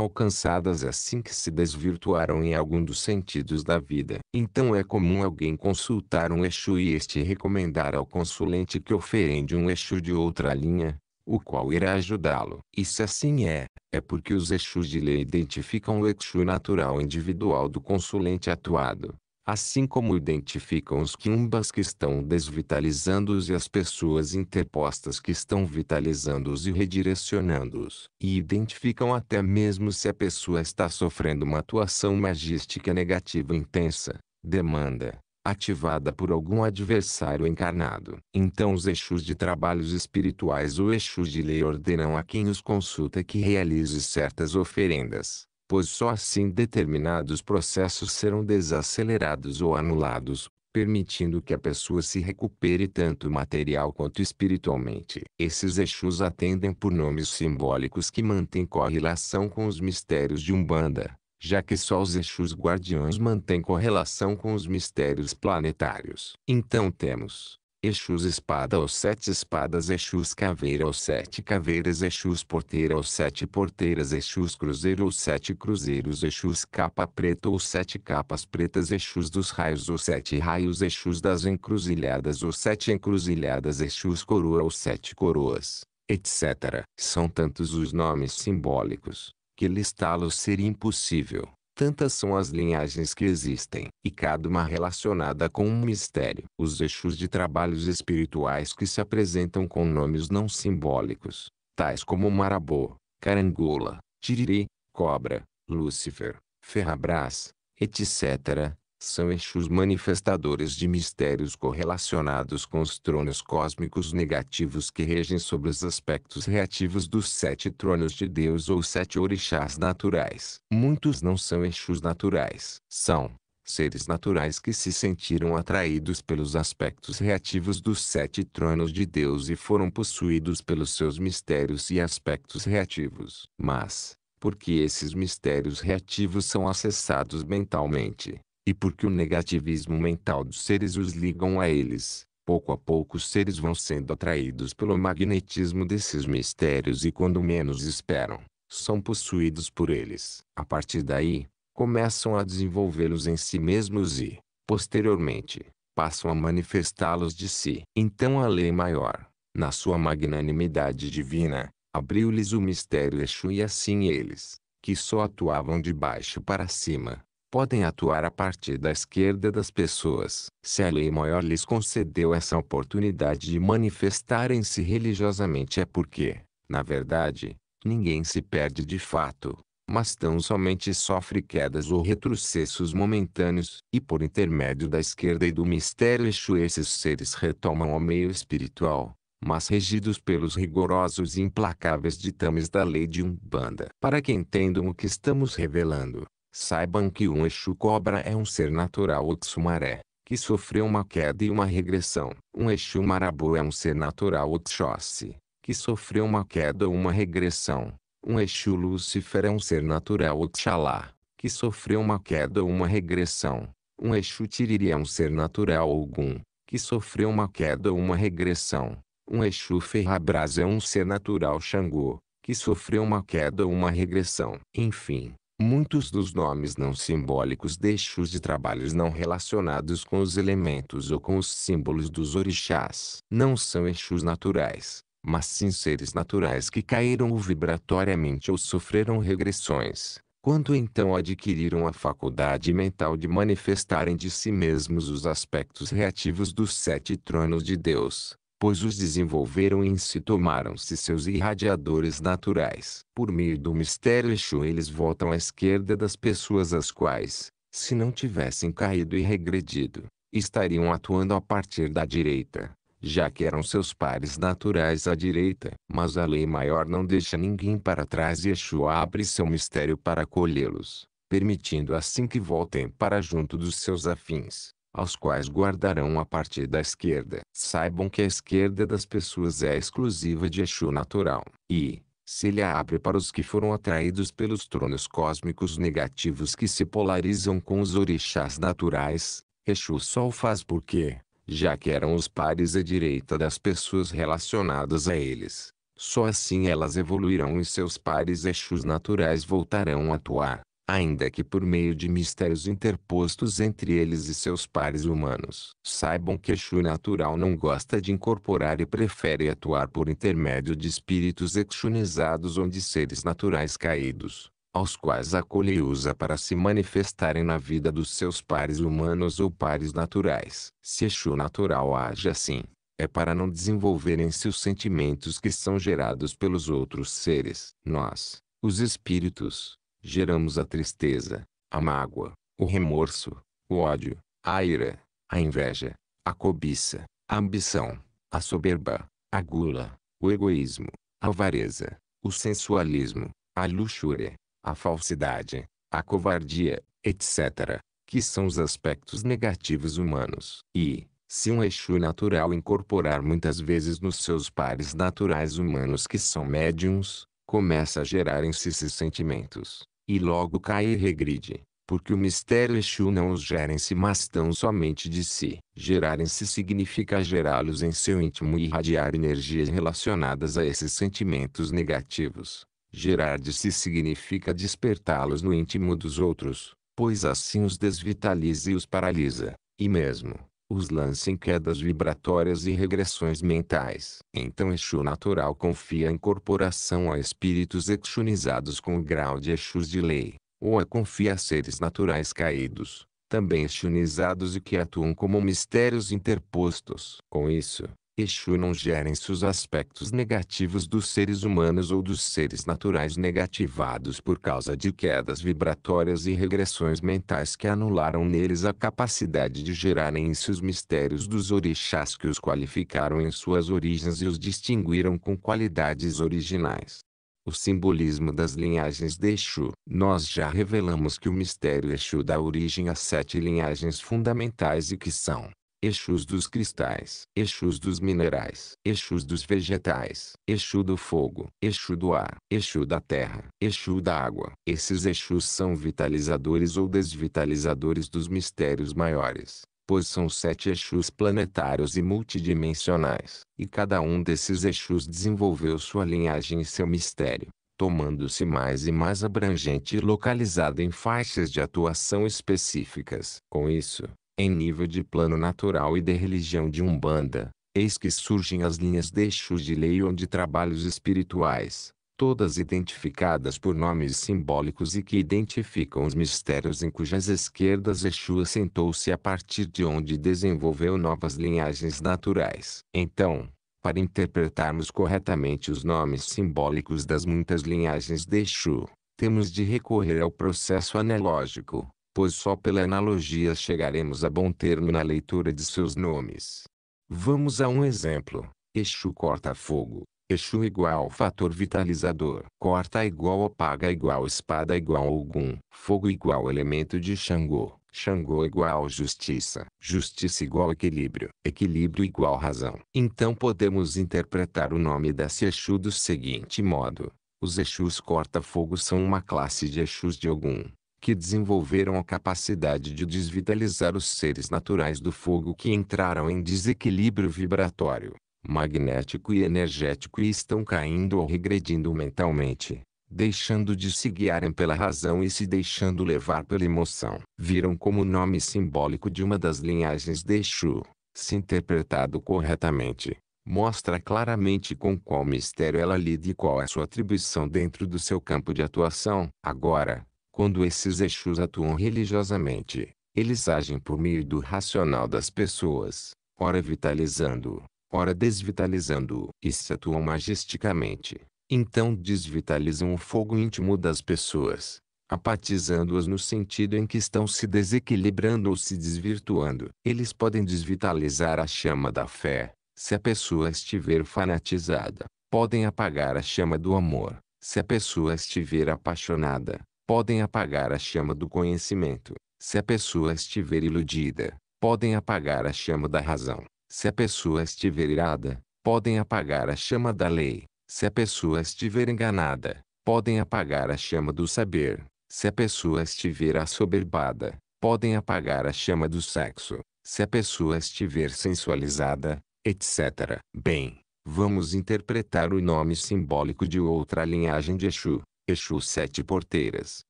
[SPEAKER 1] alcançadas assim que se desvirtuaram em algum dos sentidos da vida. Então é comum alguém consultar um eixo e este recomendar ao consulente que oferende um eixo de outra linha, o qual irá ajudá-lo. E se assim é, é porque os Exus de lei identificam o Exu natural individual do consulente atuado, assim como identificam os quimbas que estão desvitalizando-os e as pessoas interpostas que estão vitalizando-os e redirecionando-os, e identificam até mesmo se a pessoa está sofrendo uma atuação magística negativa intensa, demanda, ativada por algum adversário encarnado. Então os Exus de trabalhos espirituais ou Exus de lei ordenam a quem os consulta que realize certas oferendas, pois só assim determinados processos serão desacelerados ou anulados, permitindo que a pessoa se recupere tanto material quanto espiritualmente. Esses Exus atendem por nomes simbólicos que mantêm correlação com os mistérios de Umbanda já que só os Exus guardiões mantêm correlação com os mistérios planetários. Então temos Exus espada ou sete espadas Exus caveira ou sete caveiras Exus porteira ou sete porteiras Exus cruzeiro ou sete cruzeiros Exus capa preta ou sete capas pretas Exus dos raios ou sete raios Exus das encruzilhadas ou sete encruzilhadas Exus coroa ou sete coroas, etc. São tantos os nomes simbólicos que listá-los seria impossível. Tantas são as linhagens que existem, e cada uma relacionada com um mistério. Os eixos de trabalhos espirituais que se apresentam com nomes não simbólicos, tais como Marabô, Carangola, Tiriri, Cobra, Lúcifer, Ferrabras, etc., são Exus manifestadores de mistérios correlacionados com os tronos cósmicos negativos que regem sobre os aspectos reativos dos sete tronos de Deus ou sete orixás naturais. Muitos não são Exus naturais, são seres naturais que se sentiram atraídos pelos aspectos reativos dos sete tronos de Deus e foram possuídos pelos seus mistérios e aspectos reativos. Mas, porque esses mistérios reativos são acessados mentalmente, e porque o negativismo mental dos seres os ligam a eles. Pouco a pouco os seres vão sendo atraídos pelo magnetismo desses mistérios e quando menos esperam, são possuídos por eles. A partir daí, começam a desenvolvê-los em si mesmos e, posteriormente, passam a manifestá-los de si. Então a lei maior, na sua magnanimidade divina, abriu-lhes o mistério Exu e assim eles, que só atuavam de baixo para cima, podem atuar a partir da esquerda das pessoas. Se a lei maior lhes concedeu essa oportunidade de manifestarem-se religiosamente é porque, na verdade, ninguém se perde de fato, mas tão somente sofre quedas ou retrocessos momentâneos, e por intermédio da esquerda e do mistério Exu esses seres retomam ao meio espiritual, mas regidos pelos rigorosos e implacáveis ditames da lei de Umbanda. Para que entendam o que estamos revelando, Saibam que um Exu Cobra é um ser natural Otsumaré, que sofreu uma queda e uma regressão. Um Exu marabu é um ser natural Otxóssi, que sofreu uma queda ou uma regressão. Um Exu Lúcifer é um ser natural Oxalá, que sofreu uma queda ou uma regressão. Um Exu Tiriri é um ser natural Ogum, que sofreu uma queda ou uma regressão. Um Exu Ferrabras é um ser natural Xangô, que sofreu uma queda ou uma regressão. Enfim, Muitos dos nomes não simbólicos de os de trabalhos não relacionados com os elementos ou com os símbolos dos orixás. Não são eixos naturais, mas sim seres naturais que caíram vibratoriamente ou sofreram regressões, quando então adquiriram a faculdade mental de manifestarem de si mesmos os aspectos reativos dos sete tronos de Deus, pois os desenvolveram e em si tomaram-se seus irradiadores naturais. Por meio do mistério Exu eles voltam à esquerda das pessoas as quais, se não tivessem caído e regredido, estariam atuando a partir da direita, já que eram seus pares naturais à direita. Mas a lei maior não deixa ninguém para trás e Exu abre seu mistério para acolhê-los, permitindo assim que voltem para junto dos seus afins aos quais guardarão a parte da esquerda. Saibam que a esquerda das pessoas é exclusiva de Exu natural, e, se lhe abre para os que foram atraídos pelos tronos cósmicos negativos que se polarizam com os orixás naturais, Exu só o faz porque, já que eram os pares à direita das pessoas relacionadas a eles. Só assim elas evoluirão e seus pares Exus naturais voltarão a atuar ainda que por meio de mistérios interpostos entre eles e seus pares humanos. Saibam que Exu natural não gosta de incorporar e prefere atuar por intermédio de espíritos exunizados ou de seres naturais caídos, aos quais acolhe e usa para se manifestarem na vida dos seus pares humanos ou pares naturais. Se Exu natural age assim, é para não desenvolverem-se os sentimentos que são gerados pelos outros seres. Nós, os espíritos, geramos a tristeza, a mágoa, o remorso, o ódio, a ira, a inveja, a cobiça, a ambição, a soberba, a gula, o egoísmo, a avareza, o sensualismo, a luxúria, a falsidade, a covardia, etc., que são os aspectos negativos humanos. E, se um Exu natural incorporar muitas vezes nos seus pares naturais humanos que são médiums, começa a gerar em si esses sentimentos, e logo cai e regride, porque o mistério Exu não os gera em si mas tão somente de si. Gerar em si significa gerá-los em seu íntimo e irradiar energias relacionadas a esses sentimentos negativos. Gerar de si significa despertá-los no íntimo dos outros, pois assim os desvitaliza e os paralisa, e mesmo, os lança em quedas vibratórias e regressões mentais. Então Exu natural confia a incorporação a espíritos exunizados com o grau de Exus de lei, ou a confia a seres naturais caídos, também exunizados e que atuam como mistérios interpostos. Com isso, Exu não gerem-se os aspectos negativos dos seres humanos ou dos seres naturais negativados por causa de quedas vibratórias e regressões mentais que anularam neles a capacidade de gerarem se os mistérios dos orixás que os qualificaram em suas origens e os distinguiram com qualidades originais o simbolismo das linhagens de Exu. Nós já revelamos que o mistério Exu dá origem a sete linhagens fundamentais e que são Exus dos cristais, Exus dos minerais, Exus dos vegetais, Exu do fogo, Exu do ar, Exu da terra, Exu da água. Esses Exus são vitalizadores ou desvitalizadores dos mistérios maiores, pois são sete Exus planetários e multidimensionais, e cada um desses Exus desenvolveu sua linhagem e seu mistério tomando-se mais e mais abrangente e localizado em faixas de atuação específicas. Com isso, em nível de plano natural e de religião de Umbanda, eis que surgem as linhas de de ou de trabalhos espirituais, todas identificadas por nomes simbólicos e que identificam os mistérios em cujas esquerdas Exu assentou-se a partir de onde desenvolveu novas linhagens naturais. Então, para interpretarmos corretamente os nomes simbólicos das muitas linhagens de Exu, temos de recorrer ao processo analógico, pois só pela analogia chegaremos a bom termo na leitura de seus nomes. Vamos a um exemplo. Exu corta fogo. Exu igual fator vitalizador. Corta igual apaga igual espada igual algum. Fogo igual elemento de Xangô. Xangô igual justiça, justiça igual equilíbrio, equilíbrio igual razão. Então podemos interpretar o nome desse Exu do seguinte modo. Os Exus corta-fogo são uma classe de Exus de algum que desenvolveram a capacidade de desvitalizar os seres naturais do fogo que entraram em desequilíbrio vibratório, magnético e energético e estão caindo ou regredindo mentalmente, deixando de se guiarem pela razão e se deixando levar pela emoção. Viram como o nome simbólico de uma das linhagens de Exu, se interpretado corretamente, mostra claramente com qual mistério ela lida e qual é sua atribuição dentro do seu campo de atuação. Agora, quando esses Exus atuam religiosamente, eles agem por meio do racional das pessoas, ora vitalizando, ora desvitalizando, e se atuam majesticamente, então desvitalizam o fogo íntimo das pessoas, apatizando-as no sentido em que estão se desequilibrando ou se desvirtuando. Eles podem desvitalizar a chama da fé, se a pessoa estiver fanatizada. Podem apagar a chama do amor, se a pessoa estiver apaixonada podem apagar a chama do conhecimento. Se a pessoa estiver iludida, podem apagar a chama da razão. Se a pessoa estiver irada, podem apagar a chama da lei. Se a pessoa estiver enganada, podem apagar a chama do saber. Se a pessoa estiver assoberbada, podem apagar a chama do sexo. Se a pessoa estiver sensualizada, etc. Bem, vamos interpretar o nome simbólico de outra linhagem de Exu. Exu sete porteiras.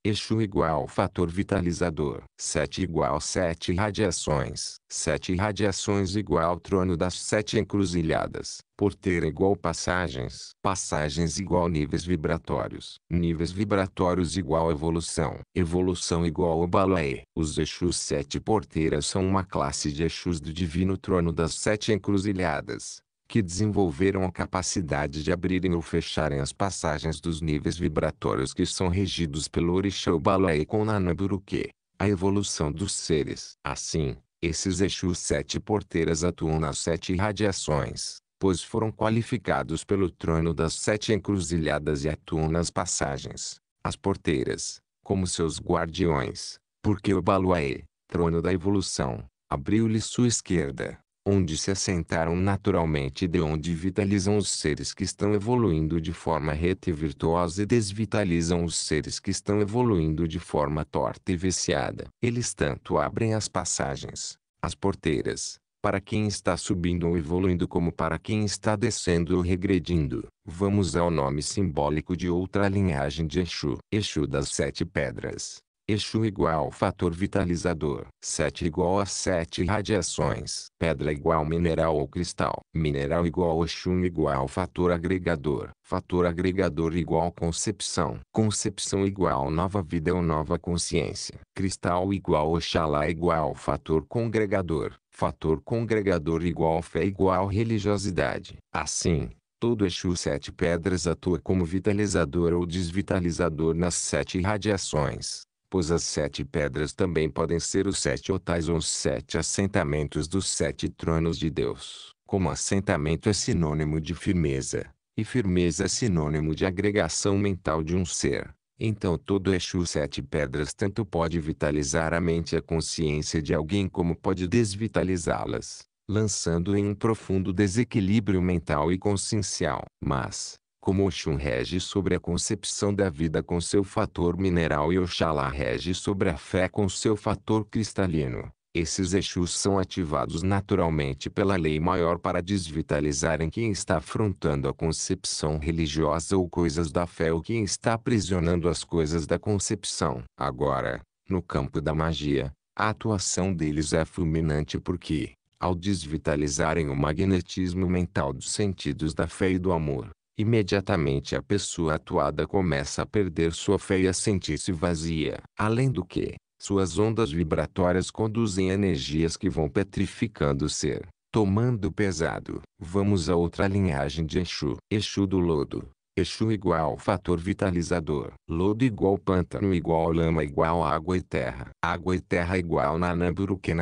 [SPEAKER 1] Exu igual fator vitalizador. sete igual sete radiações. sete radiações igual trono das sete encruzilhadas. Porteira igual passagens. Passagens igual níveis vibratórios. Níveis vibratórios igual evolução. Evolução igual o balé. Os Exus sete porteiras são uma classe de Exus do divino trono das sete encruzilhadas que desenvolveram a capacidade de abrirem ou fecharem as passagens dos níveis vibratórios que são regidos pelo Orixá Obalá e Konanaburuque, a evolução dos seres. Assim, esses Exus sete porteiras atuam nas sete radiações, pois foram qualificados pelo trono das sete encruzilhadas e atuam nas passagens, as porteiras, como seus guardiões, porque o Baluaê, é, trono da evolução, abriu-lhe sua esquerda onde se assentaram naturalmente e de onde vitalizam os seres que estão evoluindo de forma reta e virtuosa e desvitalizam os seres que estão evoluindo de forma torta e viciada. Eles tanto abrem as passagens, as porteiras, para quem está subindo ou evoluindo como para quem está descendo ou regredindo. Vamos ao nome simbólico de outra linhagem de Exu. Exu das Sete Pedras. Eixo igual fator vitalizador. 7 igual a 7 radiações. Pedra igual mineral ou cristal. Mineral igual Oxum igual fator agregador. Fator agregador igual concepção. Concepção igual nova vida ou nova consciência. Cristal igual Oxalá igual fator congregador. Fator congregador igual fé igual religiosidade. Assim, Todo Exu Sete Pedras atua como vitalizador ou desvitalizador nas sete radiações pois as sete pedras também podem ser os sete otais ou os sete assentamentos dos sete tronos de Deus. Como assentamento é sinônimo de firmeza, e firmeza é sinônimo de agregação mental de um ser, então todo Exu Sete Pedras tanto pode vitalizar a mente e a consciência de alguém como pode desvitalizá-las, lançando em um profundo desequilíbrio mental e consciencial. Mas, como Oxum rege sobre a concepção da vida com seu fator mineral e Oxalá rege sobre a fé com seu fator cristalino. Esses Exus são ativados naturalmente pela lei maior para desvitalizar em quem está afrontando a concepção religiosa ou coisas da fé ou quem está aprisionando as coisas da concepção. Agora, no campo da magia, a atuação deles é fulminante porque, ao desvitalizarem o magnetismo mental dos sentidos da fé e do amor, imediatamente a pessoa atuada começa a perder sua fé e a sentir-se vazia. Além do que, suas ondas vibratórias conduzem energias que vão petrificando o ser, tomando pesado. Vamos a outra linhagem de Exu. Exu do lodo. Exu igual fator vitalizador. Lodo igual pântano igual lama igual água e terra. Água e terra igual nanamburu que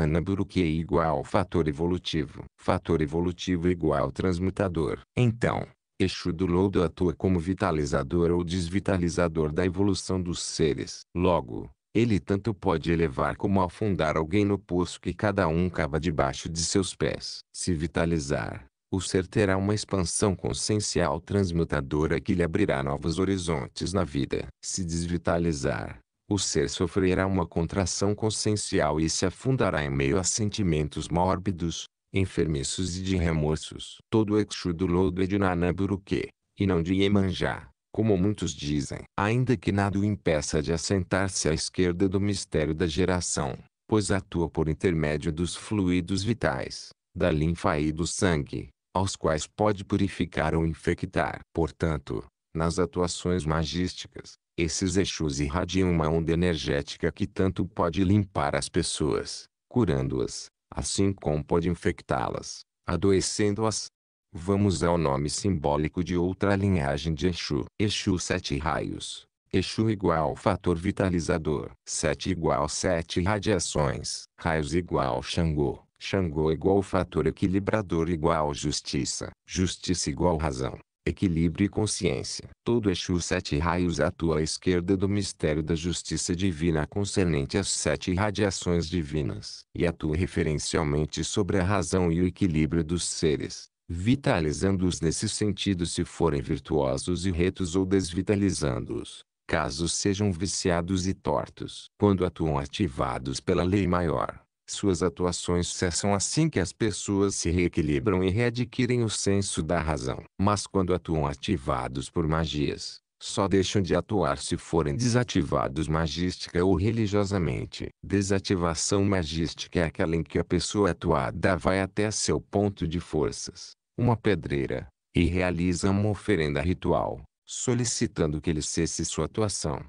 [SPEAKER 1] é igual fator evolutivo. Fator evolutivo igual transmutador. Então, Exu do lodo atua como vitalizador ou desvitalizador da evolução dos seres. Logo, ele tanto pode elevar como afundar alguém no poço que cada um cava debaixo de seus pés. Se vitalizar, o ser terá uma expansão consciencial transmutadora que lhe abrirá novos horizontes na vida. Se desvitalizar, o ser sofrerá uma contração consciencial e se afundará em meio a sentimentos mórbidos, enfermiços e de remorsos. Todo Exu do lodo é de Nanaburuque, e não de Iemanjá, como muitos dizem. Ainda que nada o impeça de assentar-se à esquerda do mistério da geração, pois atua por intermédio dos fluidos vitais, da linfa e do sangue, aos quais pode purificar ou infectar. Portanto, nas atuações magísticas, esses Exus irradiam uma onda energética que tanto pode limpar as pessoas, curando-as, assim como pode infectá-las, adoecendo-as. Vamos ao nome simbólico de outra linhagem de Exu. Exu sete raios. Exu igual fator vitalizador. Sete igual sete radiações. Raios igual Xangô. Xangô igual fator equilibrador igual justiça. Justiça igual razão equilíbrio e consciência. Todo Exu Sete Raios atua à esquerda do mistério da justiça divina concernente às sete radiações divinas, e atua referencialmente sobre a razão e o equilíbrio dos seres, vitalizando-os nesse sentido se forem virtuosos e retos ou desvitalizando-os, caso sejam viciados e tortos. Quando atuam ativados pela lei maior, suas atuações cessam assim que as pessoas se reequilibram e readquirem o senso da razão. Mas quando atuam ativados por magias, só deixam de atuar se forem desativados magística ou religiosamente. Desativação magística é aquela em que a pessoa atuada vai até seu ponto de forças, uma pedreira, e realiza uma oferenda ritual, solicitando que ele cesse sua atuação.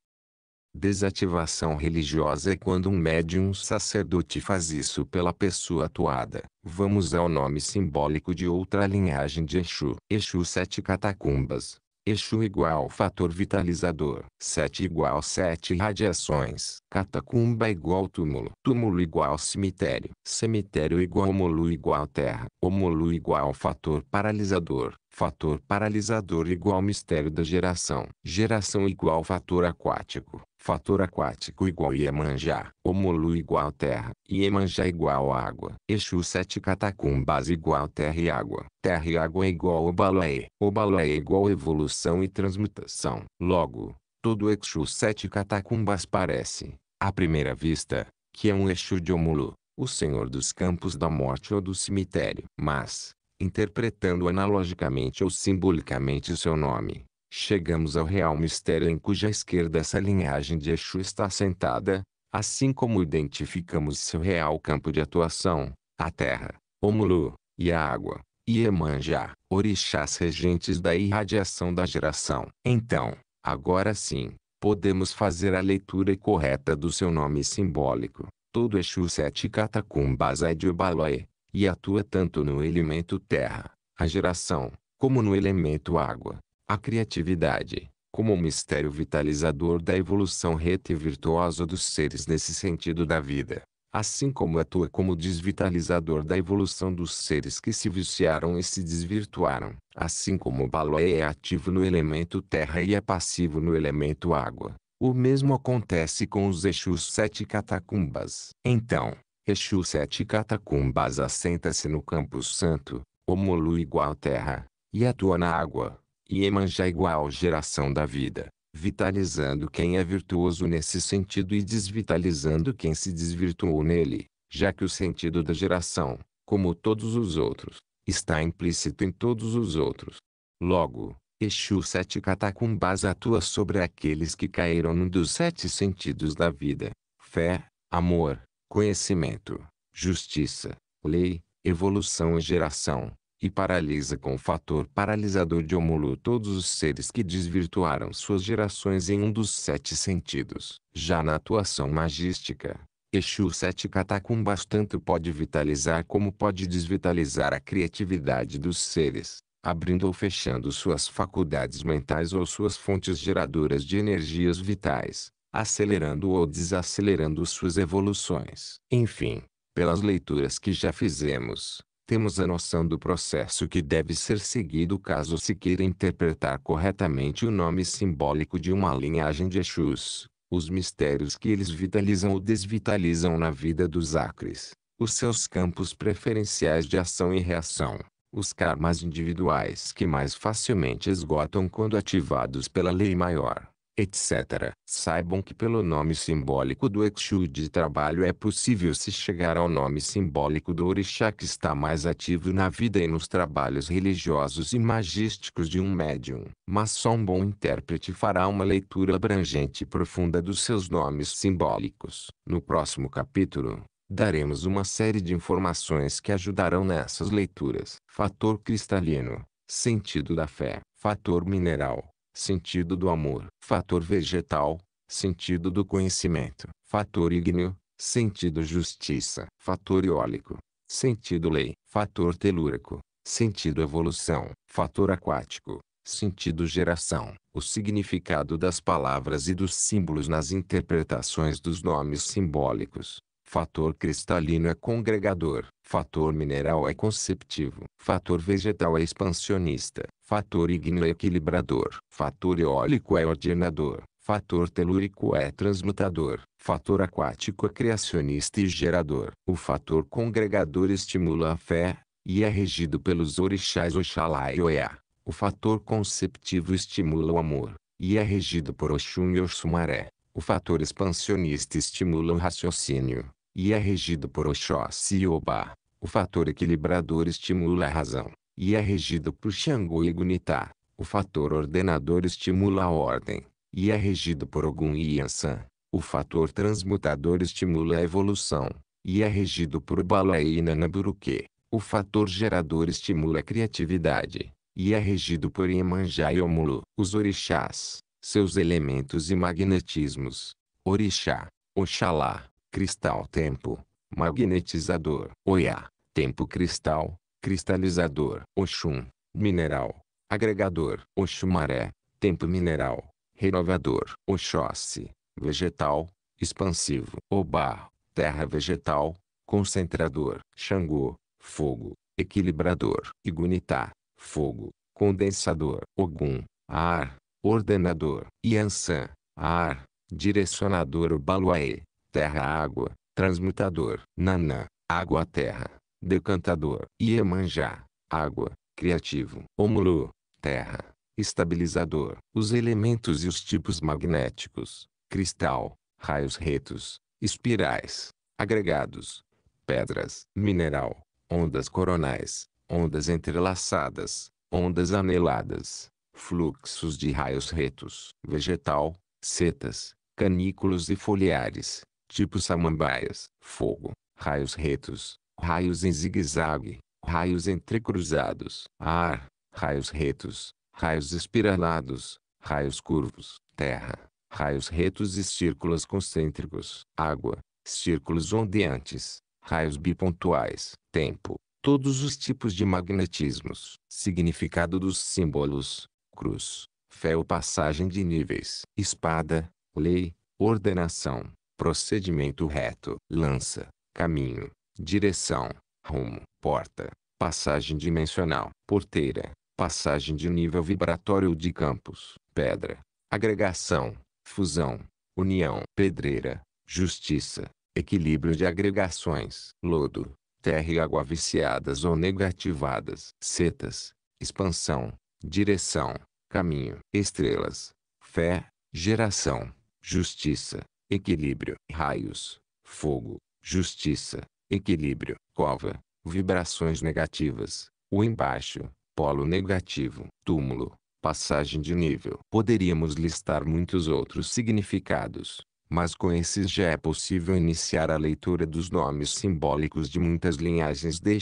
[SPEAKER 1] Desativação religiosa é quando um médium sacerdote faz isso pela pessoa atuada. Vamos ao nome simbólico de outra linhagem de Exu. Exu Sete Catacumbas. Exu igual fator vitalizador. 7 igual 7 radiações. Catacumba igual túmulo. Túmulo igual cemitério. Cemitério igual homolu igual terra. Homolu igual fator paralisador. Fator paralisador igual mistério da geração. Geração igual fator aquático fator aquático igual Iemanjá, Omolu igual terra, Iemanjá igual água, Exu sete catacumbas igual terra e água, terra e água igual Obalaê, Obalaê é igual evolução e transmutação. Logo, todo Exu sete catacumbas parece, à primeira vista, que é um Exu de Omulu, o senhor dos campos da morte ou do cemitério. Mas, interpretando analogicamente ou simbolicamente seu nome, Chegamos ao real mistério em cuja esquerda essa linhagem de Exu está sentada, assim como identificamos seu real campo de atuação, a terra, o mulu, e a água, e Emanja, orixás regentes da irradiação da geração. Então, agora sim, podemos fazer a leitura correta do seu nome simbólico. Todo Exu Sete Catacumbas é de Ubaloé, e atua tanto no elemento terra, a geração, como no elemento água, a criatividade, como um mistério vitalizador da evolução reta e virtuosa dos seres nesse sentido da vida, assim como atua como desvitalizador da evolução dos seres que se viciaram e se desvirtuaram, assim como o balé é ativo no elemento terra e é passivo no elemento água. O mesmo acontece com os Exus Sete Catacumbas. Então, Exu Sete Catacumbas assenta-se no Campo Santo, homolua igual terra, e atua na água e Emanjá é igual geração da vida, vitalizando quem é virtuoso nesse sentido e desvitalizando quem se desvirtuou nele, já que o sentido da geração, como todos os outros, está implícito em todos os outros. Logo, Exu Sete catacumbas atua sobre aqueles que caíram num dos sete sentidos da vida, fé, amor, conhecimento, justiça, lei, evolução e geração, e paralisa com o fator paralisador de Omulu todos os seres que desvirtuaram suas gerações em um dos sete sentidos. Já na atuação magística, Exu sete catacumbas tanto pode vitalizar como pode desvitalizar a criatividade dos seres, abrindo ou fechando suas faculdades mentais ou suas fontes geradoras de energias vitais, acelerando ou desacelerando suas evoluções. Enfim, pelas leituras que já fizemos, temos a noção do processo que deve ser seguido caso se queira interpretar corretamente o nome simbólico de uma linhagem de Exus, os mistérios que eles vitalizam ou desvitalizam na vida dos acres, os seus campos preferenciais de ação e reação, os karmas individuais que mais facilmente esgotam quando ativados pela lei maior, etc. Saibam que pelo nome simbólico do Exu de trabalho é possível se chegar ao nome simbólico do orixá que está mais ativo na vida e nos trabalhos religiosos e magísticos de um médium. Mas só um bom intérprete fará uma leitura abrangente e profunda dos seus nomes simbólicos. No próximo capítulo, daremos uma série de informações que ajudarão nessas leituras. Fator cristalino, sentido da fé, fator mineral sentido do amor. Fator vegetal, sentido do conhecimento. Fator ígneo, sentido justiça. Fator eólico, sentido lei. Fator telúrico, sentido evolução. Fator aquático, sentido geração. O significado das palavras e dos símbolos nas interpretações dos nomes simbólicos. Fator cristalino é congregador. Fator mineral é conceptivo. Fator vegetal é expansionista. Fator ígneo é equilibrador. Fator eólico é ordenador. Fator telúrico é transmutador. Fator aquático é criacionista e gerador. O fator congregador estimula a fé, e é regido pelos orixás Oxalá e Oiá. O fator conceptivo estimula o amor, e é regido por Oxum e Oxumaré. O fator expansionista estimula o raciocínio, e é regido por Oxóssi e Oba. O fator equilibrador estimula a razão, e é regido por Xangô e Gunita, O fator ordenador estimula a ordem, e é regido por Ogum e Yansan. O fator transmutador estimula a evolução, e é regido por Balaê e Nanaburuque. O fator gerador estimula a criatividade, e é regido por Iemanjá e Omulu. Os orixás, seus elementos e magnetismos. Orixá, Oxalá, cristal tempo, magnetizador. Oiá, tempo cristal, cristalizador, Oxum, mineral, agregador, Oxumaré, tempo mineral, renovador, Oxóssi, vegetal, expansivo, Obá, terra vegetal, concentrador, Xangô, fogo, equilibrador, Igunitá, fogo, condensador, Ogum, ar, ordenador, Iansã, ar, direcionador Obaluaê, terra-água, transmutador, Nanã, água-terra, decantador, Iemanjá, água, criativo, Omulu, terra, estabilizador. Os elementos e os tipos magnéticos, cristal, raios retos, espirais, agregados, pedras, mineral, ondas coronais, ondas entrelaçadas, ondas aneladas, fluxos de raios retos, vegetal, setas, canículos e foliares, tipos samambaias, fogo, raios retos, raios em zigue-zague, raios entrecruzados, ar, raios retos, raios espiralados, raios curvos, terra, raios retos e círculos concêntricos, água, círculos ondeantes, raios bipontuais, tempo, todos os tipos de magnetismos, significado dos símbolos, cruz, fé ou passagem de níveis, espada, lei, ordenação, procedimento reto, lança, caminho, direção, rumo, porta, passagem dimensional, porteira, passagem de nível vibratório de campos, pedra, agregação, fusão, união, pedreira, justiça, equilíbrio de agregações, lodo, terra e água viciadas ou negativadas, setas, expansão, direção, caminho, estrelas, fé, geração, justiça, equilíbrio, raios, fogo, justiça, equilíbrio, cova, vibrações negativas, o embaixo, polo negativo, túmulo, passagem de nível. Poderíamos listar muitos outros significados, mas com esses já é possível iniciar a leitura dos nomes simbólicos de muitas linhagens de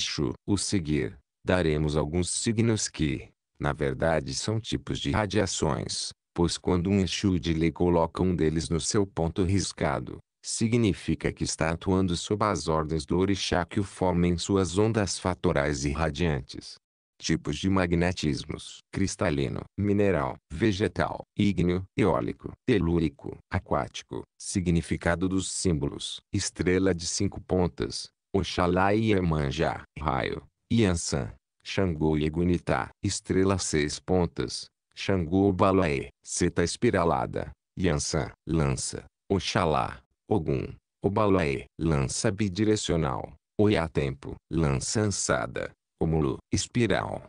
[SPEAKER 1] O seguir, daremos alguns signos que, na verdade são tipos de radiações, pois quando um Exu de lei coloca um deles no seu ponto riscado, significa que está atuando sob as ordens do orixá que o forma em suas ondas fatorais irradiantes. Tipos de magnetismos: cristalino, mineral, vegetal, ígneo, eólico, telúrico, aquático. Significado dos símbolos: estrela de cinco pontas, Oxalá e Iemanjá, raio, Iansã, Xangô e Egunitá, estrela seis pontas, Xangô Balaê, seta espiralada, Iansã, lança, Oxalá, Ogum, Obalaê, lança bidirecional, é tempo. lança ansada, Omulu, espiral,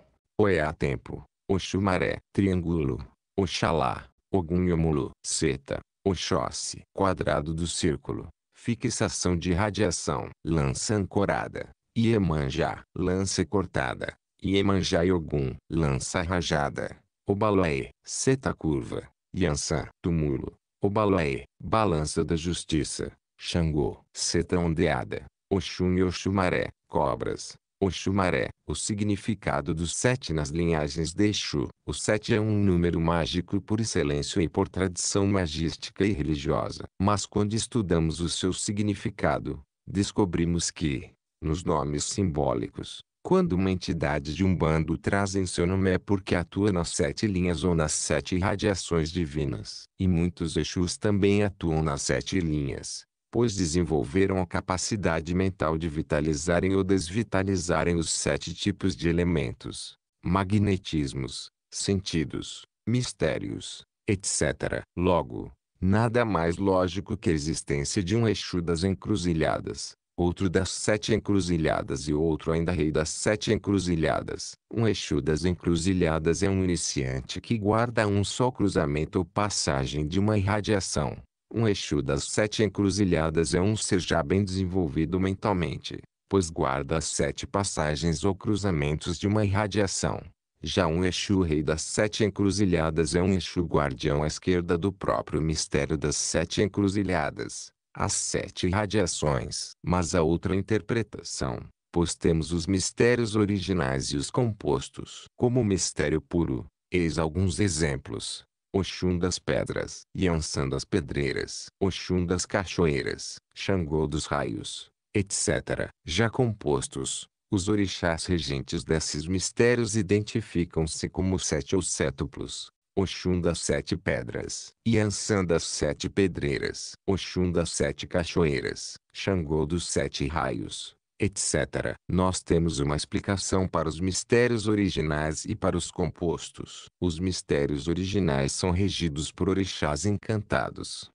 [SPEAKER 1] é tempo. Oxumaré, triângulo, Oxalá, Ogum e Omulu, seta, Oxóssi, quadrado do círculo, fixação de radiação, lança ancorada, Iemanjá, lança cortada, Iemanjá e Ogum, lança rajada, Obalaê, seta curva, Yansan, túmulo, Obalaê, balança da justiça, Xangô, seta ondeada, Oxum e Oxumaré, cobras, Oxumaré. O significado dos sete nas linhagens de Exu. O sete é um número mágico por excelência e por tradição magística e religiosa. Mas quando estudamos o seu significado, descobrimos que, nos nomes simbólicos, quando uma entidade de um bando traz em seu nome é porque atua nas sete linhas ou nas sete radiações divinas. E muitos Exus também atuam nas sete linhas, pois desenvolveram a capacidade mental de vitalizarem ou desvitalizarem os sete tipos de elementos, magnetismos, sentidos, mistérios, etc. Logo, nada mais lógico que a existência de um Exu das encruzilhadas, outro das sete encruzilhadas e outro ainda rei das sete encruzilhadas. Um Exu das encruzilhadas é um iniciante que guarda um só cruzamento ou passagem de uma irradiação. Um Exu das sete encruzilhadas é um ser já bem desenvolvido mentalmente, pois guarda as sete passagens ou cruzamentos de uma irradiação. Já um Exu Rei das Sete Encruzilhadas é um Exu Guardião à esquerda do próprio mistério das Sete Encruzilhadas as sete irradiações. Mas a outra interpretação, pois temos os mistérios originais e os compostos. Como mistério puro, eis alguns exemplos. Oxum das pedras, Yansan das pedreiras, Oxum das cachoeiras, Xangô dos raios, etc. Já compostos, os orixás regentes desses mistérios identificam-se como sete ou sétuplos, Oxum das sete pedras, Yansan das sete pedreiras, Oxum das sete cachoeiras, Xangô dos sete raios, etc. Nós temos uma explicação para os mistérios originais e para os compostos. Os mistérios originais são regidos por orixás encantados.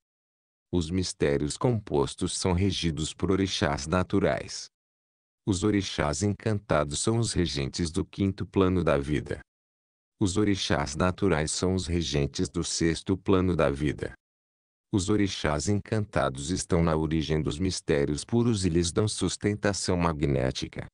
[SPEAKER 1] Os mistérios compostos são regidos por orixás naturais. Os orixás encantados são os regentes do quinto plano da vida. Os orixás naturais são os regentes do sexto plano da vida. Os orixás encantados estão na origem dos mistérios puros e lhes dão sustentação magnética.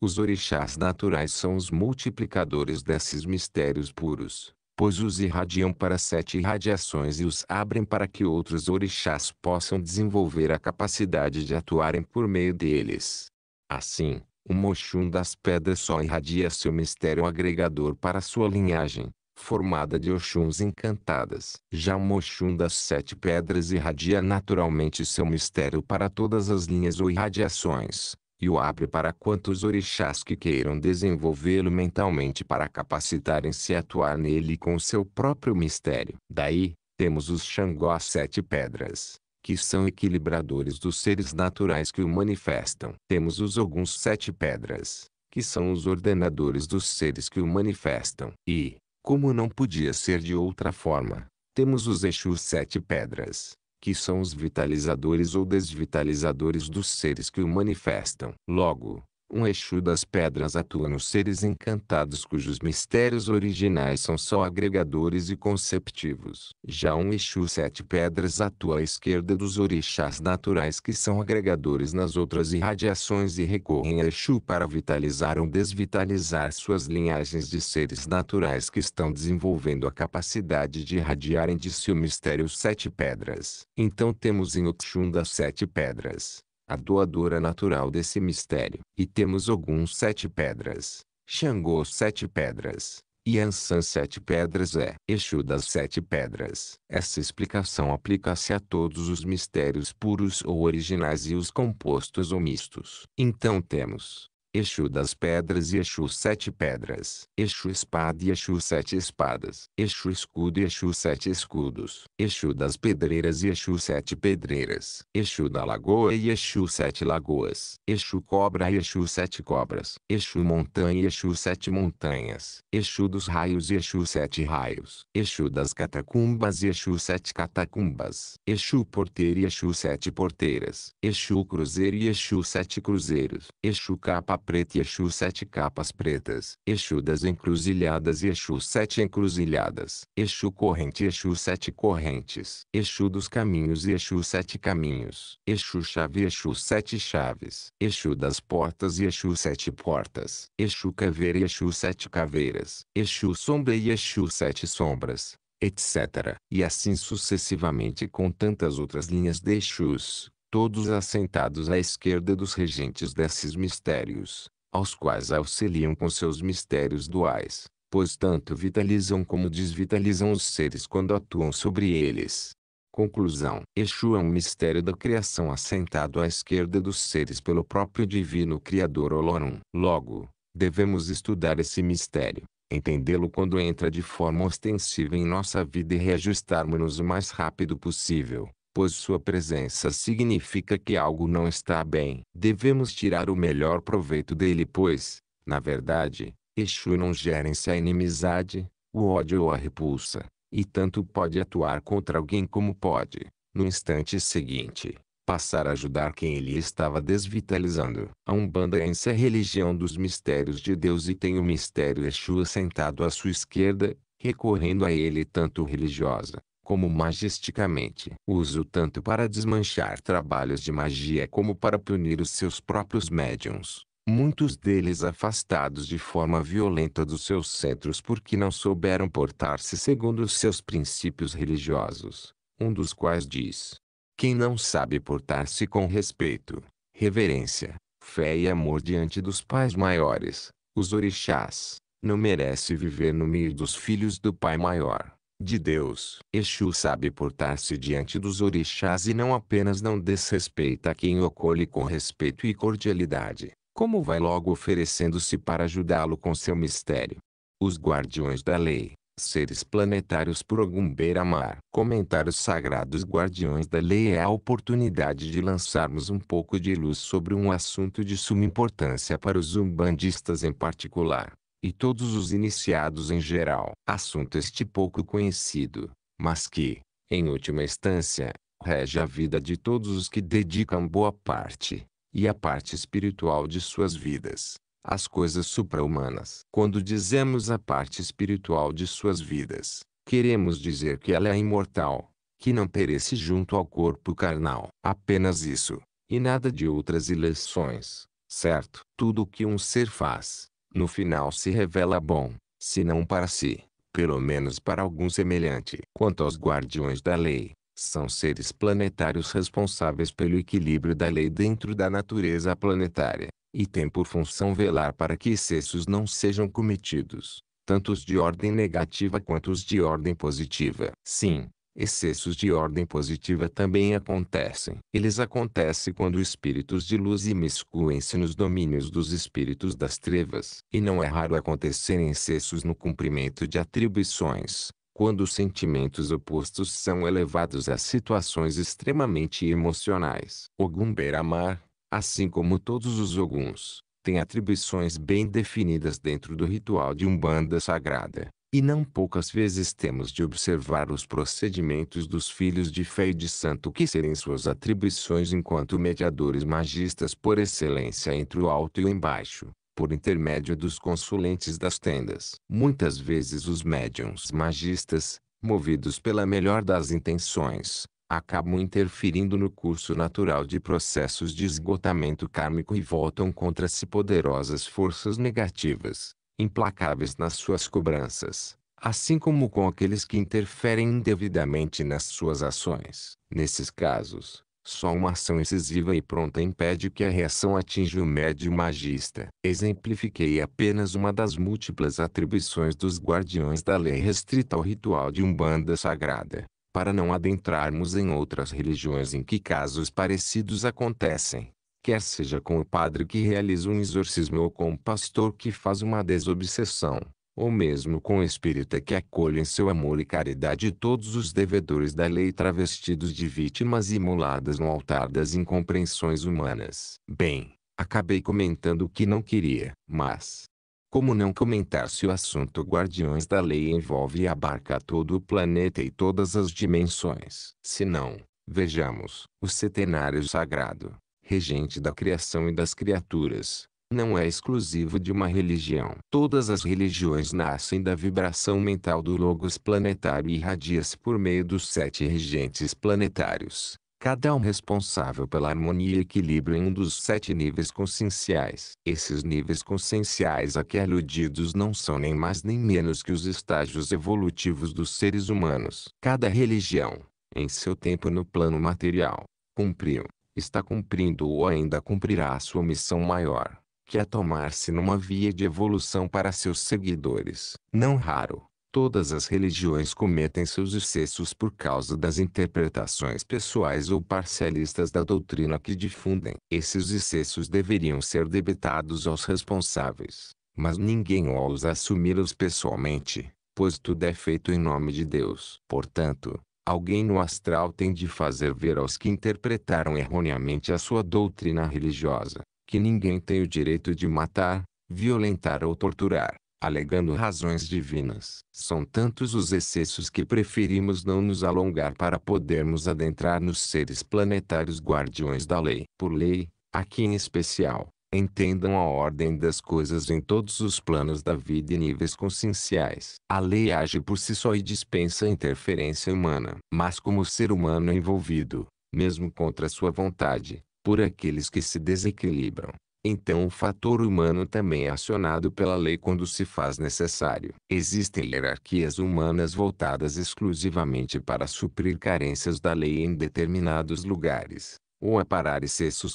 [SPEAKER 1] Os orixás naturais são os multiplicadores desses mistérios puros, pois os irradiam para sete radiações e os abrem para que outros orixás possam desenvolver a capacidade de atuarem por meio deles. Assim, o mochum das pedras só irradia seu mistério agregador para sua linhagem, formada de Oxuns encantadas. Já o mochum das sete pedras irradia naturalmente seu mistério para todas as linhas ou irradiações, e o abre para quantos orixás que queiram desenvolvê-lo mentalmente para capacitarem-se a atuar nele com seu próprio mistério. Daí, temos os Xangó as sete pedras, que são equilibradores dos seres naturais que o manifestam. Temos os alguns sete pedras, que são os ordenadores dos seres que o manifestam. E, como não podia ser de outra forma, temos os Exus sete pedras, que são os vitalizadores ou desvitalizadores dos seres que o manifestam. Logo, um eixo das pedras atua nos seres encantados cujos mistérios originais são só agregadores e conceptivos. Já um eixo sete pedras atua à esquerda dos orixás naturais que são agregadores nas outras irradiações e recorrem a eixo para vitalizar ou desvitalizar suas linhagens de seres naturais que estão desenvolvendo a capacidade de irradiarem de si o mistério sete pedras. Então temos em Oxum das sete pedras a doadora natural desse mistério. E temos Ogum Sete Pedras, Xangô Sete Pedras, Yansan Sete Pedras é Exu das Sete Pedras. Essa explicação aplica-se a todos os mistérios puros ou originais e os compostos ou mistos. Então temos, Exu das pedras e Exu sete pedras. Exu espada e Exu sete espadas. Exu escudo e Exu sete escudos. Exu das pedreiras e Exu sete pedreiras. Exu da lagoa e Exu sete lagoas. Exu cobra e Exu sete cobras. Exu montanha e Exu sete montanhas. Exu dos raios e Exu sete raios. Exu das catacumbas e Exu sete catacumbas. Exu porteiro e Exu sete porteiras. Exu cruzeiro e Exu sete cruzeiros. Exu capa preta e Exu sete capas pretas. Exu das encruzilhadas e Exu sete encruzilhadas. Exu corrente e Exu sete correntes. Exu dos caminhos e Exu sete caminhos. Exu chave e Exu sete chaves. Exu das portas e Exu sete portas. Exu caveira e Exu sete caveiras. Exu sombra e Exu sete sombras etc. E assim sucessivamente com tantas outras linhas de Exus, todos assentados à esquerda dos regentes desses mistérios, aos quais auxiliam com seus mistérios duais, pois tanto vitalizam como desvitalizam os seres quando atuam sobre eles. Conclusão: Exu é um mistério da criação assentado à esquerda dos seres pelo próprio divino Criador Olorum. Logo, devemos estudar esse mistério, entendê-lo quando entra de forma ostensiva em nossa vida e reajustarmos-nos o mais rápido possível, pois sua presença significa que algo não está bem. Devemos tirar o melhor proveito dele, pois, na verdade, Exu não gera si a inimizade, o ódio ou a repulsa, e tanto pode atuar contra alguém como pode, no instante seguinte, passar a ajudar quem ele estava desvitalizando. A Umbanda é a religião dos mistérios de Deus e tem o mistério Exu sentado à sua esquerda, recorrendo a ele tanto religiosa como majesticamente. Uso tanto para desmanchar trabalhos de magia como para punir os seus próprios médiums, muitos deles afastados de forma violenta dos seus centros porque não souberam portar-se segundo os seus princípios religiosos, um dos quais diz: Quem não sabe portar-se com respeito, reverência, fé e amor diante dos pais maiores, os orixás, não merece viver no meio dos filhos do Pai Maior de Deus. Exu sabe portar-se diante dos orixás e não apenas não desrespeita quem o acolhe com respeito e cordialidade, como vai logo oferecendo-se para ajudá-lo com seu mistério. Os guardiões da lei, seres planetários por algum beira-mar. Comentários sagrados Guardiões da Lei é a oportunidade de lançarmos um pouco de luz sobre um assunto de suma importância para os umbandistas em particular e todos os iniciados em geral. Assunto este pouco conhecido, mas que, em última instância, rege a vida de todos os que dedicam boa parte, e a parte espiritual de suas vidas, às coisas suprahumanas. Quando dizemos a parte espiritual de suas vidas, queremos dizer que ela é imortal, que não perece junto ao corpo carnal. Apenas isso, e nada de outras ilações certo? Tudo o que um ser faz, no final se revela bom, se não para si, pelo menos para algum semelhante. Quanto aos guardiões da lei, são seres planetários responsáveis pelo equilíbrio da lei dentro da natureza planetária, e têm por função velar para que excessos não sejam cometidos, tanto os de ordem negativa quanto os de ordem positiva. Sim, Excessos de ordem positiva também acontecem. Eles acontecem quando espíritos de luz imiscuem-se nos domínios dos espíritos das trevas. E não é raro acontecerem excessos no cumprimento de atribuições, quando sentimentos opostos são elevados a situações extremamente emocionais. Ogum Beramar, assim como todos os Oguns, tem atribuições bem definidas dentro do ritual de Umbanda Sagrada. E não poucas vezes temos de observar os procedimentos dos filhos de fé e de santo que serem suas atribuições enquanto mediadores magistas por excelência entre o alto e o embaixo, por intermédio dos consulentes das tendas. Muitas vezes os médiums magistas, movidos pela melhor das intenções, acabam interferindo no curso natural de processos de esgotamento kármico e voltam contra si poderosas forças negativas, implacáveis nas suas cobranças, assim como com aqueles que interferem indevidamente nas suas ações. Nesses casos, só uma ação incisiva e pronta impede que a reação atinja o médio magista. Exemplifiquei apenas uma das múltiplas atribuições dos guardiões da lei restrita ao ritual de umbanda sagrada, para não adentrarmos em outras religiões em que casos parecidos acontecem quer seja com o padre que realiza um exorcismo ou com o pastor que faz uma desobsessão, ou mesmo com o espírita que acolhe em seu amor e caridade todos os devedores da lei travestidos de vítimas imoladas no altar das incompreensões humanas. Bem, acabei comentando o que não queria, mas. Como não comentar se o assunto Guardiões da Lei envolve e abarca todo o planeta e todas as dimensões? Se não, vejamos o Setenário Sagrado regente da criação e das criaturas, não é exclusivo de uma religião. Todas as religiões nascem da vibração mental do logos planetário e irradia-se por meio dos sete regentes planetários, cada um responsável pela harmonia e equilíbrio em um dos sete níveis conscienciais. Esses níveis conscienciais aqui aludidos não são nem mais nem menos que os estágios evolutivos dos seres humanos. Cada religião, em seu tempo no plano material, cumpriu, está cumprindo ou ainda cumprirá a sua missão maior, que é tomar-se numa via de evolução para seus seguidores. Não raro, todas as religiões cometem seus excessos por causa das interpretações pessoais ou parcialistas da doutrina que difundem. Esses excessos deveriam ser debitados aos responsáveis, mas ninguém ousa assumi-los pessoalmente, pois tudo é feito em nome de Deus. Portanto, alguém no astral tem de fazer ver aos que interpretaram erroneamente a sua doutrina religiosa, que ninguém tem o direito de matar, violentar ou torturar, alegando razões divinas. São tantos os excessos que preferimos não nos alongar para podermos adentrar nos seres planetários guardiões da lei. Por lei, aqui em especial, Entendam a ordem das coisas em todos os planos da vida e níveis conscienciais. A lei age por si só e dispensa interferência humana. Mas como o ser humano é envolvido, mesmo contra sua vontade, por aqueles que se desequilibram, então o fator humano também é acionado pela lei quando se faz necessário. Existem hierarquias humanas voltadas exclusivamente para suprir carências da lei em determinados lugares ou a parar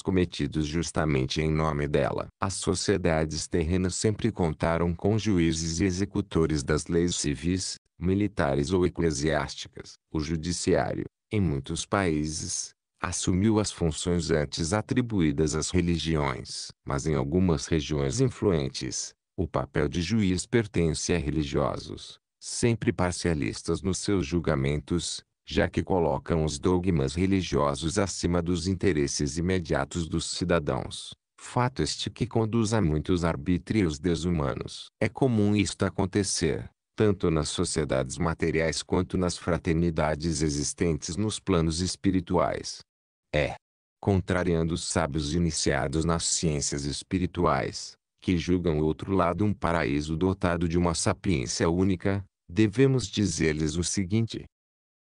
[SPEAKER 1] cometidos justamente em nome dela. As sociedades terrenas sempre contaram com juízes e executores das leis civis, militares ou eclesiásticas. O judiciário, em muitos países, assumiu as funções antes atribuídas às religiões, mas em algumas regiões influentes, o papel de juiz pertence a religiosos, sempre parcialistas nos seus julgamentos, já que colocam os dogmas religiosos acima dos interesses imediatos dos cidadãos. Fato este que conduz a muitos arbítrios desumanos. É comum isto acontecer, tanto nas sociedades materiais quanto nas fraternidades existentes nos planos espirituais. É, contrariando os sábios iniciados nas ciências espirituais, que julgam o outro lado um paraíso dotado de uma sapiência única, devemos dizer-lhes o seguinte: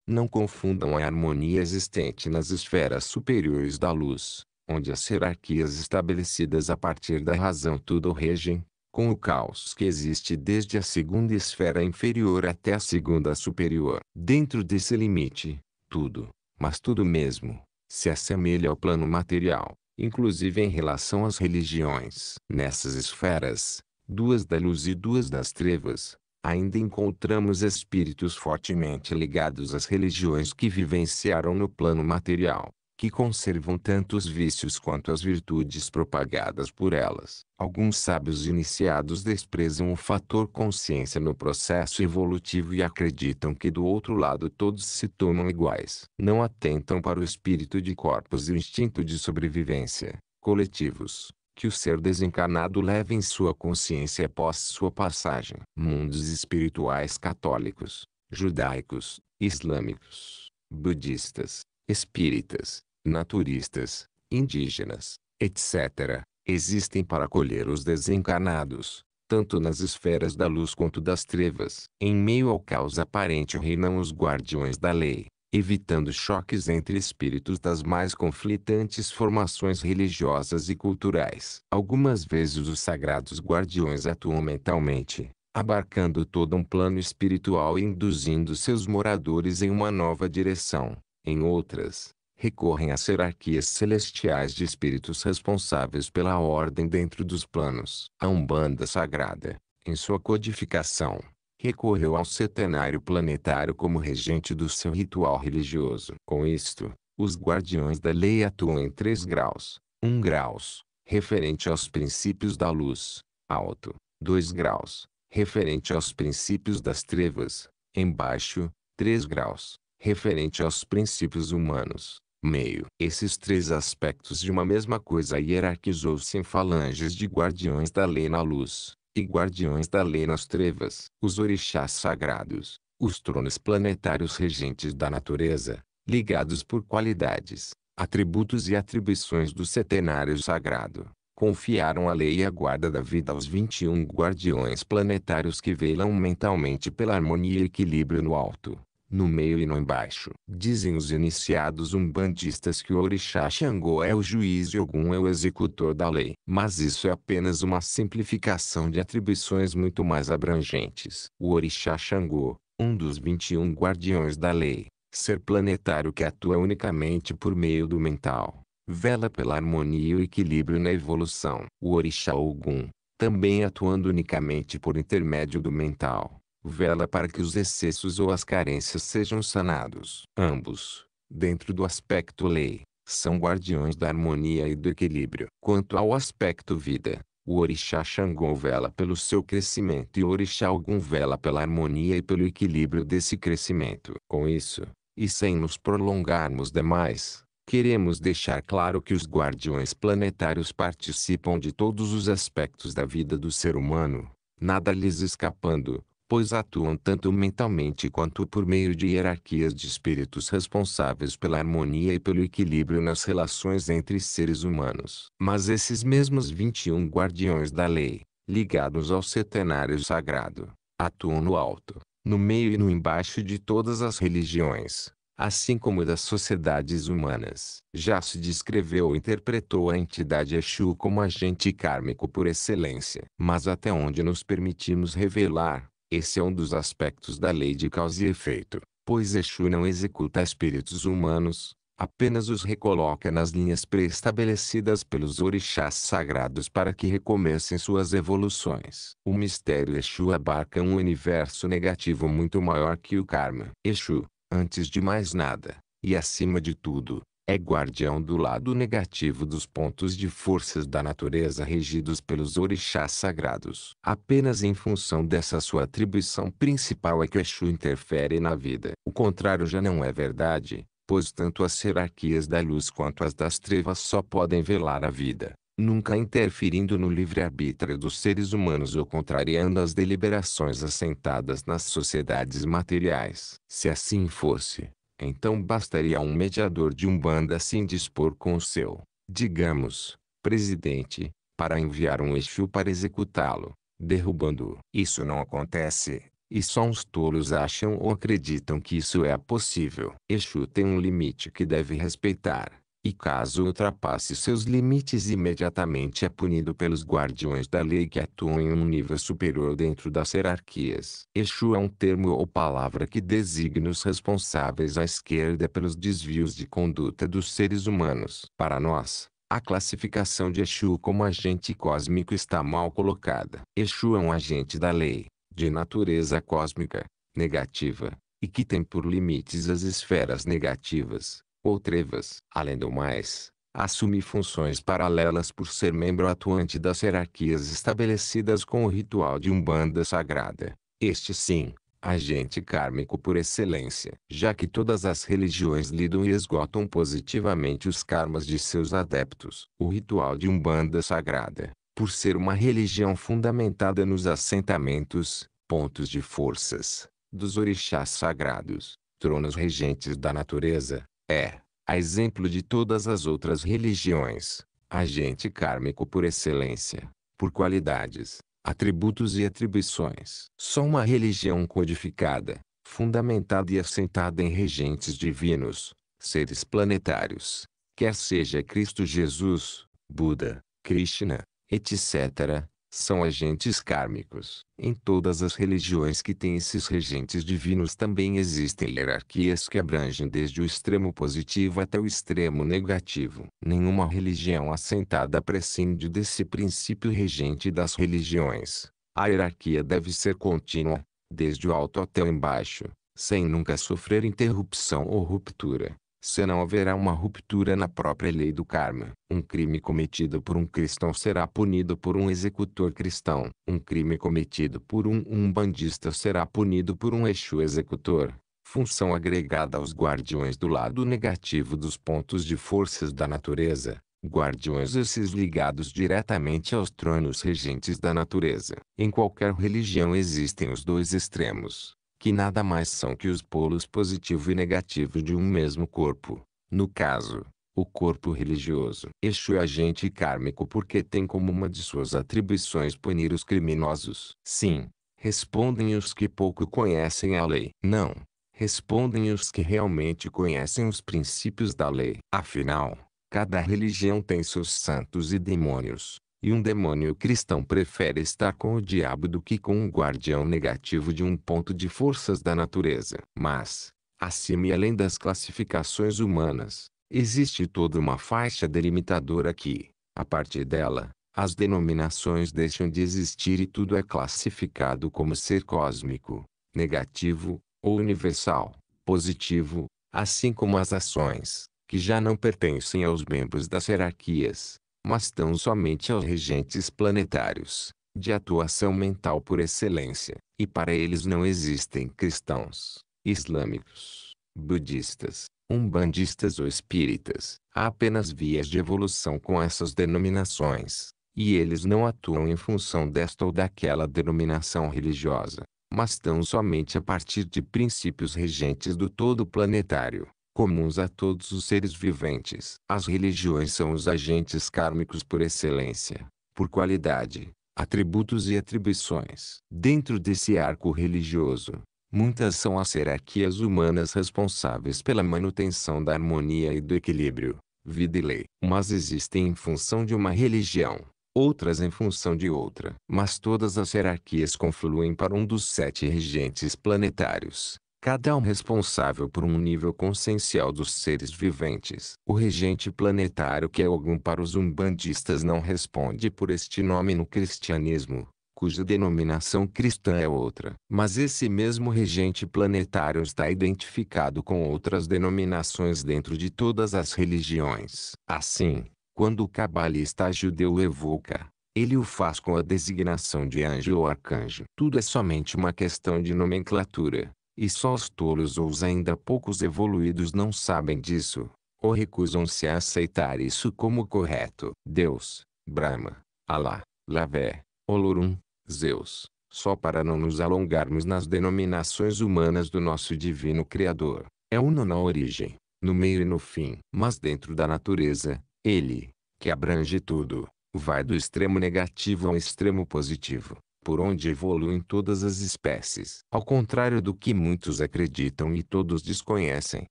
[SPEAKER 1] não confundam a harmonia existente nas esferas superiores da luz, onde as hierarquias estabelecidas a partir da razão tudo regem, com o caos que existe desde a segunda esfera inferior até a segunda superior. Dentro desse limite, tudo, mas tudo mesmo, se assemelha ao plano material, inclusive em relação às religiões. Nessas esferas, duas da luz e duas das trevas, ainda encontramos espíritos fortemente ligados às religiões que vivenciaram no plano material, que conservam tanto os vícios quanto as virtudes propagadas por elas. Alguns sábios iniciados desprezam o fator consciência no processo evolutivo e acreditam que do outro lado todos se tornam iguais. Não atentam para o espírito de corpos e o instinto de sobrevivência, coletivos que o ser desencarnado leva em sua consciência após sua passagem. Mundos espirituais católicos, judaicos, islâmicos, budistas, espíritas, naturistas, indígenas, etc., existem para acolher os desencarnados, tanto nas esferas da luz quanto das trevas. Em meio ao caos aparente reinam os guardiões da lei, evitando choques entre espíritos das mais conflitantes formações religiosas e culturais. Algumas vezes os sagrados guardiões atuam mentalmente, abarcando todo um plano espiritual e induzindo seus moradores em uma nova direção. Em outras, recorrem às hierarquias celestiais de espíritos responsáveis pela ordem dentro dos planos. A Umbanda Sagrada, em sua codificação, recorreu ao setenário planetário como regente do seu ritual religioso. Com isto, os guardiões da lei atuam em três graus. 1 um graus, referente aos princípios da luz, alto. 2 graus, referente aos princípios das trevas, embaixo. 3 graus, referente aos princípios humanos, meio. Esses três aspectos de uma mesma coisa hierarquizou-se em falanges de guardiões da lei na luz, e guardiões da lei nas trevas, os orixás sagrados, os tronos planetários regentes da natureza, ligados por qualidades, atributos e atribuições do setenário sagrado, confiaram a lei e a guarda da vida aos 21 guardiões planetários que velam mentalmente pela harmonia e equilíbrio no alto, no meio e no embaixo. Dizem os iniciados umbandistas que o orixá Xangô é o juiz e Ogum é o executor da lei. Mas isso é apenas uma simplificação de atribuições muito mais abrangentes. O orixá Xangô, um dos 21 guardiões da lei, ser planetário que atua unicamente por meio do mental, vela pela harmonia e o equilíbrio na evolução. O orixá Ogum, também atuando unicamente por intermédio do mental vela para que os excessos ou as carências sejam sanados. Ambos, dentro do aspecto lei, são guardiões da harmonia e do equilíbrio. Quanto ao aspecto vida, o orixá Xangô vela pelo seu crescimento e o orixá Ogum vela pela harmonia e pelo equilíbrio desse crescimento. Com isso, e sem nos prolongarmos demais, queremos deixar claro que os guardiões planetários participam de todos os aspectos da vida do ser humano, nada lhes escapando, pois atuam tanto mentalmente quanto por meio de hierarquias de espíritos responsáveis pela harmonia e pelo equilíbrio nas relações entre seres humanos. Mas esses mesmos 21 guardiões da lei, ligados ao setenário sagrado, atuam no alto, no meio e no embaixo de todas as religiões, assim como das sociedades humanas. Já se descreveu ou interpretou a entidade Exu como agente kármico por excelência. Mas até onde nos permitimos revelar, esse é um dos aspectos da lei de causa e efeito, pois Exu não executa espíritos humanos, apenas os recoloca nas linhas preestabelecidas pelos orixás sagrados para que recomecem suas evoluções. O mistério Exu abarca um universo negativo muito maior que o karma. Exu, antes de mais nada, e acima de tudo, é guardião do lado negativo dos pontos de forças da natureza regidos pelos orixás sagrados. Apenas em função dessa sua atribuição principal é que o Exu interfere na vida. O contrário já não é verdade, pois tanto as hierarquias da luz quanto as das trevas só podem velar a vida, nunca interferindo no livre-arbítrio dos seres humanos ou contrariando as deliberações assentadas nas sociedades materiais. Se assim fosse, então bastaria um mediador de Umbanda se indispor com o seu, digamos, presidente, para enviar um Exu para executá-lo, derrubando-o. Isso não acontece, e só uns tolos acham ou acreditam que isso é possível. Exu tem um limite que deve respeitar e caso ultrapasse seus limites imediatamente é punido pelos guardiões da lei que atuam em um nível superior dentro das hierarquias. Exu é um termo ou palavra que designa os responsáveis à esquerda pelos desvios de conduta dos seres humanos. Para nós, a classificação de Exu como agente cósmico está mal colocada. Exu é um agente da lei, de natureza cósmica, negativa, e que tem por limites as esferas negativas ou trevas. Além do mais, assume funções paralelas por ser membro atuante das hierarquias estabelecidas com o ritual de Umbanda Sagrada. Este sim, agente kármico por excelência, já que todas as religiões lidam e esgotam positivamente os karmas de seus adeptos. O ritual de Umbanda Sagrada, por ser uma religião fundamentada nos assentamentos, pontos de forças, dos orixás sagrados, tronos regentes da natureza, é, a exemplo de todas as outras religiões, agente kármico por excelência, por qualidades, atributos e atribuições. Só uma religião codificada, fundamentada e assentada em regentes divinos, seres planetários, quer seja Cristo Jesus, Buda, Krishna, etc., são agentes kármicos. Em todas as religiões que têm esses regentes divinos também existem hierarquias que abrangem desde o extremo positivo até o extremo negativo. Nenhuma religião assentada prescinde desse princípio regente das religiões. A hierarquia deve ser contínua, desde o alto até o embaixo, sem nunca sofrer interrupção ou ruptura senão haverá uma ruptura na própria lei do karma. Um crime cometido por um cristão será punido por um executor cristão. Um crime cometido por um umbandista será punido por um eixo executor. Função agregada aos guardiões do lado negativo dos pontos de forças da natureza. Guardiões esses ligados diretamente aos tronos regentes da natureza. Em qualquer religião existem os dois extremos que nada mais são que os polos positivo e negativo de um mesmo corpo. No caso, o corpo religioso. Este é agente kármico porque tem como uma de suas atribuições punir os criminosos. Sim, respondem os que pouco conhecem a lei. Não, respondem os que realmente conhecem os princípios da lei. Afinal, cada religião tem seus santos e demônios. E um demônio cristão prefere estar com o diabo do que com um guardião negativo de um ponto de forças da natureza. Mas, acima e além das classificações humanas, existe toda uma faixa delimitadora que, a partir dela, as denominações deixam de existir e tudo é classificado como ser cósmico, negativo, ou universal, positivo, assim como as ações, que já não pertencem aos membros das hierarquias, mas tão somente aos regentes planetários, de atuação mental por excelência, e para eles não existem cristãos, islâmicos, budistas, umbandistas ou espíritas, há apenas vias de evolução com essas denominações, e eles não atuam em função desta ou daquela denominação religiosa, mas tão somente a partir de princípios regentes do todo planetário comuns a todos os seres viventes. As religiões são os agentes kármicos por excelência, por qualidade, atributos e atribuições. Dentro desse arco religioso, muitas são as hierarquias humanas responsáveis pela manutenção da harmonia e do equilíbrio, vida e lei. Umas existem em função de uma religião, outras em função de outra. Mas todas as hierarquias confluem para um dos sete regentes planetários, cada um responsável por um nível consciencial dos seres viventes. O regente planetário que é algum para os umbandistas não responde por este nome no cristianismo, cuja denominação cristã é outra. Mas esse mesmo regente planetário está identificado com outras denominações dentro de todas as religiões. Assim, quando o cabalista judeu evoca, ele o faz com a designação de anjo ou arcanjo. Tudo é somente uma questão de nomenclatura. E só os tolos ou os ainda poucos evoluídos não sabem disso, ou recusam-se a aceitar isso como correto. Deus, Brahma, Alá, Lavé, Olorum, Zeus, só para não nos alongarmos nas denominações humanas do nosso divino Criador, é uno na origem, no meio e no fim. Mas dentro da natureza, ele, que abrange tudo, vai do extremo negativo ao extremo positivo por onde evoluem todas as espécies. Ao contrário do que muitos acreditam e todos desconhecem,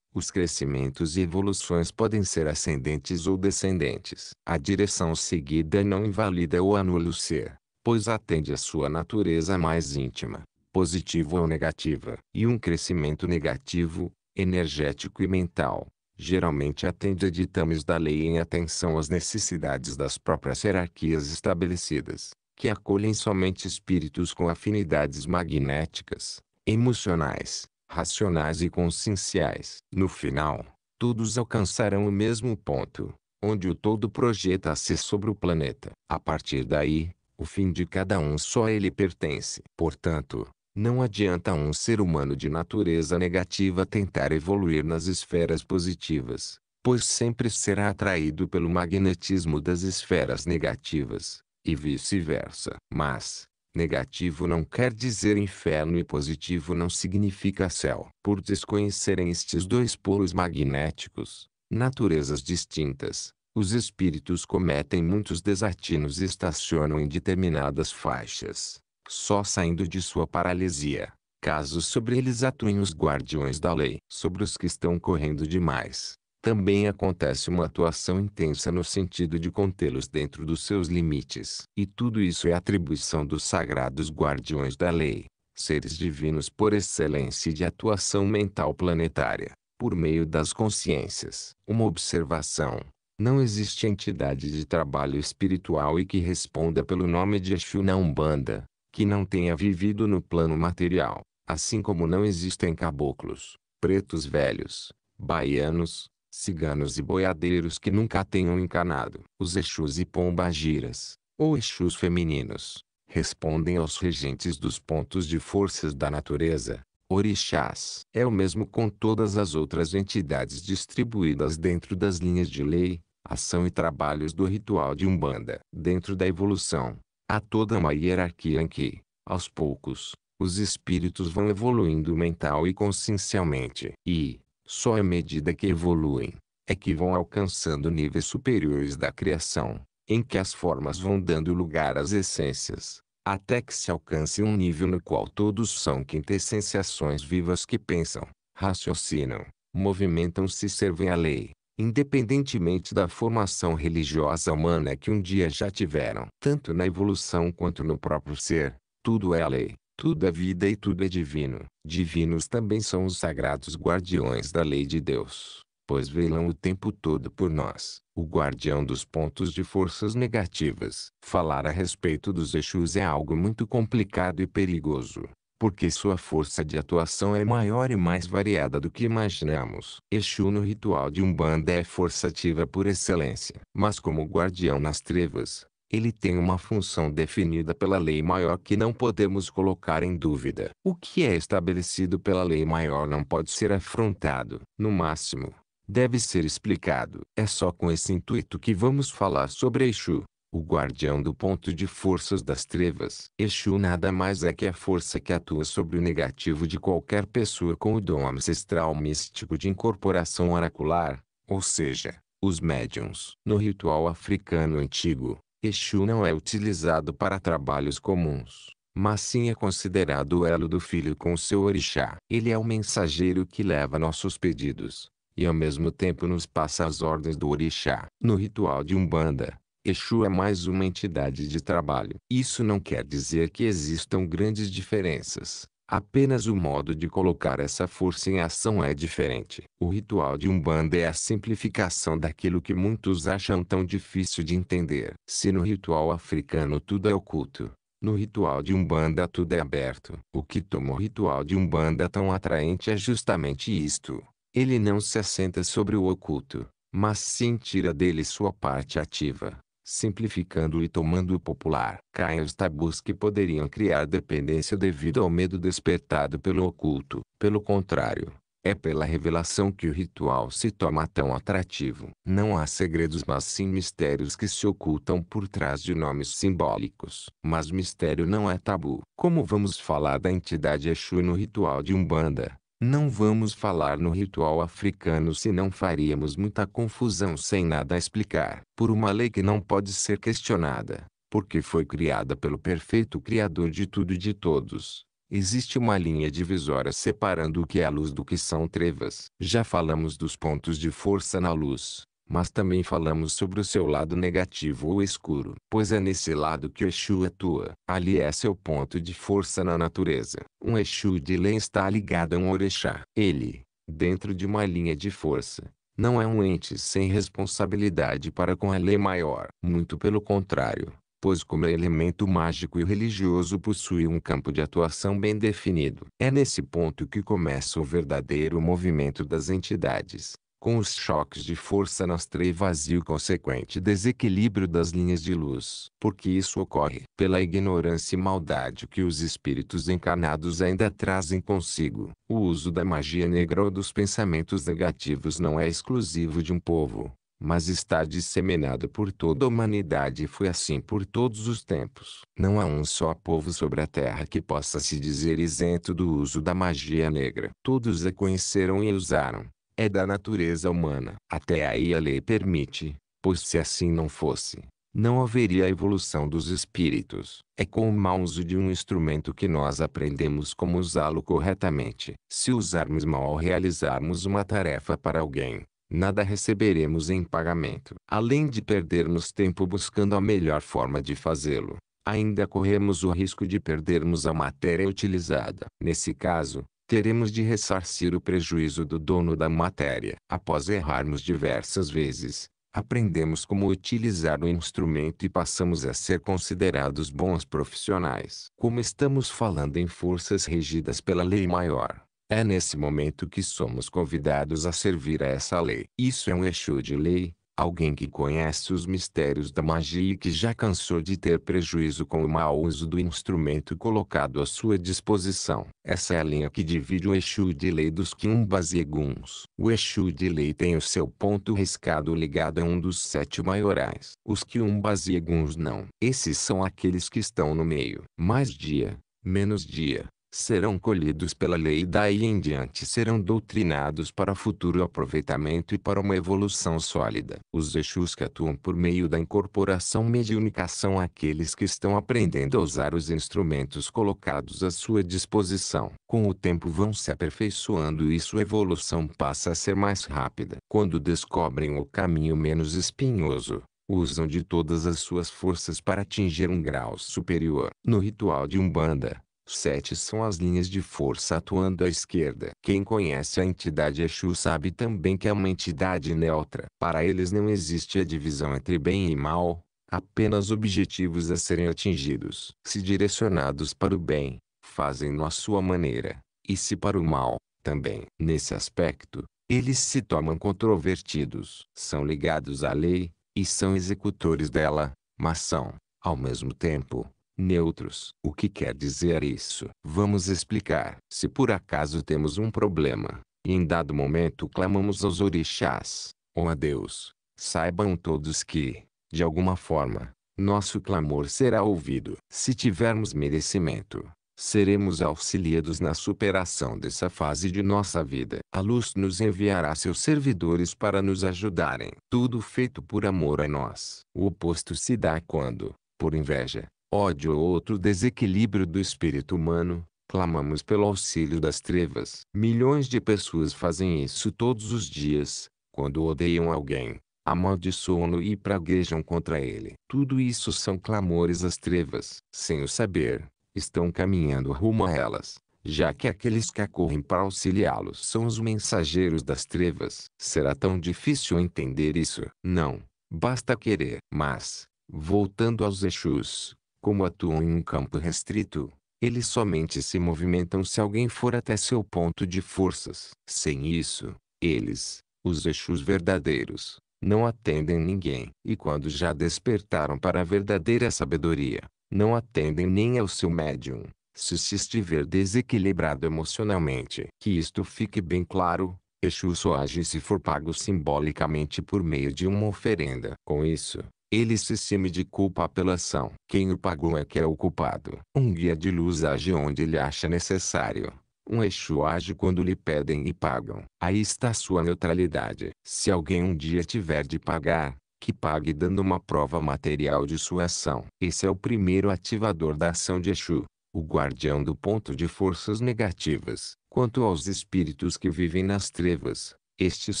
[SPEAKER 1] os crescimentos e evoluções podem ser ascendentes ou descendentes. A direção seguida não invalida ou anula o ser, pois atende à sua natureza mais íntima, positiva ou negativa. E um crescimento negativo, energético e mental, geralmente atende a ditames da lei em atenção às necessidades das próprias hierarquias estabelecidas que acolhem somente espíritos com afinidades magnéticas, emocionais, racionais e conscienciais. No final, todos alcançarão o mesmo ponto, onde o todo projeta-se sobre o planeta. A partir daí, o fim de cada um só a ele pertence. Portanto, não adianta um ser humano de natureza negativa tentar evoluir nas esferas positivas, pois sempre será atraído pelo magnetismo das esferas negativas e vice-versa. Mas, negativo não quer dizer inferno e positivo não significa céu. Por desconhecerem estes dois polos magnéticos, naturezas distintas, os espíritos cometem muitos desatinos e estacionam em determinadas faixas, só saindo de sua paralisia. Caso sobre eles atuem os guardiões da lei. Sobre os que estão correndo demais, também acontece uma atuação intensa no sentido de contê-los dentro dos seus limites. E tudo isso é atribuição dos sagrados guardiões da lei, seres divinos por excelência de atuação mental planetária, por meio das consciências. Uma observação. Não existe entidade de trabalho espiritual e que responda pelo nome de Exu na Umbanda, que não tenha vivido no plano material, assim como não existem caboclos, pretos velhos, baianos, ciganos e boiadeiros que nunca tenham encanado. Os Exus e Pombagiras, ou Exus femininos, respondem aos regentes dos pontos de forças da natureza, orixás. É o mesmo com todas as outras entidades distribuídas dentro das linhas de lei, ação e trabalhos do ritual de Umbanda. Dentro da evolução, há toda uma hierarquia em que, aos poucos, os espíritos vão evoluindo mental e consciencialmente. E, só à medida que evoluem, é que vão alcançando níveis superiores da criação, em que as formas vão dando lugar às essências, até que se alcance um nível no qual todos são quintessenciações vivas que pensam, raciocinam, movimentam-se e servem à lei, independentemente da formação religiosa humana que um dia já tiveram. Tanto na evolução quanto no próprio ser, tudo é a lei. Tudo é vida e tudo é divino. Divinos também são os sagrados guardiões da lei de Deus, pois velam o tempo todo por nós. O guardião dos pontos de forças negativas. Falar a respeito dos Exus é algo muito complicado e perigoso, porque sua força de atuação é maior e mais variada do que imaginamos. Exu no ritual de Umbanda é força ativa por excelência, mas como guardião nas trevas, ele tem uma função definida pela lei maior que não podemos colocar em dúvida. O que é estabelecido pela lei maior não pode ser afrontado. No máximo, deve ser explicado. É só com esse intuito que vamos falar sobre Exu, o guardião do ponto de forças das trevas. Exu nada mais é que a força que atua sobre o negativo de qualquer pessoa com o dom ancestral místico de incorporação oracular, ou seja, os médiums. No ritual africano antigo, Exu não é utilizado para trabalhos comuns, mas sim é considerado o elo do filho com seu orixá. Ele é o mensageiro que leva nossos pedidos, e ao mesmo tempo nos passa as ordens do orixá. No ritual de Umbanda, Exu é mais uma entidade de trabalho. Isso não quer dizer que existam grandes diferenças. Apenas o modo de colocar essa força em ação é diferente. O ritual de Umbanda é a simplificação daquilo que muitos acham tão difícil de entender. Se no ritual africano tudo é oculto, no ritual de Umbanda tudo é aberto. O que toma o ritual de Umbanda tão atraente é justamente isto. Ele não se assenta sobre o oculto, mas sim tira dele sua parte ativa simplificando e tomando o popular. Caem os tabus que poderiam criar dependência devido ao medo despertado pelo oculto. Pelo contrário, é pela revelação que o ritual se torna tão atrativo. Não há segredos, mas sim mistérios que se ocultam por trás de nomes simbólicos. Mas mistério não é tabu. Como vamos falar da entidade Exu no ritual de Umbanda? Não vamos falar no ritual africano senão faríamos muita confusão sem nada explicar, por uma lei que não pode ser questionada, porque foi criada pelo perfeito Criador de tudo e de todos. Existe uma linha divisória separando o que é a luz do que são trevas. Já falamos dos pontos de força na luz, mas também falamos sobre o seu lado negativo ou escuro. Pois é nesse lado que o Exu atua. Ali é seu ponto de força na natureza. Um Exu de Len está ligado a um Orixá. Ele, dentro de uma linha de força, não é um ente sem responsabilidade para com a lei maior. Muito pelo contrário, pois como elemento mágico e religioso possui um campo de atuação bem definido. É nesse ponto que começa o verdadeiro movimento das entidades com os choques de força nas trevas e o consequente desequilíbrio das linhas de luz. Porque isso ocorre pela ignorância e maldade que os espíritos encarnados ainda trazem consigo. O uso da magia negra ou dos pensamentos negativos não é exclusivo de um povo, mas está disseminado por toda a humanidade e foi assim por todos os tempos. Não há um só povo sobre a terra que possa se dizer isento do uso da magia negra. Todos a conheceram e usaram é da natureza humana. Até aí a lei permite, pois se assim não fosse, não haveria a evolução dos espíritos. É com o mau uso de um instrumento que nós aprendemos como usá-lo corretamente. Se usarmos mal ao realizarmos uma tarefa para alguém, nada receberemos em pagamento. Além de perdermos tempo buscando a melhor forma de fazê-lo, ainda corremos o risco de perdermos a matéria utilizada. Nesse caso, teremos de ressarcir o prejuízo do dono da matéria. Após errarmos diversas vezes, aprendemos como utilizar o instrumento e passamos a ser considerados bons profissionais. Como estamos falando em forças regidas pela lei maior, é nesse momento que somos convidados a servir a essa lei. Isso é um eixo de lei, Alguém que conhece os mistérios da magia e que já cansou de ter prejuízo com o mau uso do instrumento colocado à sua disposição. Essa é a linha que divide o Exu de lei dos que e eguns. O Exu de lei tem o seu ponto riscado ligado a um dos sete maiorais. Os que e eguns não. Esses são aqueles que estão no meio. Mais dia, menos dia, serão colhidos pela lei e daí em diante serão doutrinados para futuro aproveitamento e para uma evolução sólida. Os Exus que atuam por meio da incorporação mediúnica são aqueles que estão aprendendo a usar os instrumentos colocados à sua disposição. Com o tempo vão se aperfeiçoando e sua evolução passa a ser mais rápida. Quando descobrem o caminho menos espinhoso, usam de todas as suas forças para atingir um grau superior. No ritual de Umbanda, Sete são as linhas de força atuando à esquerda. Quem conhece a entidade Exu sabe também que é uma entidade neutra. Para eles não existe a divisão entre bem e mal, apenas objetivos a serem atingidos. Se direcionados para o bem, fazem-no à sua maneira, e se para o mal, também. Nesse aspecto, eles se tomam controvertidos. São ligados à lei, e são executores dela, mas são, ao mesmo tempo, neutros. O que quer dizer isso? Vamos explicar. Se por acaso temos um problema, e em dado momento clamamos aos orixás, ou a Deus, saibam todos que, de alguma forma, nosso clamor será ouvido. Se tivermos merecimento, seremos auxiliados na superação dessa fase de nossa vida. A luz nos enviará seus servidores para nos ajudarem. Tudo feito por amor a nós. O oposto se dá quando, por inveja, ódio ou outro desequilíbrio do espírito humano, clamamos pelo auxílio das trevas. Milhões de pessoas fazem isso todos os dias, quando odeiam alguém, amaldiçoam-no e praguejam contra ele. Tudo isso são clamores às trevas. Sem o saber, estão caminhando rumo a elas, já que aqueles que acorrem para auxiliá-los são os mensageiros das trevas. Será tão difícil entender isso? Não, basta querer. Mas, voltando aos Exus, como atuam em um campo restrito, eles somente se movimentam se alguém for até seu ponto de forças. Sem isso, eles, os Exus verdadeiros, não atendem ninguém. E quando já despertaram para a verdadeira sabedoria, não atendem nem ao seu médium, se se estiver desequilibrado emocionalmente. Que isto fique bem claro, Exu só age se for pago simbolicamente por meio de uma oferenda. Com isso, ele se cime de culpa pela ação. Quem o pagou é que é o culpado. Um guia de luz age onde ele acha necessário. Um eixo age quando lhe pedem e pagam. Aí está sua neutralidade. Se alguém um dia tiver de pagar, que pague dando uma prova material de sua ação. Esse é o primeiro ativador da ação de Exu, o guardião do ponto de forças negativas. Quanto aos espíritos que vivem nas trevas, estes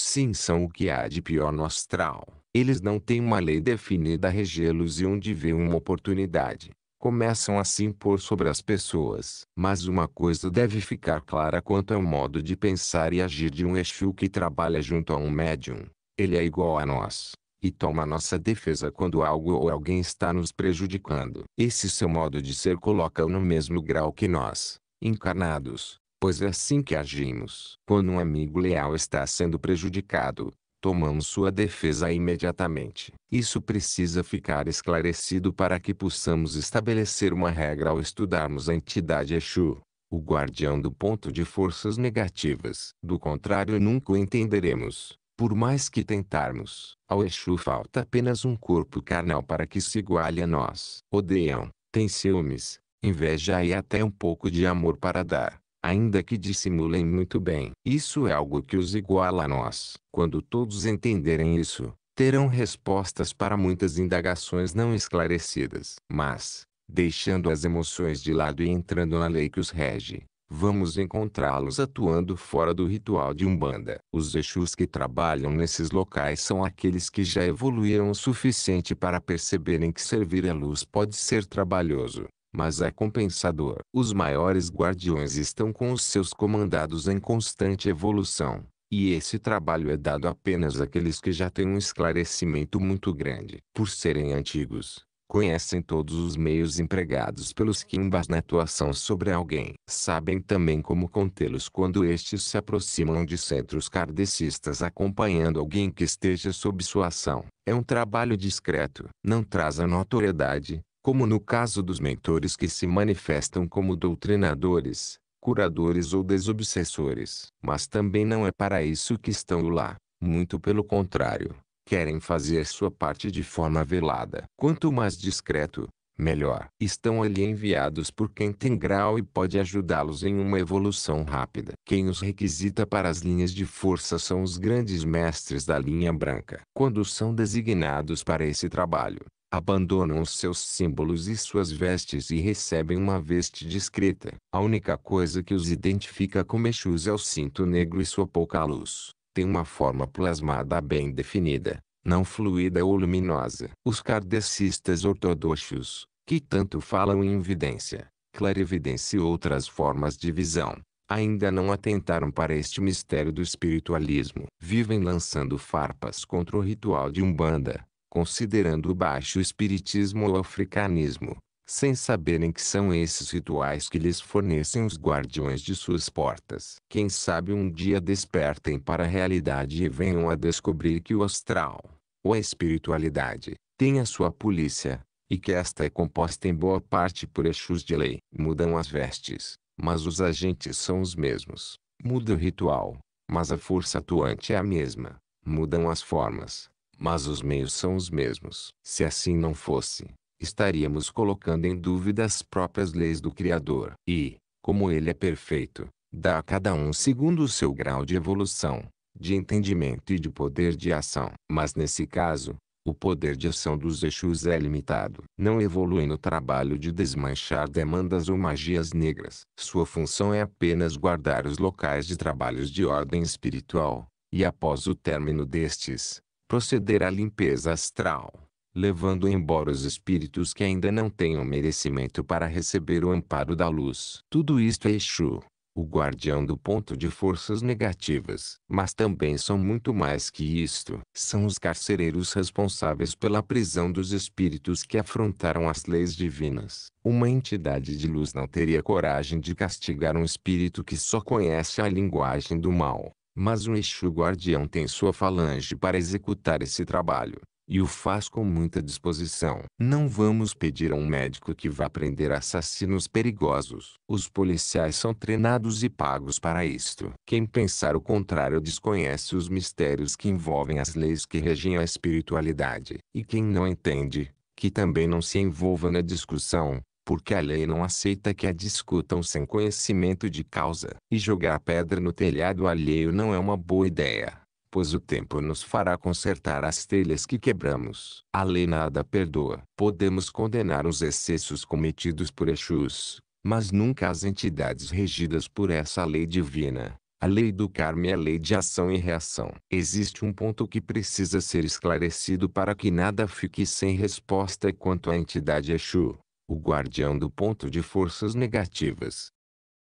[SPEAKER 1] sim são o que há de pior no astral. Eles não têm uma lei definida a regê-los e onde vê uma oportunidade, começam a se impor sobre as pessoas. Mas uma coisa deve ficar clara quanto ao modo de pensar e agir de um Exu que trabalha junto a um médium. Ele é igual a nós, e toma nossa defesa quando algo ou alguém está nos prejudicando. Esse seu modo de ser coloca-o no mesmo grau que nós, encarnados, pois é assim que agimos. Quando um amigo leal está sendo prejudicado, tomamos sua defesa imediatamente. Isso precisa ficar esclarecido para que possamos estabelecer uma regra ao estudarmos a entidade Exu, o guardião do ponto de forças negativas. Do contrário nunca o entenderemos. Por mais que tentarmos, ao Exu falta apenas um corpo carnal para que se iguale a nós. Odeiam, têm ciúmes, inveja e até um pouco de amor para dar ainda que dissimulem muito bem. Isso é algo que os iguala a nós. Quando todos entenderem isso, terão respostas para muitas indagações não esclarecidas. Mas, deixando as emoções de lado e entrando na lei que os rege, vamos encontrá-los atuando fora do ritual de Umbanda. Os Exus que trabalham nesses locais são aqueles que já evoluíram o suficiente para perceberem que servir à luz pode ser trabalhoso mas é compensador. Os maiores guardiões estão com os seus comandados em constante evolução, e esse trabalho é dado apenas àqueles que já têm um esclarecimento muito grande. Por serem antigos, conhecem todos os meios empregados pelos quimbas na atuação sobre alguém. Sabem também como contê-los quando estes se aproximam de centros kardecistas acompanhando alguém que esteja sob sua ação. É um trabalho discreto. Não traz a notoriedade, como no caso dos mentores que se manifestam como doutrinadores, curadores ou desobsessores. Mas também não é para isso que estão lá, muito pelo contrário, querem fazer sua parte de forma velada. Quanto mais discreto, melhor. Estão ali enviados por quem tem grau e pode ajudá-los em uma evolução rápida. Quem os requisita para as linhas de força são os grandes mestres da linha branca. Quando são designados para esse trabalho, abandonam os seus símbolos e suas vestes e recebem uma veste discreta. A única coisa que os identifica como Exus é o cinto negro e sua pouca luz. Tem uma forma plasmada bem definida, não fluida ou luminosa. Os kardecistas ortodoxos, que tanto falam em evidência, clarividência e outras formas de visão, ainda não atentaram para este mistério do espiritualismo. Vivem lançando farpas contra o ritual de Umbanda, considerando baixo espiritismo ou africanismo, sem saberem que são esses rituais que lhes fornecem os guardiões de suas portas. Quem sabe um dia despertem para a realidade e venham a descobrir que o astral, ou a espiritualidade, tem a sua polícia, e que esta é composta em boa parte por eixos de lei. Mudam as vestes, mas os agentes são os mesmos. Muda o ritual, mas a força atuante é a mesma. Mudam as formas, mas os meios são os mesmos. Se assim não fosse, estaríamos colocando em dúvida as próprias leis do Criador. E, como ele é perfeito, dá a cada um segundo o seu grau de evolução, de entendimento e de poder de ação. Mas nesse caso, o poder de ação dos Exus é limitado. Não evolui no trabalho de desmanchar demandas ou magias negras. Sua função é apenas guardar os locais de trabalhos de ordem espiritual, e após o término destes, proceder à limpeza astral, levando embora os espíritos que ainda não tenham merecimento para receber o amparo da luz. Tudo isto é Exu, o guardião do ponto de forças negativas. Mas também são muito mais que isto. São os carcereiros responsáveis pela prisão dos espíritos que afrontaram as leis divinas. Uma entidade de luz não teria coragem de castigar um espírito que só conhece a linguagem do mal. Mas o Exu Guardião tem sua falange para executar esse trabalho, e o faz com muita disposição. Não vamos pedir a um médico que vá prender assassinos perigosos. Os policiais são treinados e pagos para isto. Quem pensar o contrário desconhece os mistérios que envolvem as leis que regem a espiritualidade. E quem não entende, que também não se envolva na discussão, porque a lei não aceita que a discutam sem conhecimento de causa. E jogar pedra no telhado alheio não é uma boa ideia, pois o tempo nos fará consertar as telhas que quebramos. A lei nada perdoa. Podemos condenar os excessos cometidos por Exus, mas nunca as entidades regidas por essa lei divina. A lei do karma é a lei de ação e reação. Existe um ponto que precisa ser esclarecido para que nada fique sem resposta quanto à entidade Exu o guardião do ponto de forças negativas.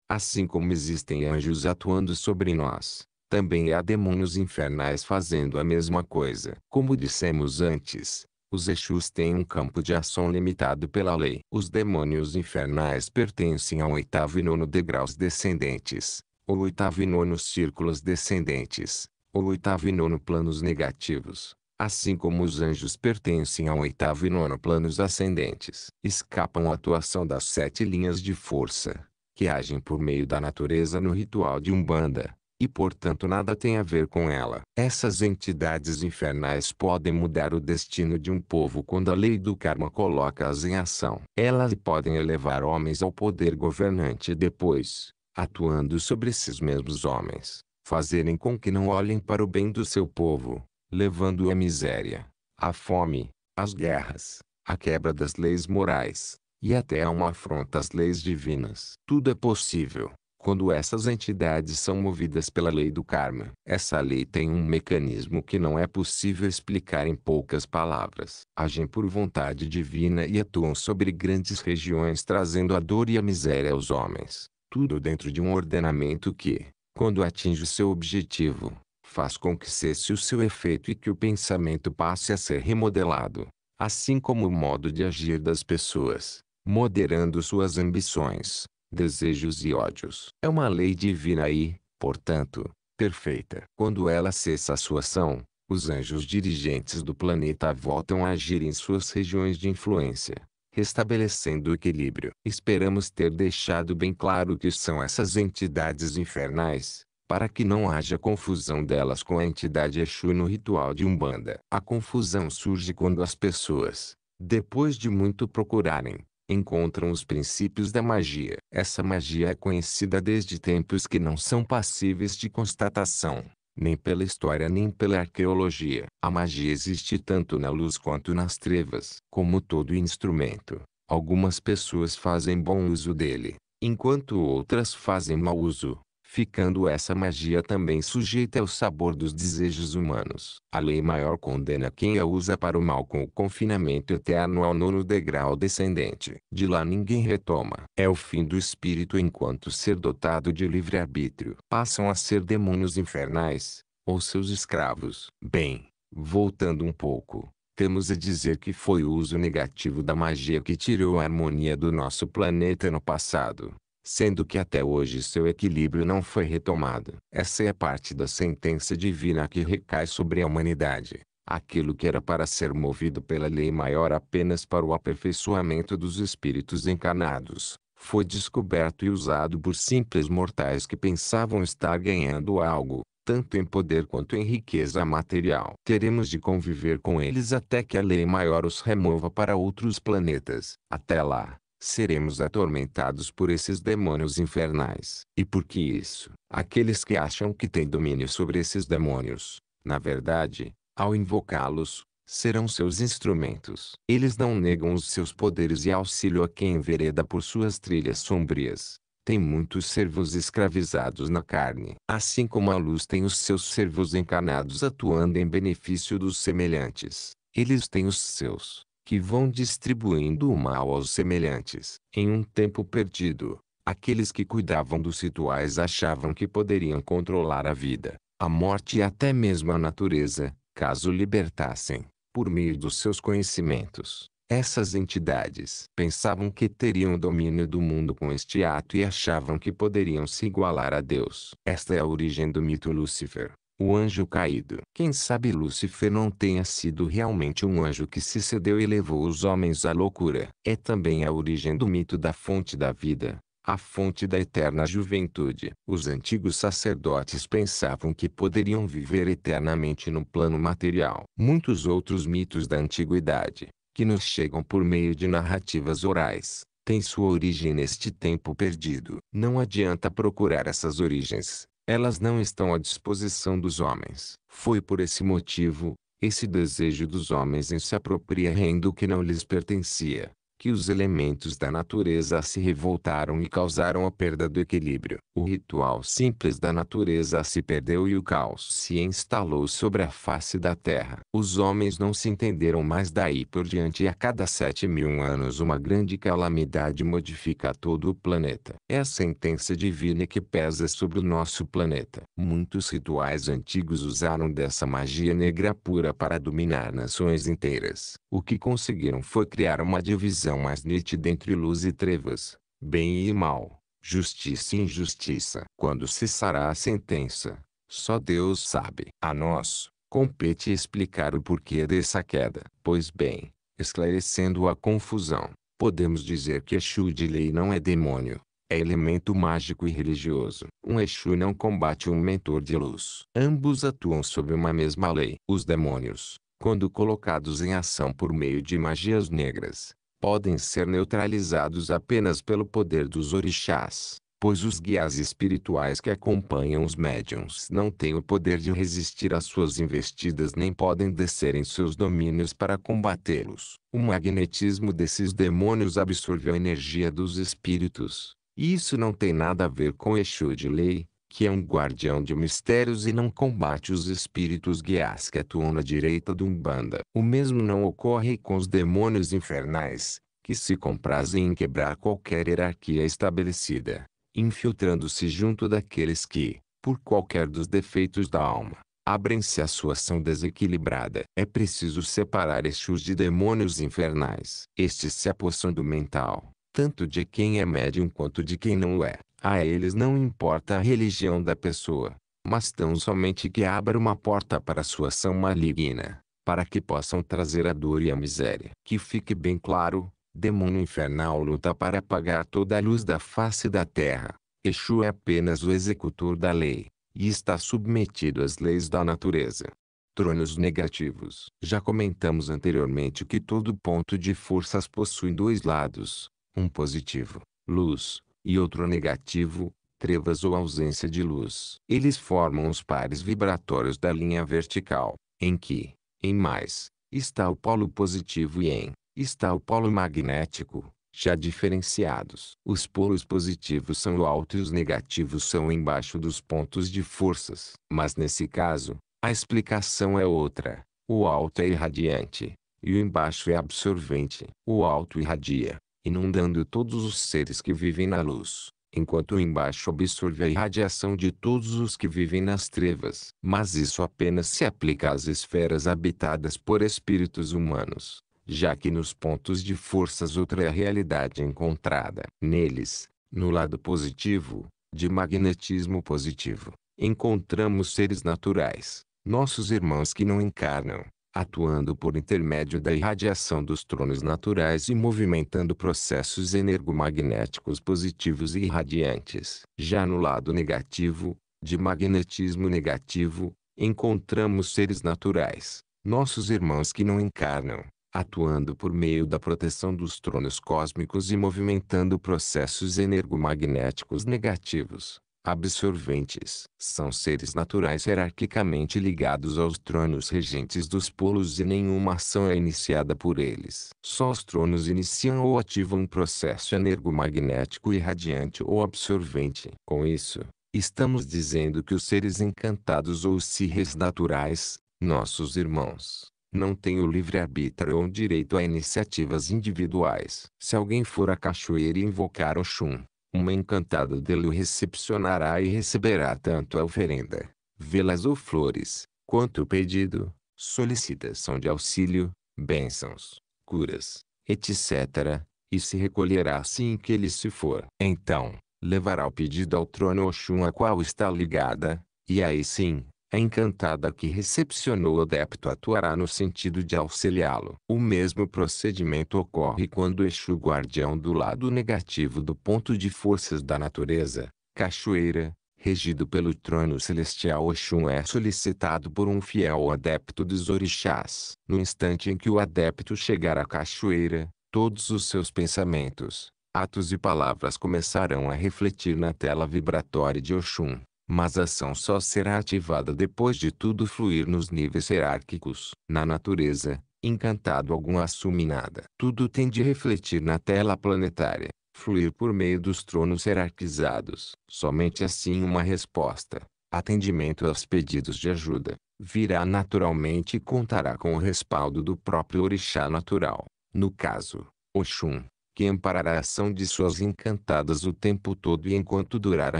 [SPEAKER 1] Assim como existem anjos atuando sobre nós, também há demônios infernais fazendo a mesma coisa. Como dissemos antes, os Exus têm um campo de ação limitado pela lei. Os demônios infernais pertencem ao oitavo e nono degraus descendentes, ou oitavo e nono círculos descendentes, ou oitavo e nono planos negativos. Assim como os anjos pertencem ao oitavo e nono planos ascendentes, escapam à atuação das sete linhas de força, que agem por meio da natureza no ritual de Umbanda, e portanto nada tem a ver com ela. Essas entidades infernais podem mudar o destino de um povo quando a lei do karma coloca-as em ação. Elas podem elevar homens ao poder governante e depois, atuando sobre esses mesmos homens, fazerem com que não olhem para o bem do seu povo, levando à miséria, à fome, às guerras, à quebra das leis morais, e até a uma afronta às leis divinas. Tudo é possível, quando essas entidades são movidas pela lei do karma. Essa lei tem um mecanismo que não é possível explicar em poucas palavras. Agem por vontade divina e atuam sobre grandes regiões trazendo a dor e a miséria aos homens. Tudo dentro de um ordenamento que, quando atinge seu objetivo, faz com que cesse o seu efeito e que o pensamento passe a ser remodelado, assim como o modo de agir das pessoas, moderando suas ambições, desejos e ódios. É uma lei divina e, portanto, perfeita. Quando ela cessa a sua ação, os anjos dirigentes do planeta voltam a agir em suas regiões de influência, restabelecendo o equilíbrio. Esperamos ter deixado bem claro que são essas entidades infernais, para que não haja confusão delas com a entidade Exu no ritual de Umbanda. A confusão surge quando as pessoas, depois de muito procurarem, encontram os princípios da magia. Essa magia é conhecida desde tempos que não são passíveis de constatação, nem pela história nem pela arqueologia. A magia existe tanto na luz quanto nas trevas. Como todo instrumento, algumas pessoas fazem bom uso dele, enquanto outras fazem mau uso ficando essa magia também sujeita ao sabor dos desejos humanos. A lei maior condena quem a usa para o mal com o confinamento eterno ao nono degrau descendente. De lá ninguém retoma. É o fim do espírito enquanto ser dotado de livre-arbítrio. Passam a ser demônios infernais, ou seus escravos. Bem, voltando um pouco. Temos a dizer que foi o uso negativo da magia que tirou a harmonia do nosso planeta no passado sendo que até hoje seu equilíbrio não foi retomado. Essa é parte da sentença divina que recai sobre a humanidade. Aquilo que era para ser movido pela lei maior apenas para o aperfeiçoamento dos espíritos encarnados, foi descoberto e usado por simples mortais que pensavam estar ganhando algo, tanto em poder quanto em riqueza material. Teremos de conviver com eles até que a lei maior os remova para outros planetas. Até lá, seremos atormentados por esses demônios infernais. E por que isso? Aqueles que acham que têm domínio sobre esses demônios, na verdade, ao invocá-los, serão seus instrumentos. Eles não negam os seus poderes e auxílio a quem envereda por suas trilhas sombrias. Tem muitos servos escravizados na carne. Assim como a luz tem os seus servos encarnados atuando em benefício dos semelhantes, eles têm os seus que vão distribuindo o mal aos semelhantes. Em um tempo perdido, aqueles que cuidavam dos rituais achavam que poderiam controlar a vida, a morte e até mesmo a natureza, caso libertassem, por meio dos seus conhecimentos. Essas entidades pensavam que teriam domínio do mundo com este ato e achavam que poderiam se igualar a Deus. Esta é a origem do mito Lúcifer. O anjo caído. Quem sabe Lúcifer não tenha sido realmente um anjo que se cedeu e levou os homens à loucura. É também a origem do mito da fonte da vida, a fonte da eterna juventude. Os antigos sacerdotes pensavam que poderiam viver eternamente no plano material. Muitos outros mitos da antiguidade, que nos chegam por meio de narrativas orais, têm sua origem neste tempo perdido. Não adianta procurar essas origens elas não estão à disposição dos homens. Foi por esse motivo, esse desejo dos homens em se apropriarem do que não lhes pertencia, que os elementos da natureza se revoltaram e causaram a perda do equilíbrio. O ritual simples da natureza se perdeu e o caos se instalou sobre a face da terra. Os homens não se entenderam mais daí por diante e a cada sete mil anos uma grande calamidade modifica todo o planeta. É a sentença divina que pesa sobre o nosso planeta. Muitos rituais antigos usaram dessa magia negra pura para dominar nações inteiras. O que conseguiram foi criar uma divisão distinção mais nítida entre luz e trevas, bem e mal, justiça e injustiça. Quando cessará a sentença, só Deus sabe. A nós, compete explicar o porquê dessa queda. Pois bem, esclarecendo a confusão, podemos dizer que Exu de lei não é demônio, é elemento mágico e religioso. Um Exu não combate um mentor de luz. Ambos atuam sob uma mesma lei. Os demônios, quando colocados em ação por meio de magias negras, podem ser neutralizados apenas pelo poder dos orixás, pois os guias espirituais que acompanham os médiums não têm o poder de resistir às suas investidas nem podem descer em seus domínios para combatê-los. O magnetismo desses demônios absorve a energia dos espíritos. Isso não tem nada a ver com Exu de lei, que é um guardião de mistérios e não combate os espíritos guias que atuam na direita do Umbanda. O mesmo não ocorre com os demônios infernais, que se comprazem em quebrar qualquer hierarquia estabelecida, infiltrando-se junto daqueles que, por qualquer dos defeitos da alma, abrem-se à sua ação desequilibrada. É preciso separar Exus de demônios infernais. Estes se apossam do mental, tanto de quem é médium quanto de quem não o é. A eles não importa a religião da pessoa, mas tão somente que abra uma porta para sua ação maligna, para que possam trazer a dor e a miséria. Que fique bem claro, demônio infernal luta para apagar toda a luz da face da terra. Exu é apenas o executor da lei, e está submetido às leis da natureza. Tronos negativos. Já comentamos anteriormente que todo ponto de forças possui dois lados, um positivo, luz, e outro negativo, trevas ou ausência de luz. Eles formam os pares vibratórios da linha vertical, em que, em mais, está o polo positivo e em, está o polo magnético, já diferenciados. Os polos positivos são o alto e os negativos são embaixo dos pontos de forças. Mas nesse caso, a explicação é outra. O alto é irradiante, e o embaixo é absorvente. O alto irradia, inundando todos os seres que vivem na luz, enquanto embaixo absorve a irradiação de todos os que vivem nas trevas. Mas isso apenas se aplica às esferas habitadas por espíritos humanos, já que nos pontos de forças outra é a realidade encontrada. Neles, no lado positivo, de magnetismo positivo, encontramos seres naturais, nossos irmãos que não encarnam, atuando por intermédio da irradiação dos tronos naturais e movimentando processos energomagnéticos positivos e irradiantes. Já no lado negativo, de magnetismo negativo, encontramos seres naturais, nossos irmãos que não encarnam, atuando por meio da proteção dos tronos cósmicos e movimentando processos energomagnéticos negativos. Absorventes são seres naturais hierarquicamente ligados aos tronos regentes dos polos e nenhuma ação é iniciada por eles. Só os tronos iniciam ou ativam um processo energomagnético irradiante ou absorvente. Com isso, estamos dizendo que os seres encantados ou os seres naturais, nossos irmãos, não têm o livre-arbítrio ou o direito a iniciativas individuais. Se alguém for a cachoeira e invocar o Chum uma encantada dele o recepcionará e receberá tanto a oferenda, velas ou flores, quanto o pedido, solicitação de auxílio, bênçãos, curas, etc., e se recolherá assim que ele se for. Então, levará o pedido ao trono Oxum a qual está ligada, e aí sim, a é encantada que recepcionou o adepto atuará no sentido de auxiliá-lo. O mesmo procedimento ocorre quando Exu guardião do lado negativo do ponto de forças da natureza, cachoeira, regido pelo trono celestial Oxum é solicitado por um fiel adepto dos orixás. No instante em que o adepto chegar à cachoeira, todos os seus pensamentos, atos e palavras começarão a refletir na tela vibratória de Oxum mas a ação só será ativada depois de tudo fluir nos níveis hierárquicos. Na natureza, encantado algum assume nada. Tudo tem de refletir na tela planetária, fluir por meio dos tronos hierarquizados. Somente assim uma resposta, atendimento aos pedidos de ajuda, virá naturalmente e contará com o respaldo do próprio orixá natural. No caso, Oxum, que amparará a ação de suas encantadas o tempo todo e enquanto durar a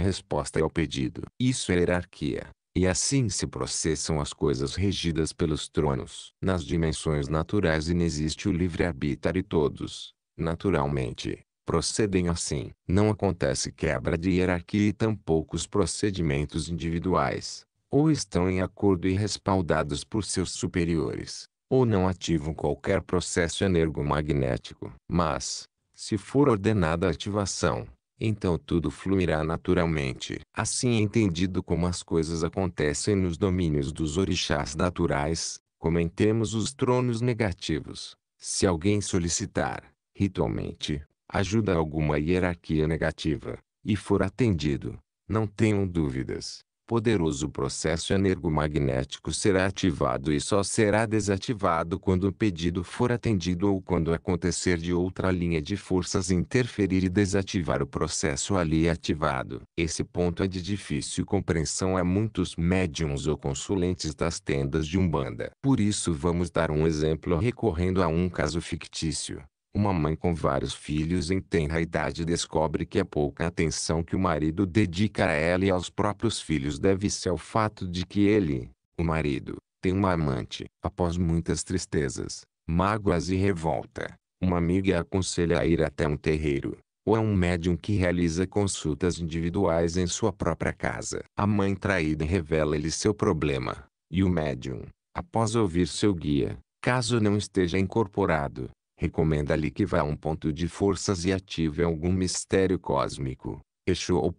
[SPEAKER 1] resposta ao pedido. Isso é hierarquia. E assim se processam as coisas regidas pelos tronos. Nas dimensões naturais inexiste o livre-arbítrio e todos, naturalmente, procedem assim. Não acontece quebra de hierarquia e tampouco os procedimentos individuais, ou estão em acordo e respaldados por seus superiores, ou não ativam qualquer processo energomagnético. Mas, se for ordenada a ativação, então tudo fluirá naturalmente. Assim entendido como as coisas acontecem nos domínios dos orixás naturais, comentemos os tronos negativos. Se alguém solicitar, ritualmente, ajuda a alguma hierarquia negativa, e for atendido, não tenham dúvidas, poderoso processo energomagnético será ativado e só será desativado quando o pedido for atendido ou quando acontecer de outra linha de forças interferir e desativar o processo ali ativado. Esse ponto é de difícil compreensão a muitos médiums ou consulentes das tendas de Umbanda. Por isso vamos dar um exemplo recorrendo a um caso fictício. Uma mãe com vários filhos em tenra idade descobre que a é pouca atenção que o marido dedica a ela e aos próprios filhos deve-se ao fato de que ele, o marido, tem uma amante. Após muitas tristezas, mágoas e revolta, uma amiga aconselha a ir até um terreiro, ou a um médium que realiza consultas individuais em sua própria casa. A mãe traída revela-lhe seu problema, e o médium, após ouvir seu guia, caso não esteja incorporado, recomenda-lhe que vá a um ponto de forças e ative algum mistério cósmico, Exu ou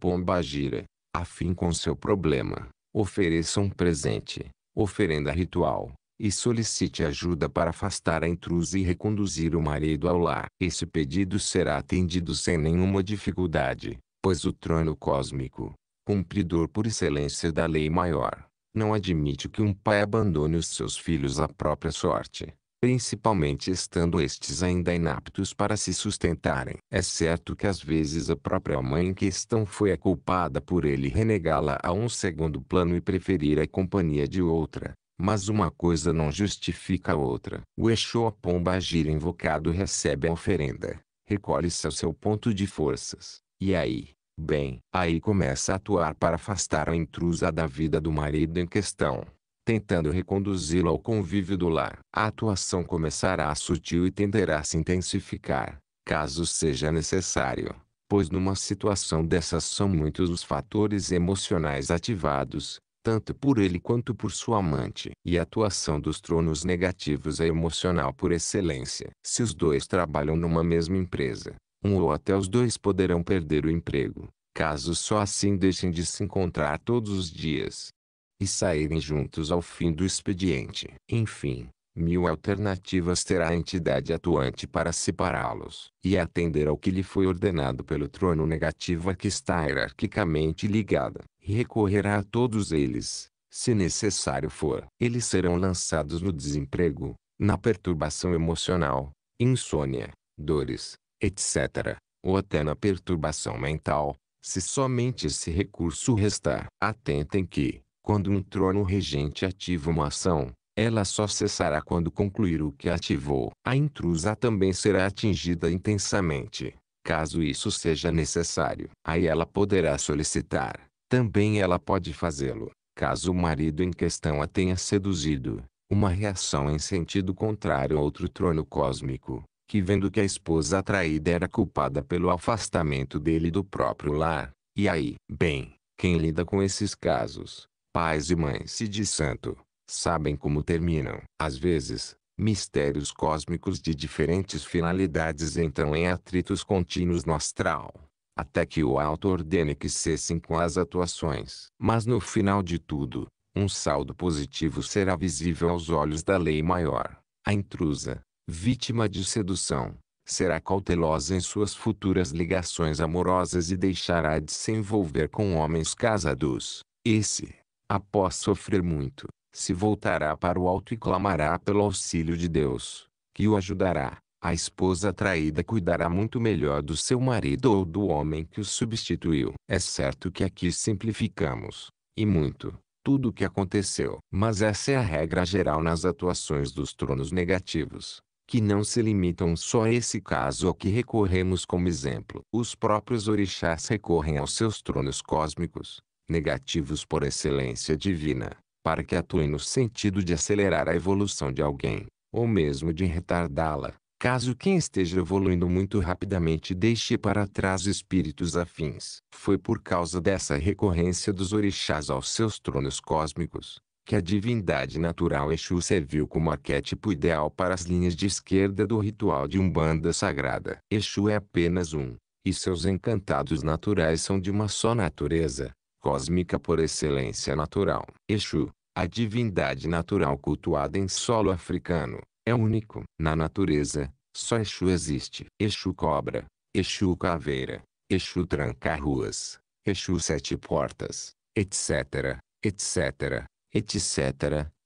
[SPEAKER 1] Gira. afim com seu problema, ofereça um presente, oferenda ritual, e solicite ajuda para afastar a intrusa e reconduzir o marido ao lar. Esse pedido será atendido sem nenhuma dificuldade, pois o trono cósmico, cumpridor por excelência da lei maior, não admite que um pai abandone os seus filhos à própria sorte principalmente estando estes ainda inaptos para se sustentarem. É certo que às vezes a própria mãe em questão foi a culpada por ele renegá-la a um segundo plano e preferir a companhia de outra, mas uma coisa não justifica a outra. O Exô Pomba Gira invocado recebe a oferenda, recolhe-se ao seu ponto de forças, e aí, bem, aí começa a atuar para afastar a intrusa da vida do marido em questão tentando reconduzi-lo ao convívio do lar. A atuação começará sutil e tenderá a se intensificar, caso seja necessário, pois numa situação dessas são muitos os fatores emocionais ativados, tanto por ele quanto por sua amante. E a atuação dos tronos negativos é emocional por excelência. Se os dois trabalham numa mesma empresa, um ou até os dois poderão perder o emprego, caso só assim deixem de se encontrar todos os dias e saírem juntos ao fim do expediente. Enfim, mil alternativas terá a entidade atuante para separá-los e atender ao que lhe foi ordenado pelo trono negativo a que está hierarquicamente ligada, e recorrerá a todos eles, se necessário for. Eles serão lançados no desemprego, na perturbação emocional, insônia, dores, etc., ou até na perturbação mental, se somente esse recurso restar. Atentem que, quando um trono regente ativa uma ação, ela só cessará quando concluir o que ativou. A intrusa também será atingida intensamente, caso isso seja necessário. Aí ela poderá solicitar. Também ela pode fazê-lo, caso o marido em questão a tenha seduzido. Uma reação em sentido contrário a outro trono cósmico, que vendo que a esposa atraída era culpada pelo afastamento dele do próprio lar. E aí? Bem, quem lida com esses casos? pais e mães e de santo, sabem como terminam. Às vezes, mistérios cósmicos de diferentes finalidades entram em atritos contínuos no astral, até que o alto ordene que cessem com as atuações. Mas no final de tudo, um saldo positivo será visível aos olhos da lei maior. A intrusa, vítima de sedução, será cautelosa em suas futuras ligações amorosas e deixará de se envolver com homens casados. Esse após sofrer muito, se voltará para o alto e clamará pelo auxílio de Deus, que o ajudará. A esposa traída cuidará muito melhor do seu marido ou do homem que o substituiu. É certo que aqui simplificamos, e muito, tudo o que aconteceu. Mas essa é a regra geral nas atuações dos tronos negativos, que não se limitam só a esse caso ao que recorremos como exemplo. Os próprios orixás recorrem aos seus tronos cósmicos, negativos por excelência divina, para que atuem no sentido de acelerar a evolução de alguém, ou mesmo de retardá-la, caso quem esteja evoluindo muito rapidamente deixe para trás espíritos afins. Foi por causa dessa recorrência dos orixás aos seus tronos cósmicos, que a divindade natural Exu serviu como arquétipo ideal para as linhas de esquerda do ritual de Umbanda sagrada. Exu é apenas um, e seus encantados naturais são de uma só natureza, cósmica por excelência natural. Exu, a divindade natural cultuada em solo africano, é único. Na natureza, só Exu existe. Exu cobra, Exu caveira, Exu tranca-ruas, Exu sete portas, etc., etc., etc.,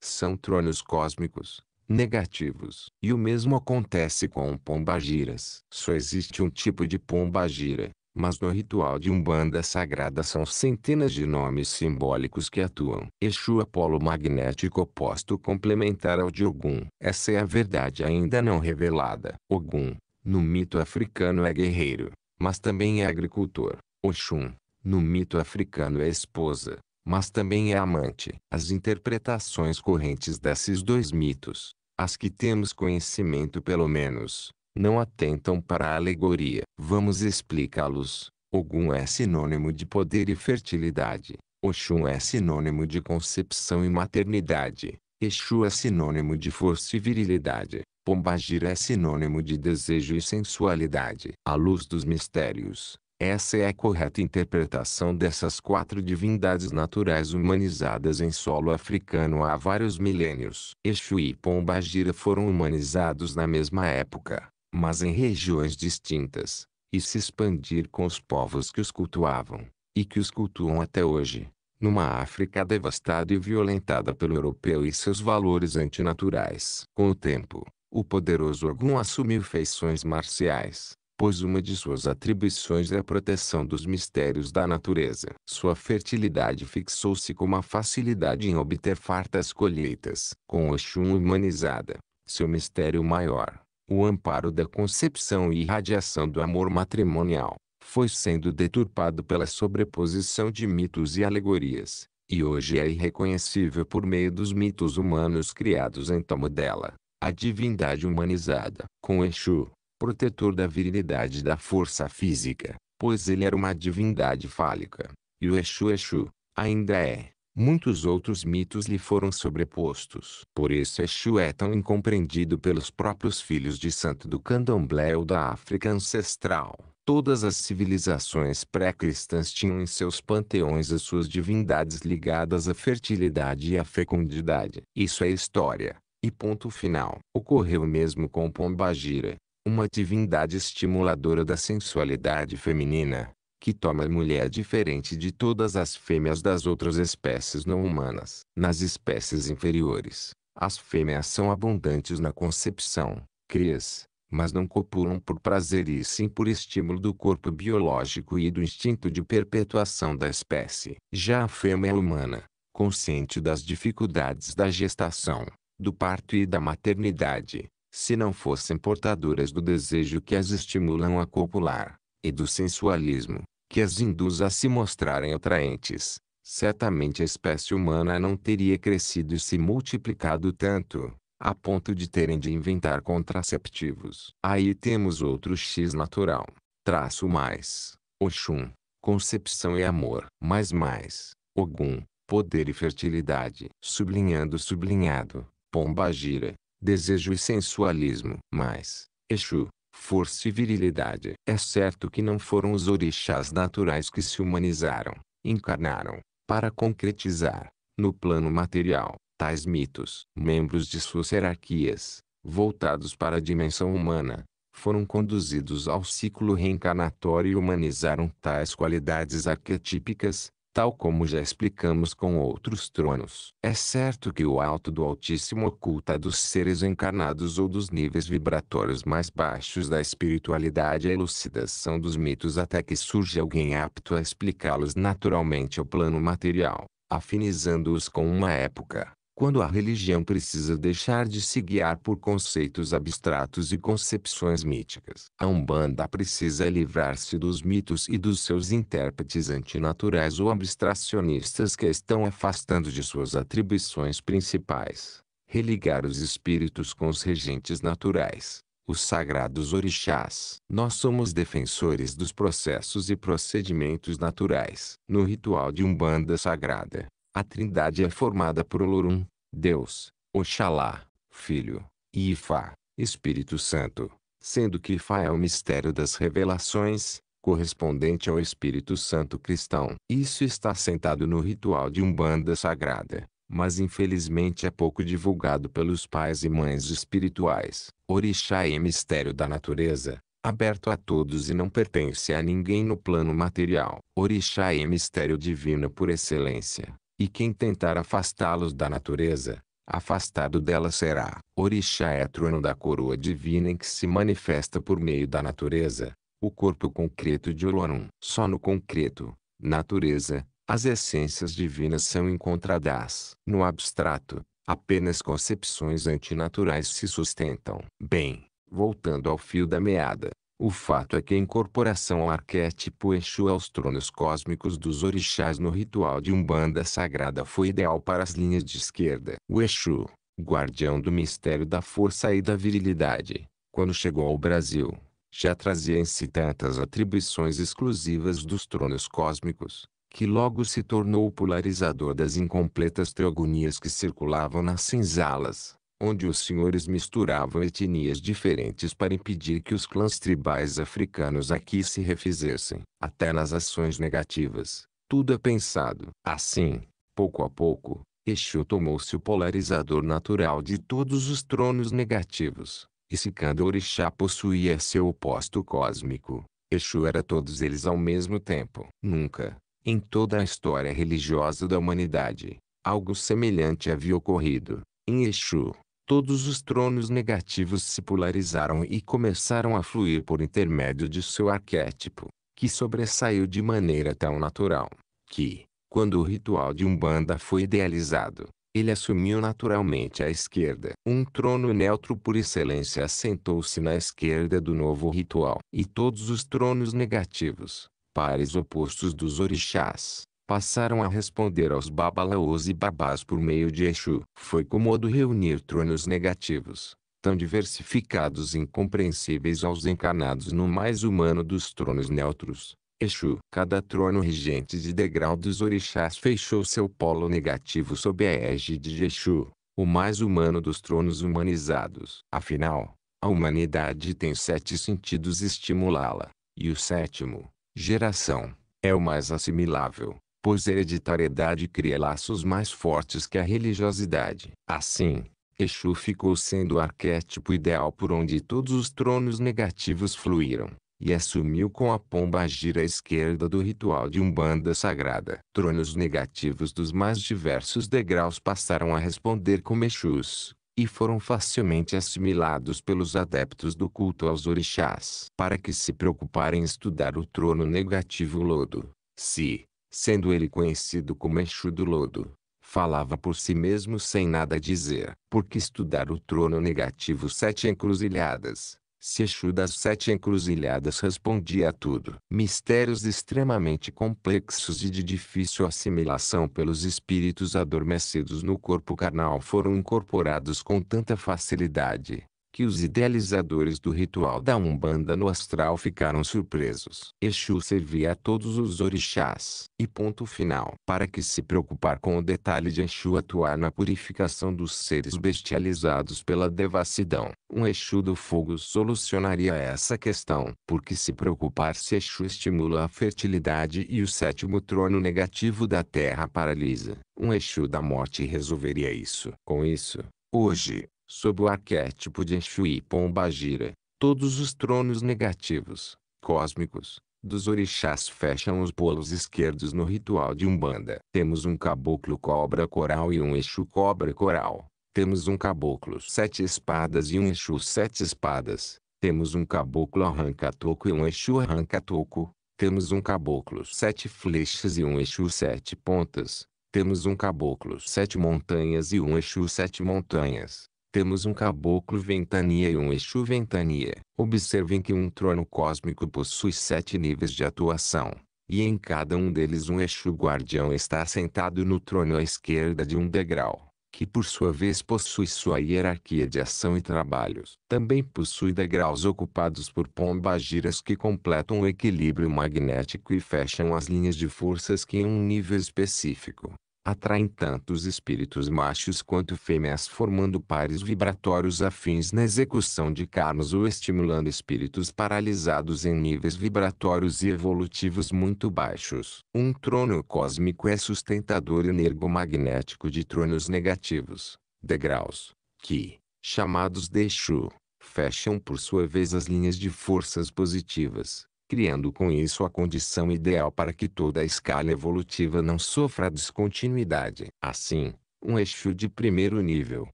[SPEAKER 1] são tronos cósmicos, negativos. E o mesmo acontece com pombagiras. Só existe um tipo de pombagira, mas no ritual de Umbanda Sagrada são centenas de nomes simbólicos que atuam. Exu apolo magnético oposto complementar ao de Ogum. Essa é a verdade ainda não revelada. Ogum, no mito africano é guerreiro, mas também é agricultor. Oxum, no mito africano é esposa, mas também é amante. As interpretações correntes desses dois mitos, as que temos conhecimento pelo menos, não atentam para a alegoria. Vamos explicá-los. Ogum é sinônimo de poder e fertilidade. Oxum é sinônimo de concepção e maternidade. Exu é sinônimo de força e virilidade. Pombagira é sinônimo de desejo e sensualidade. À luz dos mistérios, essa é a correta interpretação dessas quatro divindades naturais humanizadas em solo africano há vários milênios. Exu e Pombagira foram humanizados na mesma época mas em regiões distintas, e se expandir com os povos que os cultuavam, e que os cultuam até hoje, numa África devastada e violentada pelo europeu e seus valores antinaturais. Com o tempo, o poderoso Ogum assumiu feições marciais, pois uma de suas atribuições é a proteção dos mistérios da natureza. Sua fertilidade fixou-se com uma facilidade em obter fartas colheitas. Com Oxum humanizada, seu mistério maior, o amparo da concepção e irradiação do amor matrimonial, foi sendo deturpado pela sobreposição de mitos e alegorias, e hoje é irreconhecível por meio dos mitos humanos criados em torno dela, a divindade humanizada, com Exu, protetor da virilidade e da força física, pois ele era uma divindade fálica, e o Exu Exu, ainda é, muitos outros mitos lhe foram sobrepostos. Por isso Exu é tão incompreendido pelos próprios filhos de santo do candomblé ou da África ancestral. Todas as civilizações pré-cristãs tinham em seus panteões as suas divindades ligadas à fertilidade e à fecundidade. Isso é história. E ponto final. Ocorreu mesmo com Pombagira, uma divindade estimuladora da sensualidade feminina, que toma a mulher diferente de todas as fêmeas das outras espécies não humanas. Nas espécies inferiores, as fêmeas são abundantes na concepção, crias, mas não copulam por prazer e sim por estímulo do corpo biológico e do instinto de perpetuação da espécie. Já a fêmea é humana, consciente das dificuldades da gestação, do parto e da maternidade, se não fossem portadoras do desejo que as estimulam a copular, e do sensualismo, que as induz a se mostrarem atraentes. Certamente a espécie humana não teria crescido e se multiplicado tanto, a ponto de terem de inventar contraceptivos. Aí temos outro X natural. Traço mais, Oxum, concepção e amor. Mais mais, Ogum, poder e fertilidade. Sublinhando sublinhado, pomba gira, desejo e sensualismo. Mais, Exu, força e virilidade. É certo que não foram os orixás naturais que se humanizaram, encarnaram, para concretizar, no plano material, tais mitos. Membros de suas hierarquias, voltados para a dimensão humana, foram conduzidos ao ciclo reencarnatório e humanizaram tais qualidades arquetípicas, tal como já explicamos com outros tronos. É certo que o alto do Altíssimo oculta dos seres encarnados ou dos níveis vibratórios mais baixos da espiritualidade a elucidação dos mitos até que surge alguém apto a explicá-los naturalmente ao plano material, afinizando-os com uma época quando a religião precisa deixar de se guiar por conceitos abstratos e concepções míticas. A Umbanda precisa livrar-se dos mitos e dos seus intérpretes antinaturais ou abstracionistas que a estão afastando de suas atribuições principais. Religar os espíritos com os regentes naturais os sagrados orixás. Nós somos defensores dos processos e procedimentos naturais. No ritual de Umbanda Sagrada, a Trindade é formada por Olorum, Deus, Oxalá, Filho, e Ifá, Espírito Santo, sendo que Ifá é o mistério das revelações, correspondente ao Espírito Santo cristão. Isso está sentado no ritual de Umbanda sagrada, mas infelizmente é pouco divulgado pelos pais e mães espirituais. Orixá é mistério da natureza, aberto a todos e não pertence a ninguém no plano material. Orixá é mistério divino por excelência, e quem tentar afastá-los da natureza, afastado dela será. Orixá é trono da coroa divina em que se manifesta por meio da natureza, o corpo concreto de Olorum. Só no concreto, natureza, as essências divinas são encontradas. No abstrato, apenas concepções antinaturais se sustentam. Bem, voltando ao fio da meada, o fato é que a incorporação ao arquétipo Exu aos tronos cósmicos dos orixás no ritual de Umbanda Sagrada foi ideal para as linhas de esquerda. O Exu, guardião do mistério da força e da virilidade, quando chegou ao Brasil, já trazia em si tantas atribuições exclusivas dos tronos cósmicos, que logo se tornou o polarizador das incompletas teogonias que circulavam nas cinzalas onde os senhores misturavam etnias diferentes para impedir que os clãs tribais africanos aqui se refizessem, até nas ações negativas. Tudo é pensado. Assim, pouco a pouco, Exu tomou-se o polarizador natural de todos os tronos negativos, e se cada orixá possuía seu oposto cósmico, Exu era todos eles ao mesmo tempo. Nunca, em toda a história religiosa da humanidade, algo semelhante havia ocorrido. Em Exu, todos os tronos negativos se polarizaram e começaram a fluir por intermédio de seu arquétipo, que sobressaiu de maneira tão natural, que, quando o ritual de Umbanda foi idealizado, ele assumiu naturalmente a esquerda. Um trono neutro por excelência assentou-se na esquerda do novo ritual. E todos os tronos negativos, pares opostos dos orixás, passaram a responder aos babalaos e babás por meio de Exu. Foi comodo reunir tronos negativos, tão diversificados e incompreensíveis aos encarnados no mais humano dos tronos neutros. Exu. Cada trono regente de degrau dos orixás fechou seu polo negativo sob a égide de Exu, o mais humano dos tronos humanizados. Afinal, a humanidade tem sete sentidos estimulá-la, e o sétimo, geração, é o mais assimilável pois hereditariedade cria laços mais fortes que a religiosidade. Assim, Exu ficou sendo o arquétipo ideal por onde todos os tronos negativos fluíram, e assumiu com a pomba a gira esquerda do ritual de Umbanda sagrada. Tronos negativos dos mais diversos degraus passaram a responder como Exus, e foram facilmente assimilados pelos adeptos do culto aos orixás. Para que se preocuparem em estudar o trono negativo lodo, se, sendo ele conhecido como Exu do Lodo, falava por si mesmo sem nada dizer, porque estudar o trono negativo sete encruzilhadas, se Exu das sete encruzilhadas respondia a tudo. Mistérios extremamente complexos e de difícil assimilação pelos espíritos adormecidos no corpo carnal foram incorporados com tanta facilidade que os idealizadores do ritual da Umbanda no astral ficaram surpresos. Exu servia a todos os orixás, e ponto final. Para que se preocupar com o detalhe de Exu atuar na purificação dos seres bestializados pela devassidão, um Exu do fogo solucionaria essa questão, porque se preocupar se Exu estimula a fertilidade e o sétimo trono negativo da terra paralisa, um Exu da morte resolveria isso. Com isso, Hoje, sob o arquétipo de Exu e Gira, todos os tronos negativos, cósmicos, dos orixás fecham os polos esquerdos no ritual de Umbanda. Temos um caboclo cobra coral e um Exu cobra coral. Temos um caboclo sete espadas e um Exu sete espadas. Temos um caboclo arranca-toco e um Exu arranca-toco. Temos um caboclo sete flechas e um Exu sete pontas. Temos um caboclo sete montanhas e um Exu sete montanhas. Temos um caboclo ventania e um Exu ventania. Observem que um trono cósmico possui sete níveis de atuação. E em cada um deles um Exu guardião está sentado no trono à esquerda de um degrau que por sua vez possui sua hierarquia de ação e trabalhos. Também possui degraus ocupados por pombagiras que completam o equilíbrio magnético e fecham as linhas de forças que em um nível específico atraem tantos espíritos machos quanto fêmeas formando pares vibratórios afins na execução de karmas ou estimulando espíritos paralisados em níveis vibratórios e evolutivos muito baixos. Um trono cósmico é sustentador energomagnético de tronos negativos, degraus, que, chamados de Shu, fecham por sua vez as linhas de forças positivas criando com isso a condição ideal para que toda a escala evolutiva não sofra descontinuidade. Assim, um eixo de primeiro nível,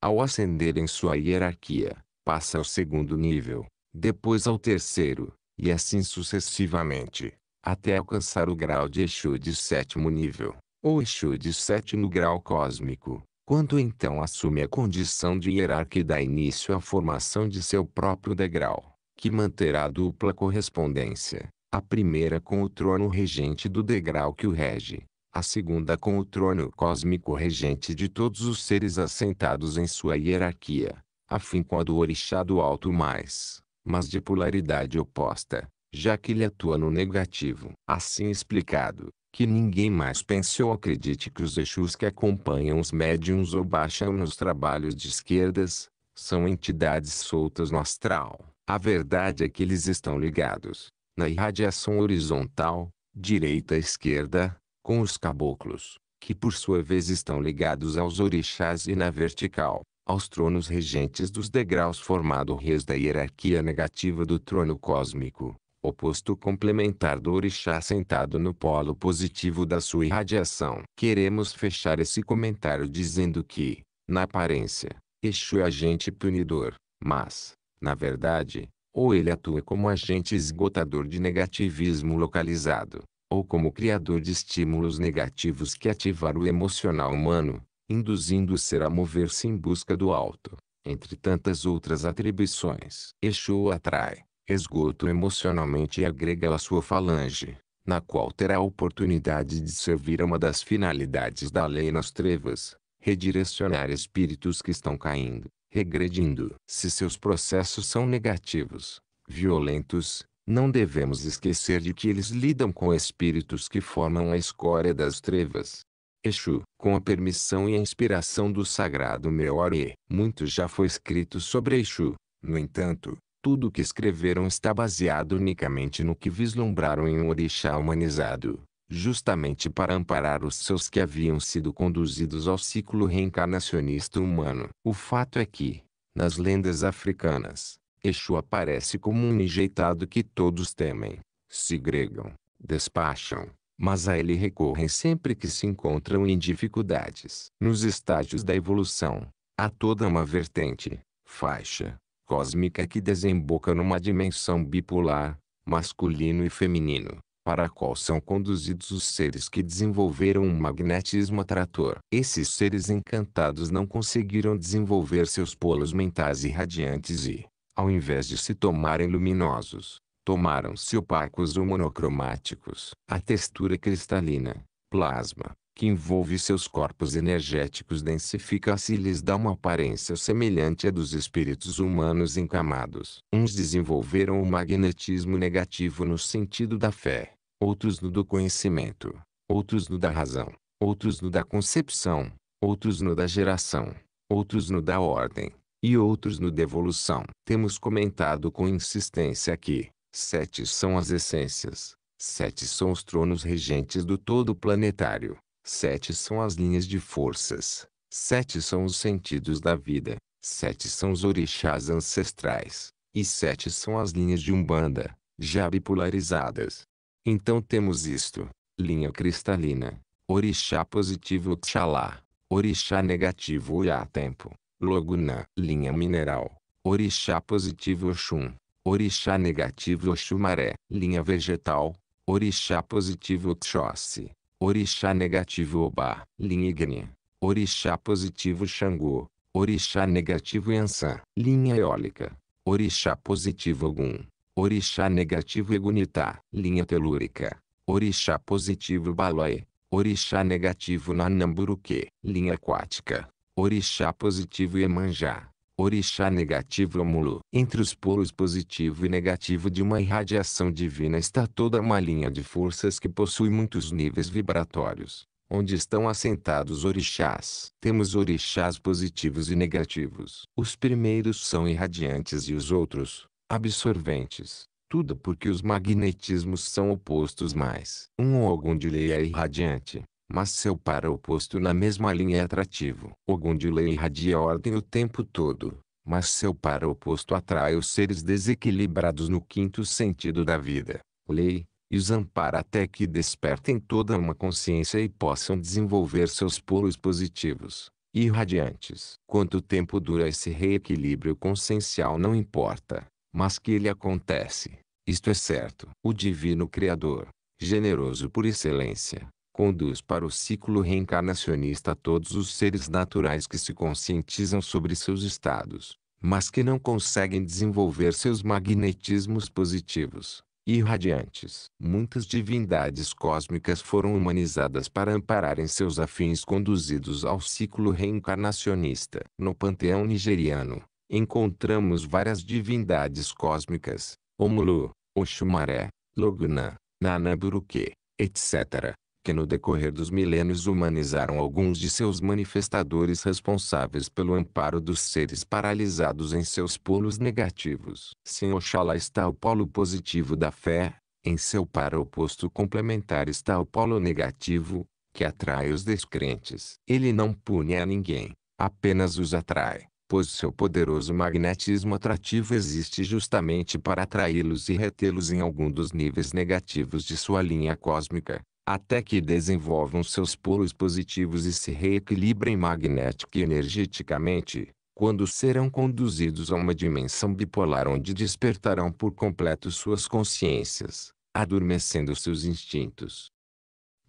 [SPEAKER 1] ao ascender em sua hierarquia, passa ao segundo nível, depois ao terceiro, e assim sucessivamente, até alcançar o grau de eixo de sétimo nível, ou eixo de sétimo grau cósmico, quando então assume a condição de hierarquia e dá início à formação de seu próprio degrau que manterá dupla correspondência, a primeira com o trono regente do degrau que o rege, a segunda com o trono cósmico regente de todos os seres assentados em sua hierarquia, afim com a do orixá do alto mais, mas de polaridade oposta, já que ele atua no negativo. Assim explicado, que ninguém mais pense ou acredite que os Exus que acompanham os médiums ou baixam nos trabalhos de esquerdas, são entidades soltas no astral a verdade é que eles estão ligados, na irradiação horizontal, direita à esquerda, com os caboclos, que por sua vez estão ligados aos orixás e na vertical, aos tronos regentes dos degraus formado res da hierarquia negativa do trono cósmico, oposto complementar do orixá sentado no polo positivo da sua irradiação. Queremos fechar esse comentário dizendo que, na aparência, Exu é agente punidor, mas, na verdade, ou ele atua como agente esgotador de negativismo localizado, ou como criador de estímulos negativos que ativar o emocional humano, induzindo o ser a mover-se em busca do alto, entre tantas outras atribuições. Exu atrai, esgoto emocionalmente e agrega a sua falange, na qual terá a oportunidade de servir a uma das finalidades da lei nas trevas, redirecionar espíritos que estão caindo, regredindo. Se seus processos são negativos, violentos, não devemos esquecer de que eles lidam com espíritos que formam a escória das trevas. Exu, com a permissão e a inspiração do sagrado Meori, muito já foi escrito sobre Exu. No entanto, tudo o que escreveram está baseado unicamente no que vislumbraram em um orixá humanizado justamente para amparar os seus que haviam sido conduzidos ao ciclo reencarnacionista humano. O fato é que, nas lendas africanas, Exu aparece como um enjeitado que todos temem, segregam, despacham, mas a ele recorrem sempre que se encontram em dificuldades. Nos estágios da evolução, há toda uma vertente, faixa, cósmica que desemboca numa dimensão bipolar, masculino e feminino para a qual são conduzidos os seres que desenvolveram um magnetismo atrator. Esses seres encantados não conseguiram desenvolver seus polos mentais irradiantes e, ao invés de se tomarem luminosos, tomaram-se opacos ou monocromáticos. A textura cristalina, plasma, que envolve seus corpos energéticos densifica-se e lhes dá uma aparência semelhante à dos espíritos humanos encamados. Uns desenvolveram o magnetismo negativo no sentido da fé outros no do conhecimento, outros no da razão, outros no da concepção, outros no da geração, outros no da ordem, e outros no da evolução. Temos comentado com insistência que sete são as essências, sete são os tronos regentes do todo planetário, sete são as linhas de forças, sete são os sentidos da vida, sete são os orixás ancestrais, e sete são as linhas de umbanda, já bipolarizadas. Então temos isto: linha cristalina, orixá positivo Oxalá, orixá negativo logo Loguna, linha mineral, orixá positivo Oxum, orixá negativo Oxumaré, linha vegetal, orixá positivo Oxóssi, orixá negativo Obá, linha ígnea, orixá positivo Xangô, orixá negativo Yansan, linha eólica, orixá positivo Ogum, Orixá negativo Egunitá, linha telúrica. Orixá positivo Baloé. Orixá negativo Nanamburuque, linha aquática. Orixá positivo Iemanjá. Orixá negativo Omulu. Entre os polos positivo e negativo de uma irradiação divina está toda uma linha de forças que possui muitos níveis vibratórios, onde estão assentados orixás. Temos orixás positivos e negativos. Os primeiros são irradiantes e os outros, absorventes. Tudo porque os magnetismos são opostos mais um órgão de lei é irradiante, mas seu par oposto na mesma linha é atrativo. O de lei irradia ordem o tempo todo, mas seu par oposto atrai os seres desequilibrados no quinto sentido da vida, lei, e os ampara até que despertem toda uma consciência e possam desenvolver seus polos positivos irradiantes. Quanto tempo dura esse reequilíbrio consciencial não importa, mas que ele acontece. Isto é certo. O divino Criador, generoso por excelência, conduz para o ciclo reencarnacionista todos os seres naturais que se conscientizam sobre seus estados, mas que não conseguem desenvolver seus magnetismos positivos irradiantes. Muitas divindades cósmicas foram humanizadas para ampararem seus afins conduzidos ao ciclo reencarnacionista. No panteão nigeriano, encontramos várias divindades cósmicas, Omulu, Oxumaré, Logna, Nanaburuque, etc., que no decorrer dos milênios humanizaram alguns de seus manifestadores responsáveis pelo amparo dos seres paralisados em seus polos negativos. Sem Oxalá está o polo positivo da fé, em seu par oposto complementar está o polo negativo, que atrai os descrentes. Ele não pune a ninguém, apenas os atrai pois seu poderoso magnetismo atrativo existe justamente para atraí-los e retê-los em algum dos níveis negativos de sua linha cósmica, até que desenvolvam seus polos positivos e se reequilibrem magnética e energeticamente, quando serão conduzidos a uma dimensão bipolar onde despertarão por completo suas consciências, adormecendo seus instintos,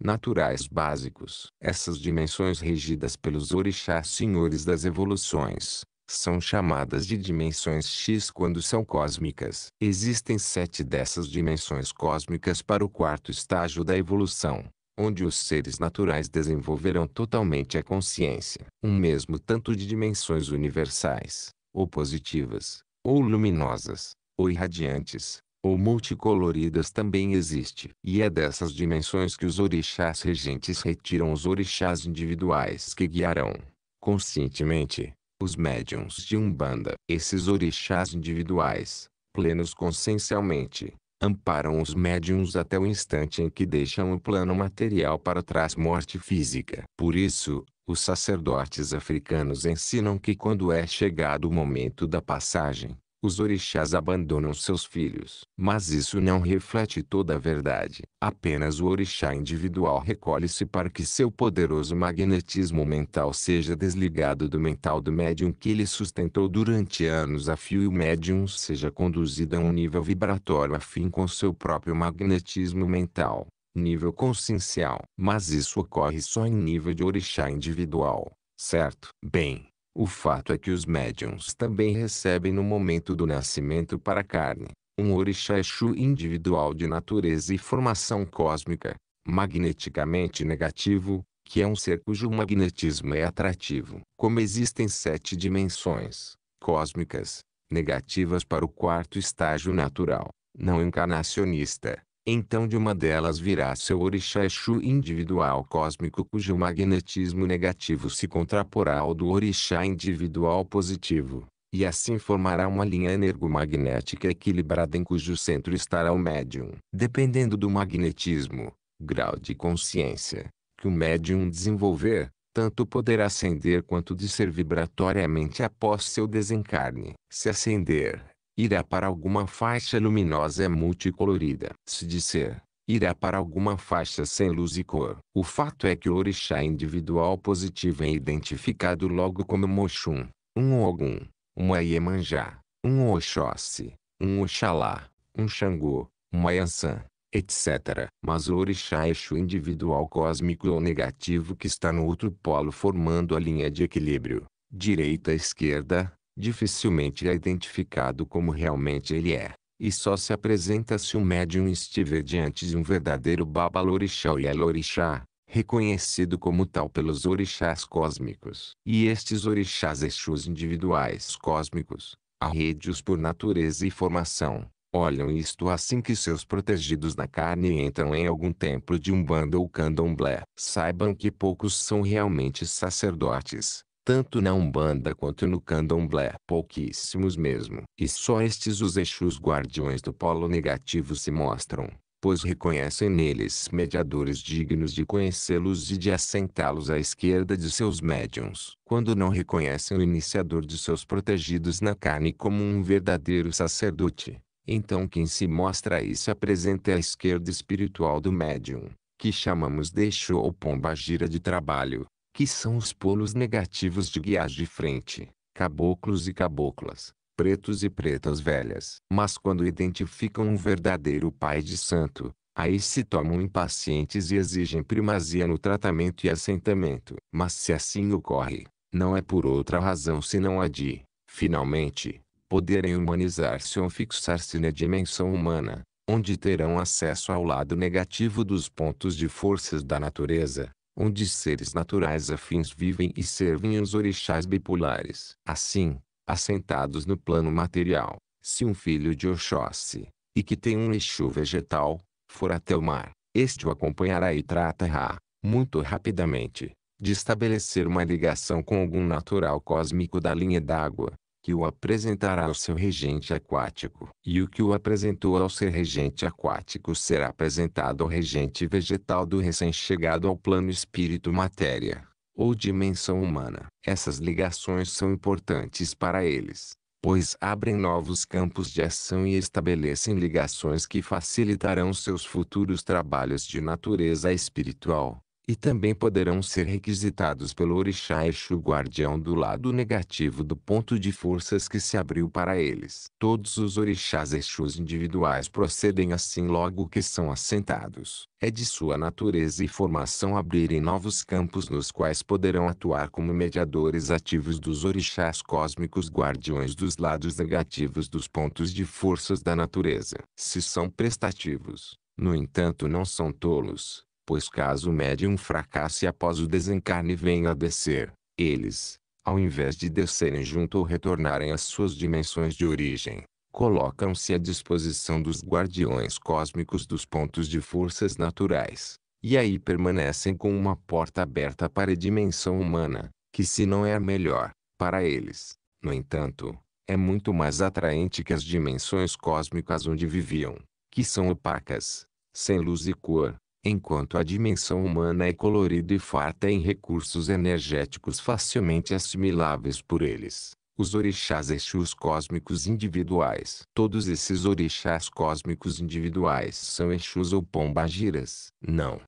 [SPEAKER 1] naturais básicos. Essas dimensões regidas pelos orixás senhores das evoluções, são chamadas de dimensões X quando são cósmicas. Existem sete dessas dimensões cósmicas para o quarto estágio da evolução, onde os seres naturais desenvolverão totalmente a consciência. Um mesmo tanto de dimensões universais, ou positivas, ou luminosas, ou irradiantes, ou multicoloridas também existe. E é dessas dimensões que os orixás regentes retiram os orixás individuais que guiarão, conscientemente, os médiums de Umbanda. Esses orixás individuais, plenos consciencialmente, amparam os médiums até o instante em que deixam o plano material para trás morte física. Por isso, os sacerdotes africanos ensinam que quando é chegado o momento da passagem, os orixás abandonam seus filhos. Mas isso não reflete toda a verdade. Apenas o orixá individual recolhe-se para que seu poderoso magnetismo mental seja desligado do mental do médium que ele sustentou durante anos a fio e o médium seja conduzido a um nível vibratório afim com seu próprio magnetismo mental. Nível consciencial. Mas isso ocorre só em nível de orixá individual, certo? Bem, o fato é que os médiums também recebem no momento do nascimento para a carne, um orixá Exu individual de natureza e formação cósmica, magneticamente negativo, que é um ser cujo magnetismo é atrativo. Como existem sete dimensões, cósmicas, negativas para o quarto estágio natural, não encarnacionista, então de uma delas virá seu orixá Exu individual cósmico cujo magnetismo negativo se contraporá ao do orixá individual positivo, e assim formará uma linha energomagnética equilibrada em cujo centro estará o médium. Dependendo do magnetismo, grau de consciência, que o médium desenvolver, tanto poderá ascender quanto descer vibratoriamente após seu desencarne. Se ascender, irá para alguma faixa luminosa multicolorida. Se disser, irá para alguma faixa sem luz e cor. O fato é que o orixá individual positivo é identificado logo como Moxum, um Ogum, uma Iemanjá, um Oxóssi, um Oxalá, um Xangô, uma Yansan, etc. Mas o orixá é eixo individual cósmico ou negativo que está no outro polo formando a linha de equilíbrio, direita-esquerda, dificilmente é identificado como realmente ele é, e só se apresenta se o médium estiver diante de um verdadeiro Baba Lorixá ou yalorixá, reconhecido como tal pelos orixás cósmicos. E estes orixás exus individuais cósmicos, arredios por natureza e formação, olham isto assim que seus protegidos na carne entram em algum templo de umbanda ou candomblé. Saibam que poucos são realmente sacerdotes, tanto na Umbanda quanto no Candomblé, pouquíssimos mesmo. E só estes os Exus guardiões do polo negativo se mostram, pois reconhecem neles mediadores dignos de conhecê-los e de assentá-los à esquerda de seus médiums. Quando não reconhecem o iniciador de seus protegidos na carne como um verdadeiro sacerdote, então quem se mostra aí se apresenta à esquerda espiritual do médium, que chamamos deixou ou pomba gira de trabalho que são os polos negativos de guias de frente, caboclos e caboclas, pretos e pretas velhas. Mas quando identificam um verdadeiro pai de santo, aí se tomam impacientes e exigem primazia no tratamento e assentamento. Mas se assim ocorre, não é por outra razão senão a de, finalmente, poderem humanizar-se ou fixar-se na dimensão humana, onde terão acesso ao lado negativo dos pontos de forças da natureza, onde seres naturais afins vivem e servem os orixás bipolares. Assim, assentados no plano material, se um filho de Oxóssi, e que tem um eixo vegetal, for até o mar, este o acompanhará e tratará, muito rapidamente, de estabelecer uma ligação com algum natural cósmico da linha d'água, que o apresentará ao seu regente aquático. E o que o apresentou ao seu regente aquático será apresentado ao regente vegetal do recém-chegado ao plano espírito-matéria, ou dimensão humana. Essas ligações são importantes para eles, pois abrem novos campos de ação e estabelecem ligações que facilitarão seus futuros trabalhos de natureza espiritual e também poderão ser requisitados pelo orixá Exu guardião do lado negativo do ponto de forças que se abriu para eles. Todos os orixás Exus individuais procedem assim logo que são assentados. É de sua natureza e formação abrirem novos campos nos quais poderão atuar como mediadores ativos dos orixás cósmicos guardiões dos lados negativos dos pontos de forças da natureza. Se são prestativos, no entanto não são tolos pois caso o médium fracasse após o desencarne venha a descer, eles, ao invés de descerem junto ou retornarem às suas dimensões de origem, colocam-se à disposição dos guardiões cósmicos dos pontos de forças naturais, e aí permanecem com uma porta aberta para a dimensão humana, que se não é a melhor, para eles, no entanto, é muito mais atraente que as dimensões cósmicas onde viviam, que são opacas, sem luz e cor, enquanto a dimensão humana é colorida e farta em recursos energéticos facilmente assimiláveis por eles. Os orixás Exus cósmicos individuais. Todos esses orixás cósmicos individuais são Exus ou pombagiras? Não.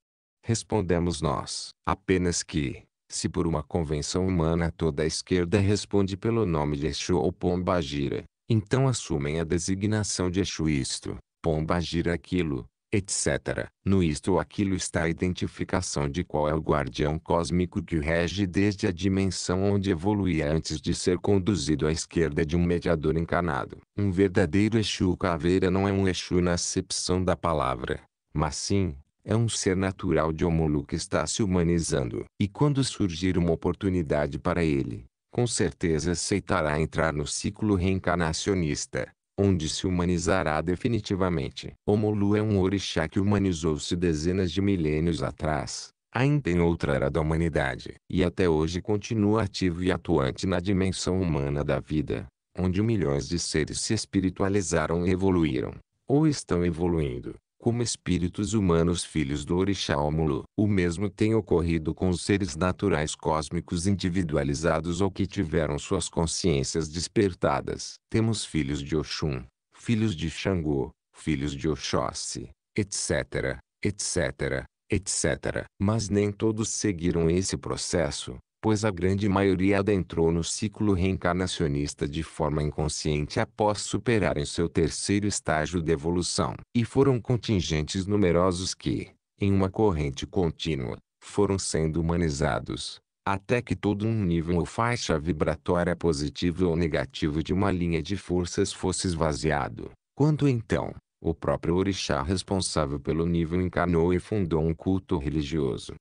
[SPEAKER 1] Respondemos nós. Apenas que, se por uma convenção humana toda a esquerda responde pelo nome de Exu ou pombagira, então assumem a designação de Exu isto, pombagira aquilo, etc. No isto ou aquilo está a identificação de qual é o guardião cósmico que o rege desde a dimensão onde evoluía antes de ser conduzido à esquerda de um mediador encarnado. Um verdadeiro Exu caveira não é um Exu na acepção da palavra, mas sim, é um ser natural de Omulu que está se humanizando. E quando surgir uma oportunidade para ele, com certeza aceitará entrar no ciclo reencarnacionista onde se humanizará definitivamente. Omolu é um orixá que humanizou-se dezenas de milênios atrás, ainda em outra era da humanidade, e até hoje continua ativo e atuante na dimensão humana da vida, onde milhões de seres se espiritualizaram e evoluíram, ou estão evoluindo como espíritos humanos filhos do orixá Ómulo. O mesmo tem ocorrido com os seres naturais cósmicos individualizados ou que tiveram suas consciências despertadas. Temos filhos de Oxum, filhos de Xangô, filhos de Oxóssi, etc, etc, etc. Mas nem todos seguiram esse processo, pois a grande maioria adentrou no ciclo reencarnacionista de forma inconsciente após superarem seu terceiro estágio de evolução. E foram contingentes numerosos que, em uma corrente contínua, foram sendo humanizados, até que todo um nível ou faixa vibratória positivo ou negativo de uma linha de forças fosse esvaziado. Quando então, o próprio orixá responsável pelo nível encarnou e fundou um culto religioso,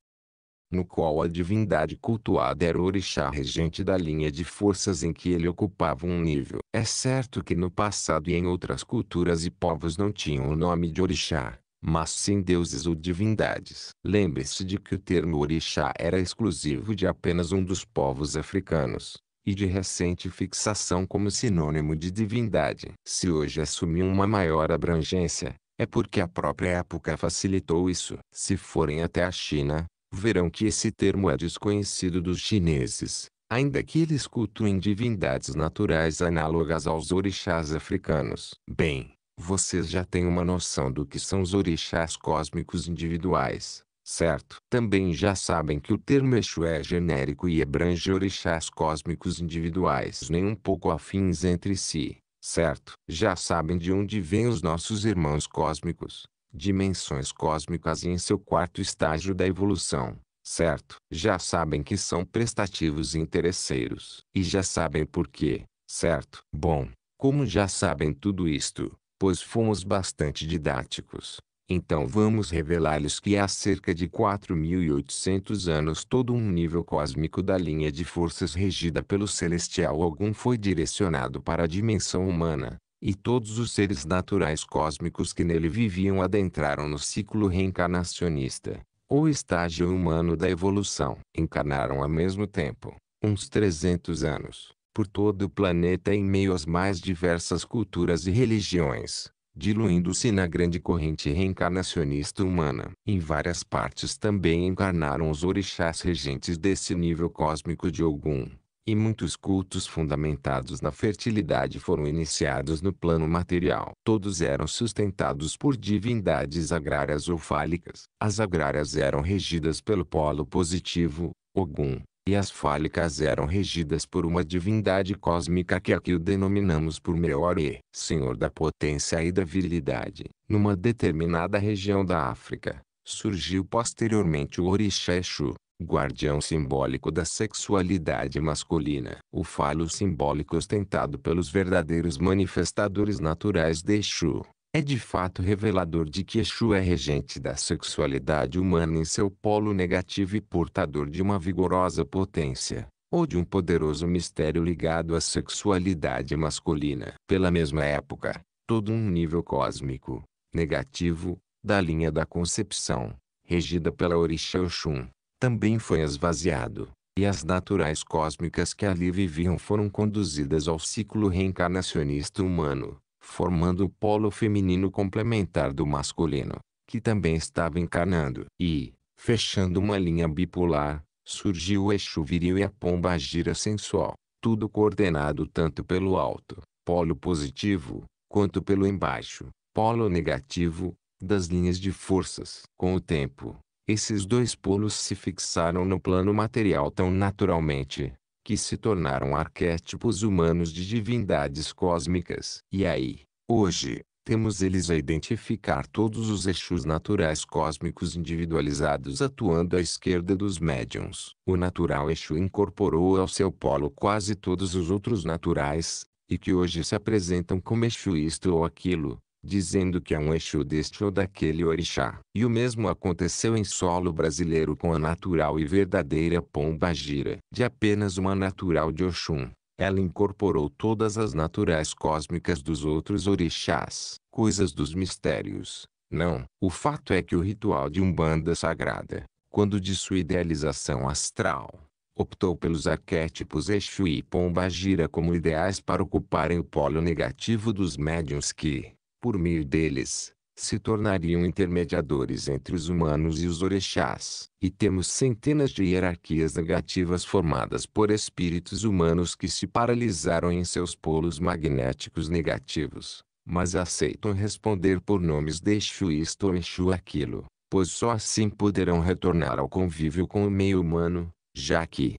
[SPEAKER 1] no qual a divindade cultuada era o orixá regente da linha de forças em que ele ocupava um nível. É certo que no passado e em outras culturas e povos não tinham o nome de orixá, mas sim deuses ou divindades. Lembre-se de que o termo orixá era exclusivo de apenas um dos povos africanos e de recente fixação como sinônimo de divindade. Se hoje assumiu uma maior abrangência, é porque a própria época facilitou isso. Se forem até a China, verão que esse termo é desconhecido dos chineses, ainda que eles cultuem divindades naturais análogas aos orixás africanos. Bem, vocês já têm uma noção do que são os orixás cósmicos individuais, certo? Também já sabem que o termo Exu é genérico e abrange orixás cósmicos individuais nem um pouco afins entre si, certo? Já sabem de onde vêm os nossos irmãos cósmicos, dimensões cósmicas e em seu quarto estágio da evolução, certo? Já sabem que são prestativos e interesseiros, e já sabem por quê, certo? Bom, como já sabem tudo isto, pois fomos bastante didáticos, então vamos revelar-lhes que há cerca de 4.800 anos todo um nível cósmico da linha de forças regida pelo celestial algum foi direcionado para a dimensão humana, e todos os seres naturais cósmicos que nele viviam adentraram no ciclo reencarnacionista, ou estágio humano da evolução. Encarnaram ao mesmo tempo, uns 300 anos, por todo o planeta em meio às mais diversas culturas e religiões, diluindo-se na grande corrente reencarnacionista humana. Em várias partes também encarnaram os orixás regentes desse nível cósmico de Ogum, e muitos cultos fundamentados na fertilidade foram iniciados no plano material. Todos eram sustentados por divindades agrárias ou fálicas. As agrárias eram regidas pelo polo positivo, Ogum, e as fálicas eram regidas por uma divindade cósmica que aqui o denominamos por Meore, senhor da potência e da virilidade. Numa determinada região da África, surgiu posteriormente o Orixá Exu, guardião simbólico da sexualidade masculina. O falo simbólico ostentado pelos verdadeiros manifestadores naturais de Exu, é de fato revelador de que Exu é regente da sexualidade humana em seu polo negativo e portador de uma vigorosa potência, ou de um poderoso mistério ligado à sexualidade masculina. Pela mesma época, todo um nível cósmico, negativo, da linha da concepção, regida pela Orixá Oxum, também foi esvaziado, e as naturais cósmicas que ali viviam foram conduzidas ao ciclo reencarnacionista humano, formando o polo feminino complementar do masculino, que também estava encarnando. E, fechando uma linha bipolar, surgiu o eixo viril e a pomba gira sensual, tudo coordenado tanto pelo alto, polo positivo, quanto pelo embaixo, polo negativo, das linhas de forças. Com o tempo, esses dois polos se fixaram no plano material tão naturalmente, que se tornaram arquétipos humanos de divindades cósmicas. E aí, hoje, temos eles a identificar todos os eixos naturais cósmicos individualizados atuando à esquerda dos médiums. O natural eixo incorporou ao seu polo quase todos os outros naturais, e que hoje se apresentam como eixo isto ou aquilo, dizendo que é um eixo deste ou daquele orixá. E o mesmo aconteceu em solo brasileiro com a natural e verdadeira Pomba Gira. De apenas uma natural de Oxum, ela incorporou todas as naturais cósmicas dos outros orixás, coisas dos mistérios. Não, o fato é que o ritual de Umbanda Sagrada, quando de sua idealização astral, optou pelos arquétipos Exu e Pomba Gira como ideais para ocuparem o polo negativo dos médiuns que, por meio deles, se tornariam intermediadores entre os humanos e os orixás. E temos centenas de hierarquias negativas formadas por espíritos humanos que se paralisaram em seus polos magnéticos negativos, mas aceitam responder por nomes deixo isto ou Exu aquilo, pois só assim poderão retornar ao convívio com o meio humano, já que,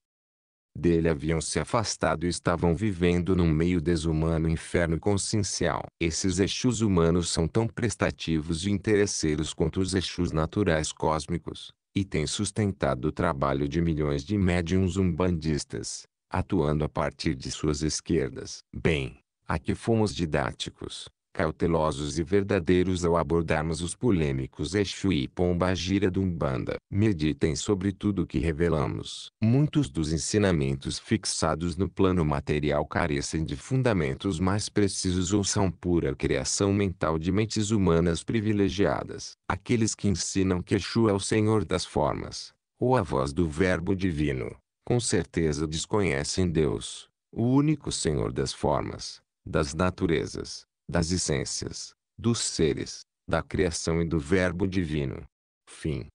[SPEAKER 1] dele haviam se afastado e estavam vivendo num meio desumano inferno consciencial. Esses Exus humanos são tão prestativos e interesseiros quanto os Exus naturais cósmicos, e têm sustentado o trabalho de milhões de médiums umbandistas, atuando a partir de suas esquerdas. Bem, aqui fomos didáticos cautelosos e verdadeiros ao abordarmos os polêmicos Exu e Pomba Gira do Umbanda. Meditem sobre tudo o que revelamos. Muitos dos ensinamentos fixados no plano material carecem de fundamentos mais precisos ou são pura criação mental de mentes humanas privilegiadas. Aqueles que ensinam que Exu é o Senhor das Formas, ou a voz do Verbo Divino, com certeza desconhecem Deus, o único Senhor das Formas, das Naturezas das essências, dos seres, da criação e do Verbo divino. Fim.